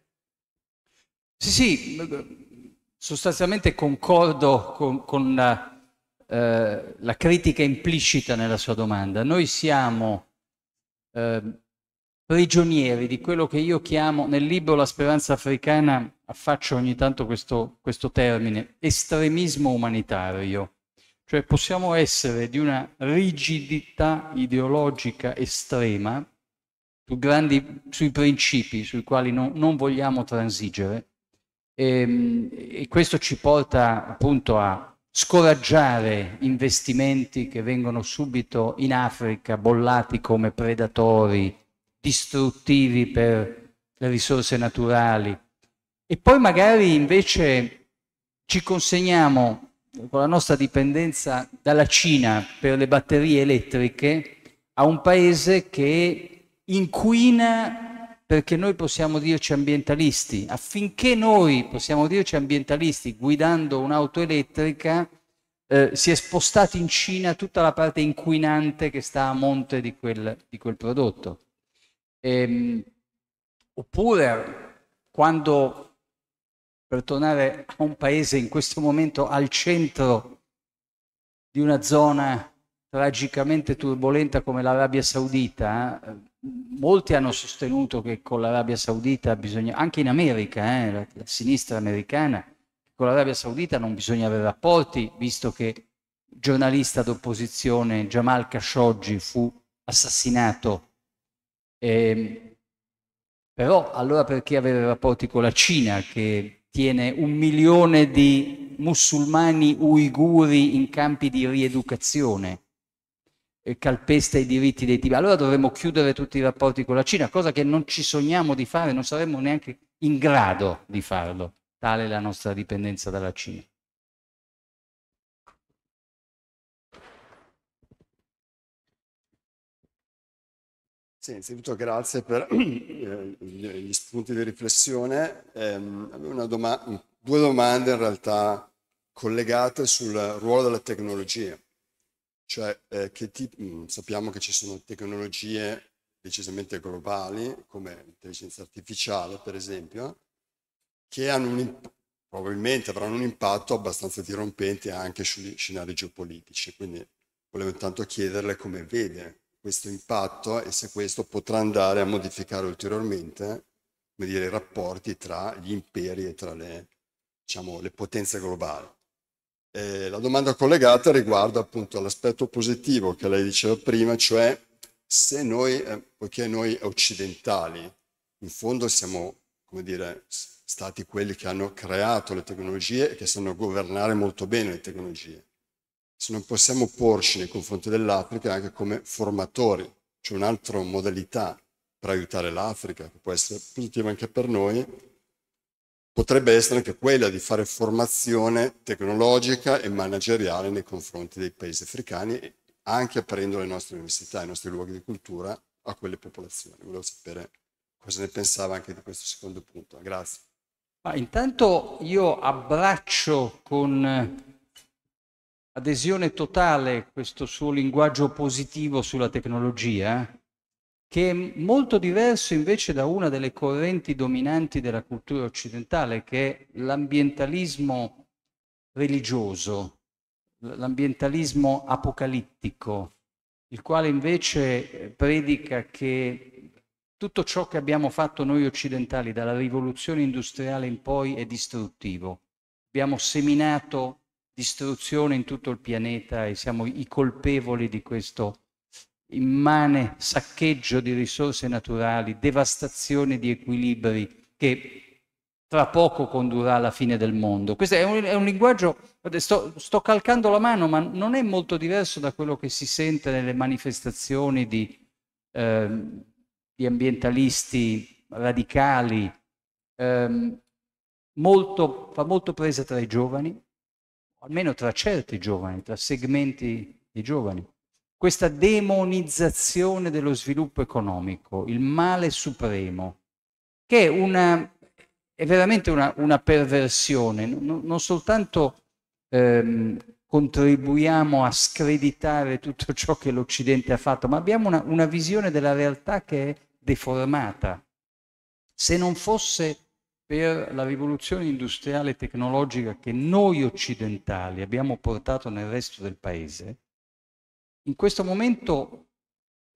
Sì, sì, sostanzialmente concordo con, con la, eh, la, critica implicita nella sua domanda. Noi siamo eh, prigionieri di quello che io chiamo nel libro La speranza africana, affaccio ogni tanto questo, questo termine, estremismo umanitario. Cioè possiamo essere di una rigidità ideologica estrema su grandi, sui principi sui quali non, non vogliamo transigere e, ehm, e questo ci porta appunto a scoraggiare investimenti che vengono subito in Africa bollati come predatori, distruttivi per le risorse naturali e poi magari invece ci consegniamo con la nostra dipendenza dalla Cina per le batterie elettriche a un paese che inquina perché noi possiamo dirci ambientalisti. Affinché noi possiamo dirci ambientalisti guidando un'auto elettrica, eh, si è spostata in Cina tutta la parte inquinante che sta a monte di quel, di quel prodotto. Ehm, oppure quando, per tornare a un paese in questo momento al centro di una zona tragicamente turbolenta come l'Arabia Saudita, eh, molti hanno sostenuto che con l'Arabia Saudita bisogna, anche in America, eh, la, la sinistra americana, con l'Arabia Saudita non bisogna avere rapporti, visto che giornalista d'opposizione Jamal Khashoggi fu assassinato eh, però allora perché avere rapporti con la Cina che tiene un milione di musulmani uiguri in campi di rieducazione? e calpesta i diritti dei tibetani. Allora dovremmo chiudere tutti i rapporti con la Cina, cosa che non ci sogniamo di fare, non saremmo neanche in grado di farlo, tale è la nostra dipendenza dalla Cina. Sì, innanzitutto grazie per <clears throat> eh, gli spunti di riflessione. Ehm, avevo doma- due domande in realtà collegate sul ruolo della tecnologia. Cioè, eh, tip- mm, sappiamo che ci sono tecnologie decisamente globali, come l'intelligenza artificiale per esempio, che imp- probabilmente avranno un impatto abbastanza dirompente anche sugli scenari geopolitici. Quindi volevo intanto chiederle come vede questo impatto e se questo potrà andare a modificare ulteriormente come dire, i rapporti tra gli imperi e tra le, diciamo, le potenze globali. E la domanda collegata riguarda appunto l'aspetto positivo che lei diceva prima, cioè se noi, eh, poiché noi occidentali, in fondo siamo, come dire, stati quelli che hanno creato le tecnologie e che sanno governare molto bene le tecnologie se non possiamo porci nei confronti dell'Africa anche come formatori, c'è un'altra modalità per aiutare l'Africa, che può essere positiva anche per noi, potrebbe essere anche quella di fare formazione tecnologica e manageriale nei confronti dei paesi africani, anche aprendo le nostre università, i nostri luoghi di cultura a quelle popolazioni. Volevo sapere cosa ne pensava anche di questo secondo punto. Grazie. Ah, intanto io abbraccio con adesione totale a questo suo linguaggio positivo sulla tecnologia, che è molto diverso invece da una delle correnti dominanti della cultura occidentale, che è l'ambientalismo religioso, l'ambientalismo apocalittico, il quale invece eh, predica che tutto ciò che abbiamo fatto noi occidentali dalla rivoluzione industriale in poi è distruttivo. Abbiamo seminato distruzione in tutto il pianeta e siamo i colpevoli di questo immane saccheggio di risorse naturali, devastazione di equilibri che tra poco condurrà alla fine del mondo. Questo è un, è un linguaggio, sto, sto, calcando la mano, ma non è molto diverso da quello che si sente nelle manifestazioni di, eh, di ambientalisti radicali, eh, molto, fa molto presa tra i giovani, almeno tra certi giovani, tra segmenti di giovani. Questa demonizzazione dello sviluppo economico, il male supremo, che è, una, è veramente una, una perversione, non, non soltanto ehm, contribuiamo a screditare tutto ciò che l'Occidente ha fatto, ma abbiamo una, una visione della realtà che è deformata. Se non fosse per la rivoluzione industriale e tecnologica che noi occidentali abbiamo portato nel resto del paese, in questo momento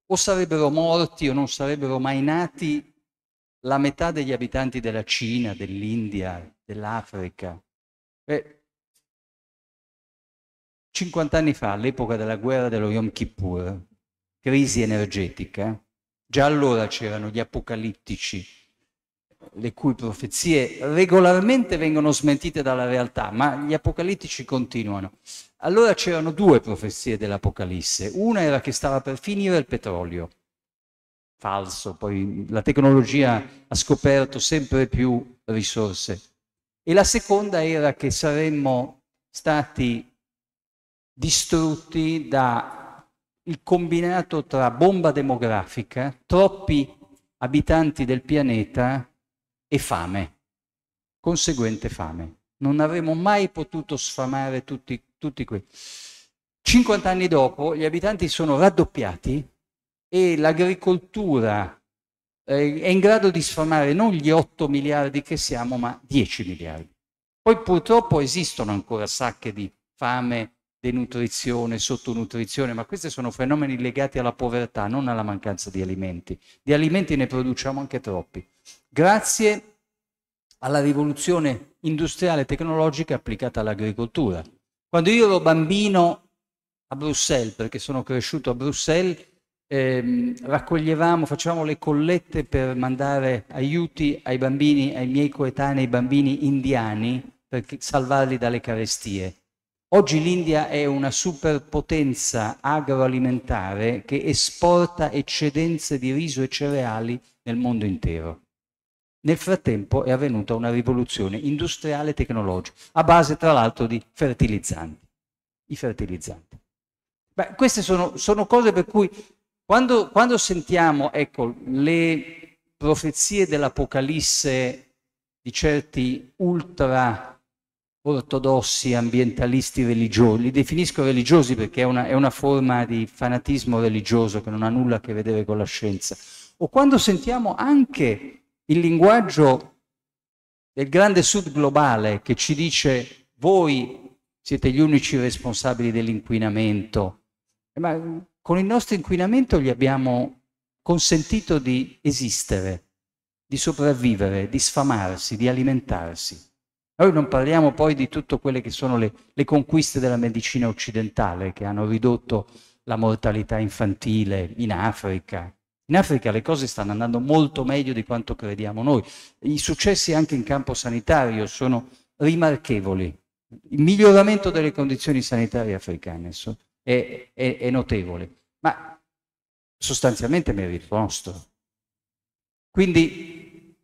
o sarebbero morti o non sarebbero mai nati la metà degli abitanti della Cina, dell'India, dell'Africa. Eh, 50 anni fa, all'epoca della guerra dello Yom Kippur, crisi energetica, già allora c'erano gli apocalittici le cui profezie regolarmente vengono smentite dalla realtà, ma gli apocalittici continuano. Allora c'erano due profezie dell'Apocalisse. Una era che stava per finire il petrolio, falso, poi la tecnologia ha scoperto sempre più risorse. E la seconda era che saremmo stati distrutti dal combinato tra bomba demografica, troppi abitanti del pianeta e fame, conseguente fame. Non avremmo mai potuto sfamare tutti, tutti quei. 50 anni dopo gli abitanti sono raddoppiati e l'agricoltura eh, è in grado di sfamare non gli 8 miliardi che siamo, ma 10 miliardi. Poi purtroppo esistono ancora sacche di fame, denutrizione, sottonutrizione, ma questi sono fenomeni legati alla povertà, non alla mancanza di alimenti. Di alimenti ne produciamo anche troppi grazie alla rivoluzione industriale e tecnologica applicata all'agricoltura. Quando io ero bambino a Bruxelles, perché sono cresciuto a Bruxelles, ehm, raccoglievamo, facevamo le collette per mandare aiuti ai bambini, ai miei coetanei, ai bambini indiani, per salvarli dalle carestie. Oggi l'India è una superpotenza agroalimentare che esporta eccedenze di riso e cereali nel mondo intero. Nel frattempo è avvenuta una rivoluzione industriale e tecnologica, a base tra l'altro di fertilizzanti. I fertilizzanti. Beh, queste sono, sono, cose per cui quando, quando sentiamo ecco, le profezie dell'Apocalisse di certi ultra ortodossi, ambientalisti religiosi, li definisco religiosi perché è una, è una forma di fanatismo religioso che non ha nulla a che vedere con la scienza, o quando sentiamo anche il linguaggio del grande sud globale che ci dice voi siete gli unici responsabili dell'inquinamento, eh, ma con il nostro inquinamento gli abbiamo consentito di esistere, di sopravvivere, di sfamarsi, di alimentarsi. Noi non parliamo poi di tutte quelle che sono le, le, conquiste della medicina occidentale che hanno ridotto la mortalità infantile in Africa, in Africa le cose stanno andando molto meglio di quanto crediamo noi. I successi anche in campo sanitario sono rimarchevoli. Il miglioramento delle condizioni sanitarie africane è, è, è notevole, ma sostanzialmente merito nostro. Quindi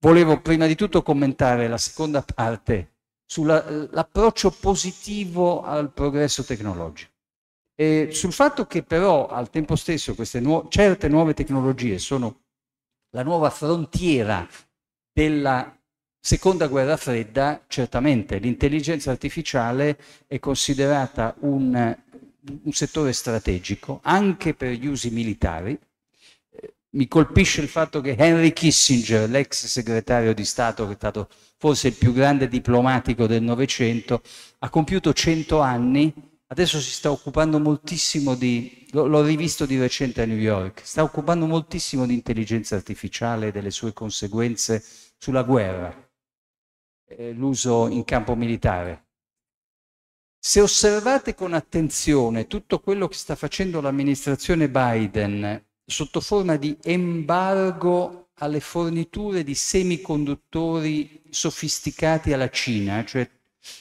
volevo prima di tutto commentare la seconda parte sull'approccio positivo al progresso tecnologico. E sul fatto che però al tempo stesso queste nuo- certe nuove tecnologie sono la nuova frontiera della seconda guerra fredda, certamente l'intelligenza artificiale è considerata un, un settore strategico anche per gli usi militari. Eh, mi colpisce il fatto che Henry Kissinger, l'ex segretario di Stato, che è stato forse il più grande diplomatico del Novecento, ha compiuto 100 anni adesso si sta occupando moltissimo di, l'ho rivisto di recente a New York, sta occupando moltissimo di intelligenza artificiale e delle sue conseguenze sulla guerra, eh, l'uso in campo militare. Se osservate con attenzione tutto quello che sta facendo l'amministrazione Biden sotto forma di embargo alle forniture di semiconduttori sofisticati alla Cina, cioè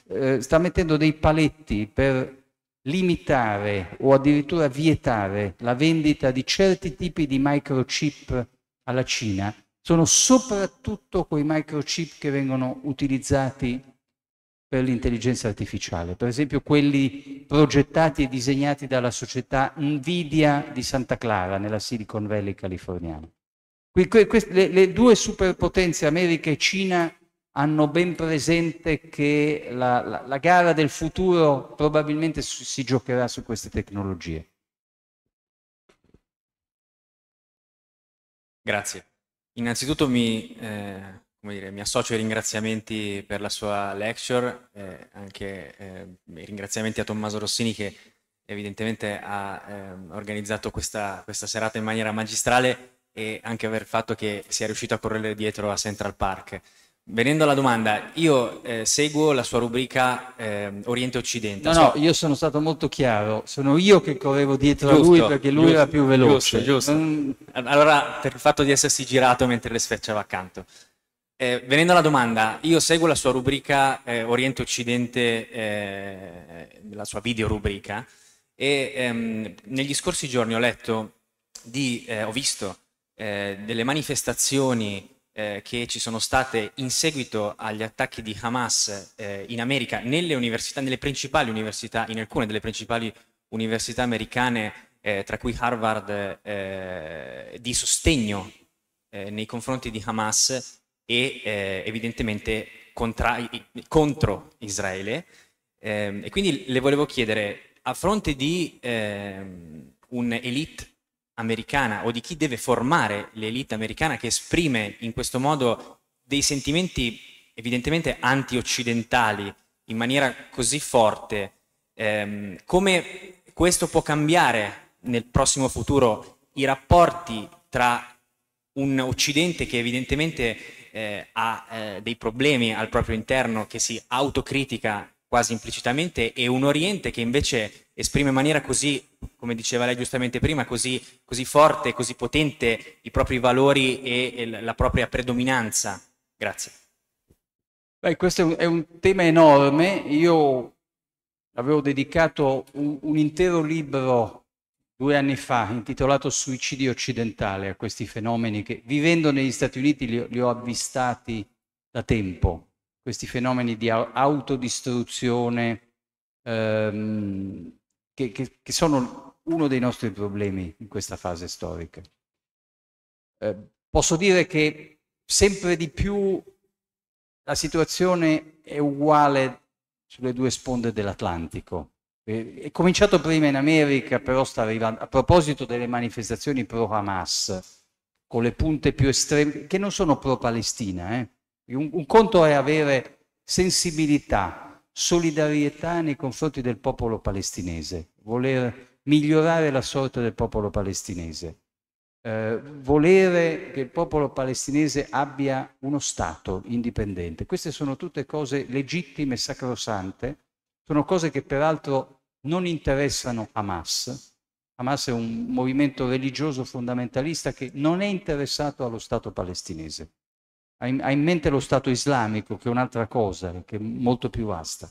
eh, sta mettendo dei paletti per limitare o addirittura vietare la vendita di certi tipi di microchip alla Cina sono soprattutto quei microchip che vengono utilizzati per l'intelligenza artificiale, per esempio quelli progettati e disegnati dalla società Nvidia di Santa Clara nella Silicon Valley californiana. Que, que, le, le due superpotenze America e Cina hanno ben presente che la, la, la gara del futuro probabilmente su, si giocherà su queste tecnologie. Grazie. Innanzitutto mi, eh, dire, mi, associo ai ringraziamenti per la sua lecture, eh, anche eh, i ringraziamenti a Tommaso Rossini che evidentemente ha ehm, organizzato questa, questa serata in maniera magistrale e anche aver fatto che sia riuscito a correre dietro a Central Park. Venendo alla domanda, io eh, seguo la sua rubrica eh, Oriente Occidente. No, no, cioè io sono stato molto chiaro, sono io che correvo dietro giusto, a lui perché lui giusto, era più veloce. Giusto, giusto. Non... Allora, per il fatto di essersi girato mentre le sfrecciava accanto. Eh, venendo alla domanda, io seguo la sua rubrica eh, Oriente Occidente, eh, la sua video rubrica, e ehm, negli scorsi giorni ho letto di, eh, ho visto delle manifestazioni eh, che ci sono state in seguito agli attacchi di Hamas eh, in America, nelle università, nelle principali università, in alcune delle principali università americane, eh, tra cui Harvard, eh, di sostegno eh, nei confronti di Hamas e eh, evidentemente contra- contro Israele. Ehm, e quindi le volevo chiedere, a fronte di ehm, un'elite americana o di chi deve formare l'elite americana che esprime in questo modo dei sentimenti evidentemente anti-occidentali in maniera così forte, ehm, come questo può cambiare nel prossimo futuro i rapporti tra un Occidente che evidentemente eh, ha eh, dei problemi al proprio interno, che si autocritica quasi implicitamente, e un Oriente che invece esprime in maniera così, come diceva lei giustamente prima, così, così forte, così potente i propri valori e, e la propria predominanza. Grazie. Beh, questo è un, è un, tema enorme. Io avevo dedicato un, un intero libro due anni fa intitolato Suicidi occidentale a questi fenomeni che vivendo negli Stati Uniti li, li ho avvistati da tempo, questi fenomeni di autodistruzione, ehm, che, che, che sono uno dei nostri problemi in questa fase storica. Eh, posso dire che sempre di più la situazione è uguale sulle due sponde dell'Atlantico. Eh, è cominciato prima in America, però sta arrivando. A proposito delle manifestazioni pro Hamas, con le punte più estreme, che non sono pro Palestina. Eh. Un, un conto è avere sensibilità solidarietà nei confronti del popolo palestinese, voler migliorare la sorte del popolo palestinese, eh, volere che il popolo palestinese abbia uno Stato indipendente. Queste sono tutte cose legittime, e sacrosante, sono cose che peraltro non interessano Hamas. Hamas è un movimento religioso fondamentalista che non è interessato allo Stato palestinese ha in, mente lo Stato islamico, che è un'altra cosa, che è molto più vasta.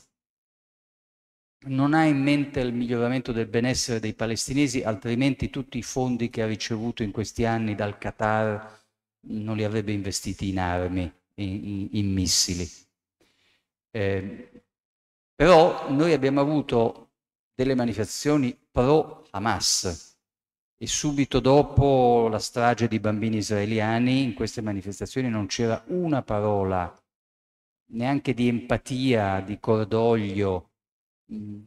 Non ha in mente il miglioramento del benessere dei palestinesi, altrimenti tutti i fondi che ha ricevuto in questi anni dal Qatar non li avrebbe investiti in armi, in, in, in missili. Eh, però noi abbiamo avuto delle manifestazioni pro Hamas, e subito dopo la strage di bambini israeliani in queste manifestazioni non c'era una parola neanche di empatia, di cordoglio, mm,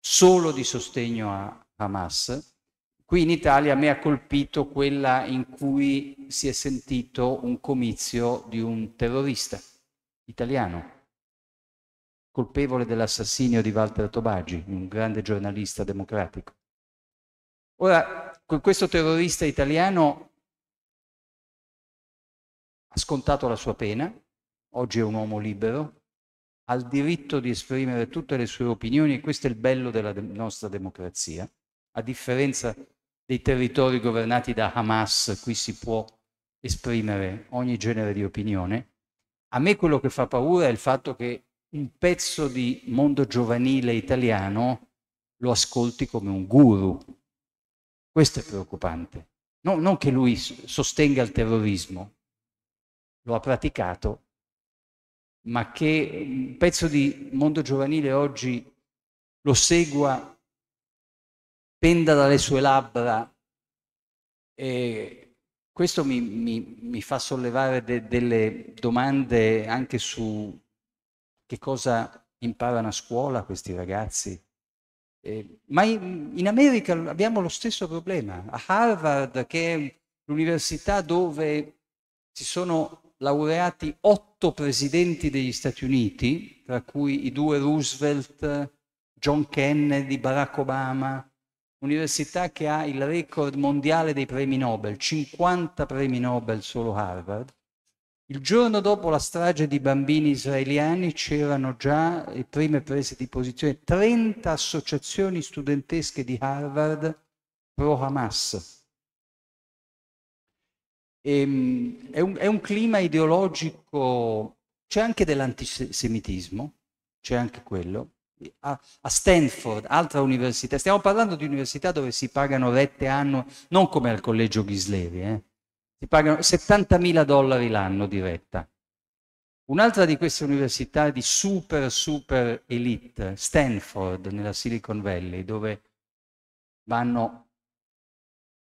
solo di sostegno a Hamas. Qui in Italia mi ha colpito quella in cui si è sentito un comizio di un terrorista italiano, colpevole dell'assassinio di Walter Tobagi, un grande giornalista democratico. Ora, questo terrorista italiano ha scontato la sua pena, oggi è un uomo libero, ha il diritto di esprimere tutte le sue opinioni e questo è il bello della de- nostra democrazia. A differenza dei territori governati da Hamas, qui si può esprimere ogni genere di opinione. A me quello che fa paura è il fatto che un pezzo di mondo giovanile italiano lo ascolti come un guru, questo è preoccupante. No, non che lui sostenga il terrorismo, lo ha praticato, ma che mm, un pezzo di mondo giovanile oggi lo segua, penda dalle sue labbra. E questo mi, mi, mi fa sollevare de, delle domande anche su che cosa imparano a scuola questi ragazzi, eh, ma in, in, America abbiamo lo stesso problema. A Harvard, che è l'università dove si sono laureati otto presidenti degli Stati Uniti, tra cui i due Roosevelt, John Kennedy, Barack Obama, università che ha il record mondiale dei premi Nobel, 50 premi Nobel solo Harvard, il giorno dopo la strage di bambini israeliani c'erano già le prime prese di posizione 30 associazioni studentesche di Harvard pro Hamas. E, ehm, è, un, è un clima ideologico, c'è anche dell'antisemitismo, c'è anche quello, a Stanford, altra università, stiamo parlando di università dove si pagano rette annue, non come al collegio Ghislevi, eh? si pagano 70.000 dollari l'anno di retta. Un'altra di queste università di super, super elite, Stanford, nella Silicon Valley, dove vanno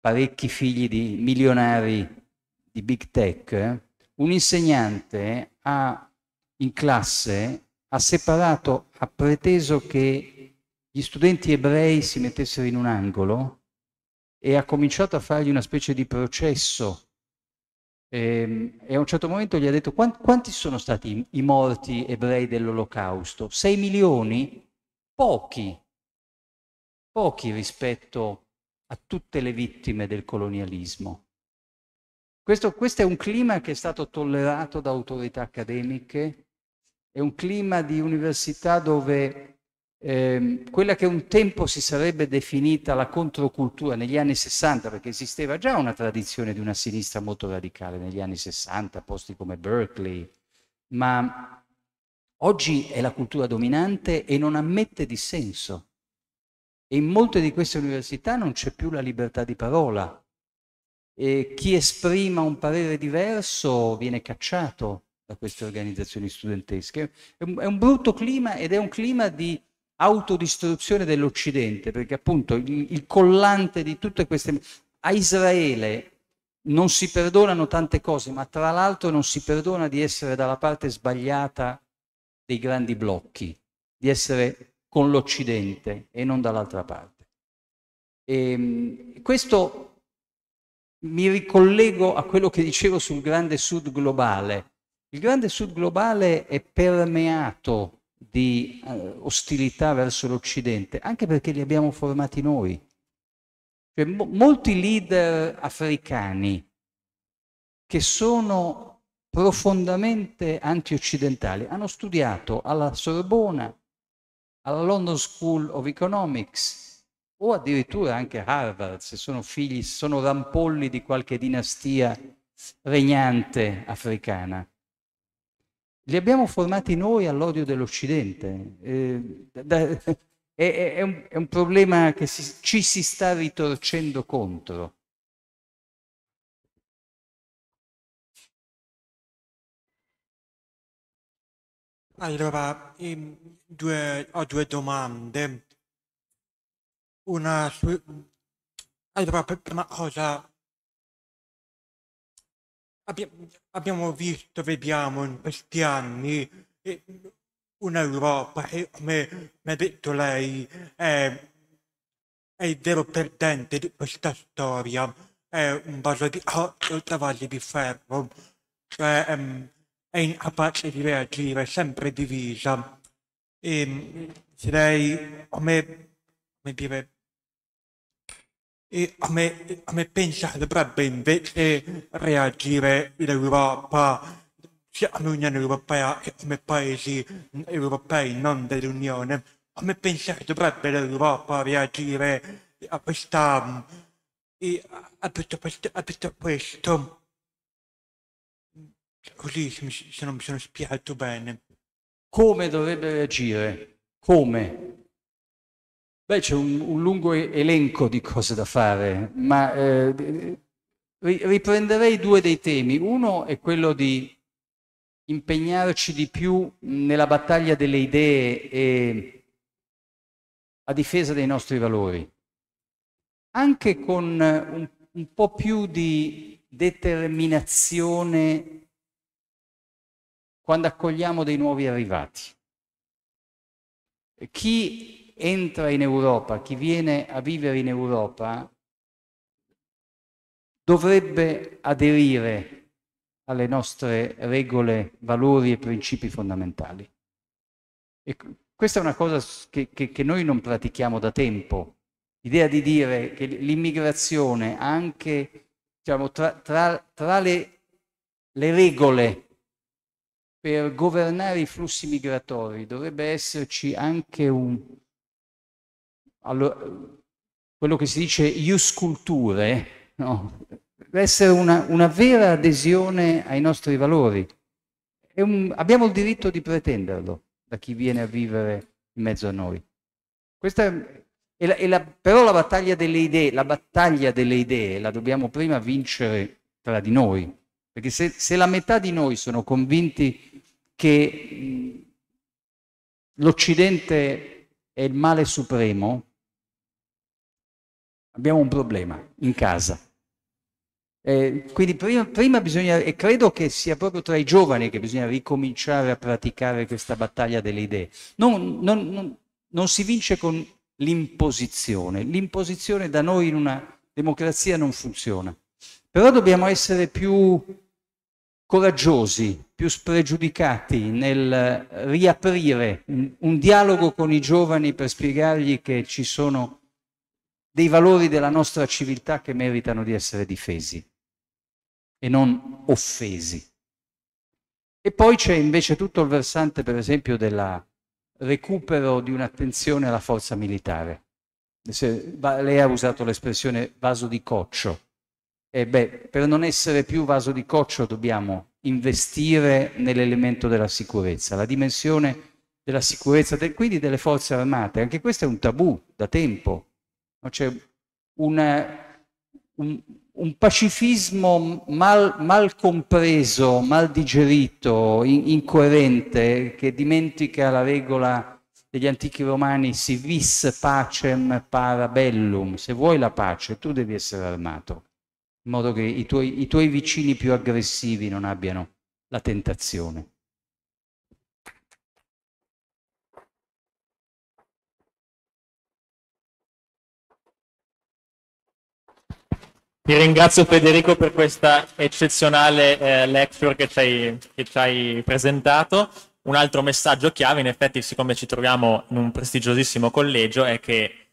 parecchi figli di milionari di big tech, eh? un insegnante ha, in classe ha separato, ha preteso che gli studenti ebrei si mettessero in un angolo e ha cominciato a fargli una specie di processo Ehm, e, a un certo momento gli ha detto quanti sono stati i morti ebrei dell'olocausto? 6 milioni? Pochi, pochi rispetto a tutte le vittime del colonialismo. Questo, questo, è un clima che è stato tollerato da autorità accademiche, è un clima di università dove eh, quella che un tempo si sarebbe definita la controcultura negli anni 60, perché esisteva già una tradizione di una sinistra molto radicale negli anni 60, posti come Berkeley, ma oggi è la cultura dominante e non ammette dissenso. E in molte di queste università non c'è più la libertà di parola. E chi esprima un parere diverso viene cacciato da queste organizzazioni studentesche. È un, è un brutto clima ed è un clima di autodistruzione dell'Occidente, perché appunto il, il collante di tutte queste... A Israele non si perdonano tante cose, ma tra l'altro non si perdona di essere dalla parte sbagliata dei grandi blocchi, di essere con l'Occidente e non dall'altra parte. E ehm, questo mi ricollego a quello che dicevo sul grande sud globale. Il grande sud globale è permeato di eh, ostilità verso l'Occidente, anche perché li abbiamo formati noi. Cioè, mo- molti leader africani che sono profondamente antioccidentali hanno studiato alla Sorbona, alla London School of Economics o addirittura anche Harvard, se sono figli, se sono rampolli di qualche dinastia regnante africana. Li abbiamo formati noi all'odio dell'Occidente. Eh, da, è, è, un, è, un, problema che si, ci si sta ritorcendo contro. Ah, allora, ehm, due, ho due domande. Una su... Allora, prima cosa, abbiamo visto, vediamo in questi anni un'Europa eh, che, come mi ha detto lei, è, è, il vero perdente di questa storia. È un vaso di otto oh, cavalli di ferro, cioè ehm, è, è incapace di reagire, è sempre divisa. E ehm, direi, come, come dire, e a me, a me pensa dovrebbe invece reagire l'Europa, sia l'Unione Europea che come paesi europei, non dell'Unione. A me pensa che dovrebbe l'Europa reagire a questa... a tutto questo, a tutto questo. Così se non mi sono spiegato bene. Come dovrebbe reagire? Come? Beh, c'è un, un, lungo elenco di cose da fare, ma eh, riprenderei due dei temi. Uno è quello di impegnarci di più nella battaglia delle idee e a difesa dei nostri valori, anche con un, un po' più di determinazione quando accogliamo dei nuovi arrivati. Chi entra in Europa, chi viene a vivere in Europa, dovrebbe aderire alle nostre regole, valori e principi fondamentali. E questa è una cosa che, che, che noi non pratichiamo da tempo, l'idea di dire che l'immigrazione anche diciamo, tra, tra, tra le, le regole per governare i flussi migratori dovrebbe esserci anche un allora, quello che si dice ius culture, no? deve essere una, una, vera adesione ai nostri valori. Un, abbiamo il diritto di pretenderlo da chi viene a vivere in mezzo a noi. Questa è la, è la, però la battaglia delle idee, la battaglia delle idee la dobbiamo prima vincere tra di noi, perché se, se la metà di noi sono convinti che l'Occidente è il male supremo, Abbiamo un problema in casa. Eh, quindi prima, prima, bisogna, e credo che sia proprio tra i giovani che bisogna ricominciare a praticare questa battaglia delle idee. Non, non, non, non si vince con l'imposizione. L'imposizione da noi in una democrazia non funziona. Però dobbiamo essere più coraggiosi, più spregiudicati nel riaprire un, un dialogo con i giovani per spiegargli che ci sono dei valori della nostra civiltà che meritano di essere difesi e non offesi. E poi c'è invece tutto il versante, per esempio, del recupero di un'attenzione alla forza militare. Se, va, lei ha usato l'espressione vaso di coccio. E beh, per non essere più vaso di coccio dobbiamo investire nell'elemento della sicurezza, la dimensione della sicurezza, del, quindi delle forze armate. Anche questo è un tabù da tempo, c'è un, un, un pacifismo mal, mal, compreso, mal digerito, in, incoerente, che dimentica la regola degli antichi romani si vis pacem parabellum. Se vuoi la pace, tu devi essere armato, in modo che i tuoi, i tuoi vicini più aggressivi non abbiano la tentazione. Ti ringrazio Federico per questa eccezionale eh, lecture che ci hai presentato. Un altro messaggio chiave, in effetti, siccome ci troviamo in un prestigiosissimo collegio, è che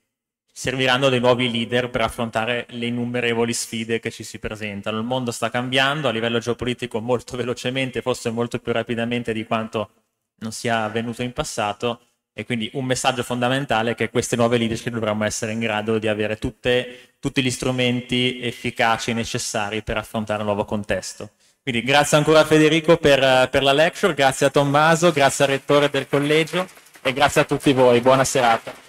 serviranno dei nuovi leader per affrontare le innumerevoli sfide che ci si presentano. Il mondo sta cambiando a livello geopolitico molto <laughs> velocemente, forse molto più rapidamente di quanto non sia avvenuto in passato e quindi un messaggio fondamentale è che queste nuove leadership dovremmo essere in grado di avere tutte, tutti gli strumenti efficaci e necessari per affrontare un nuovo contesto. Quindi grazie ancora a Federico per, per la lecture, grazie a Tommaso, grazie al rettore del collegio e grazie a tutti voi. Buona serata.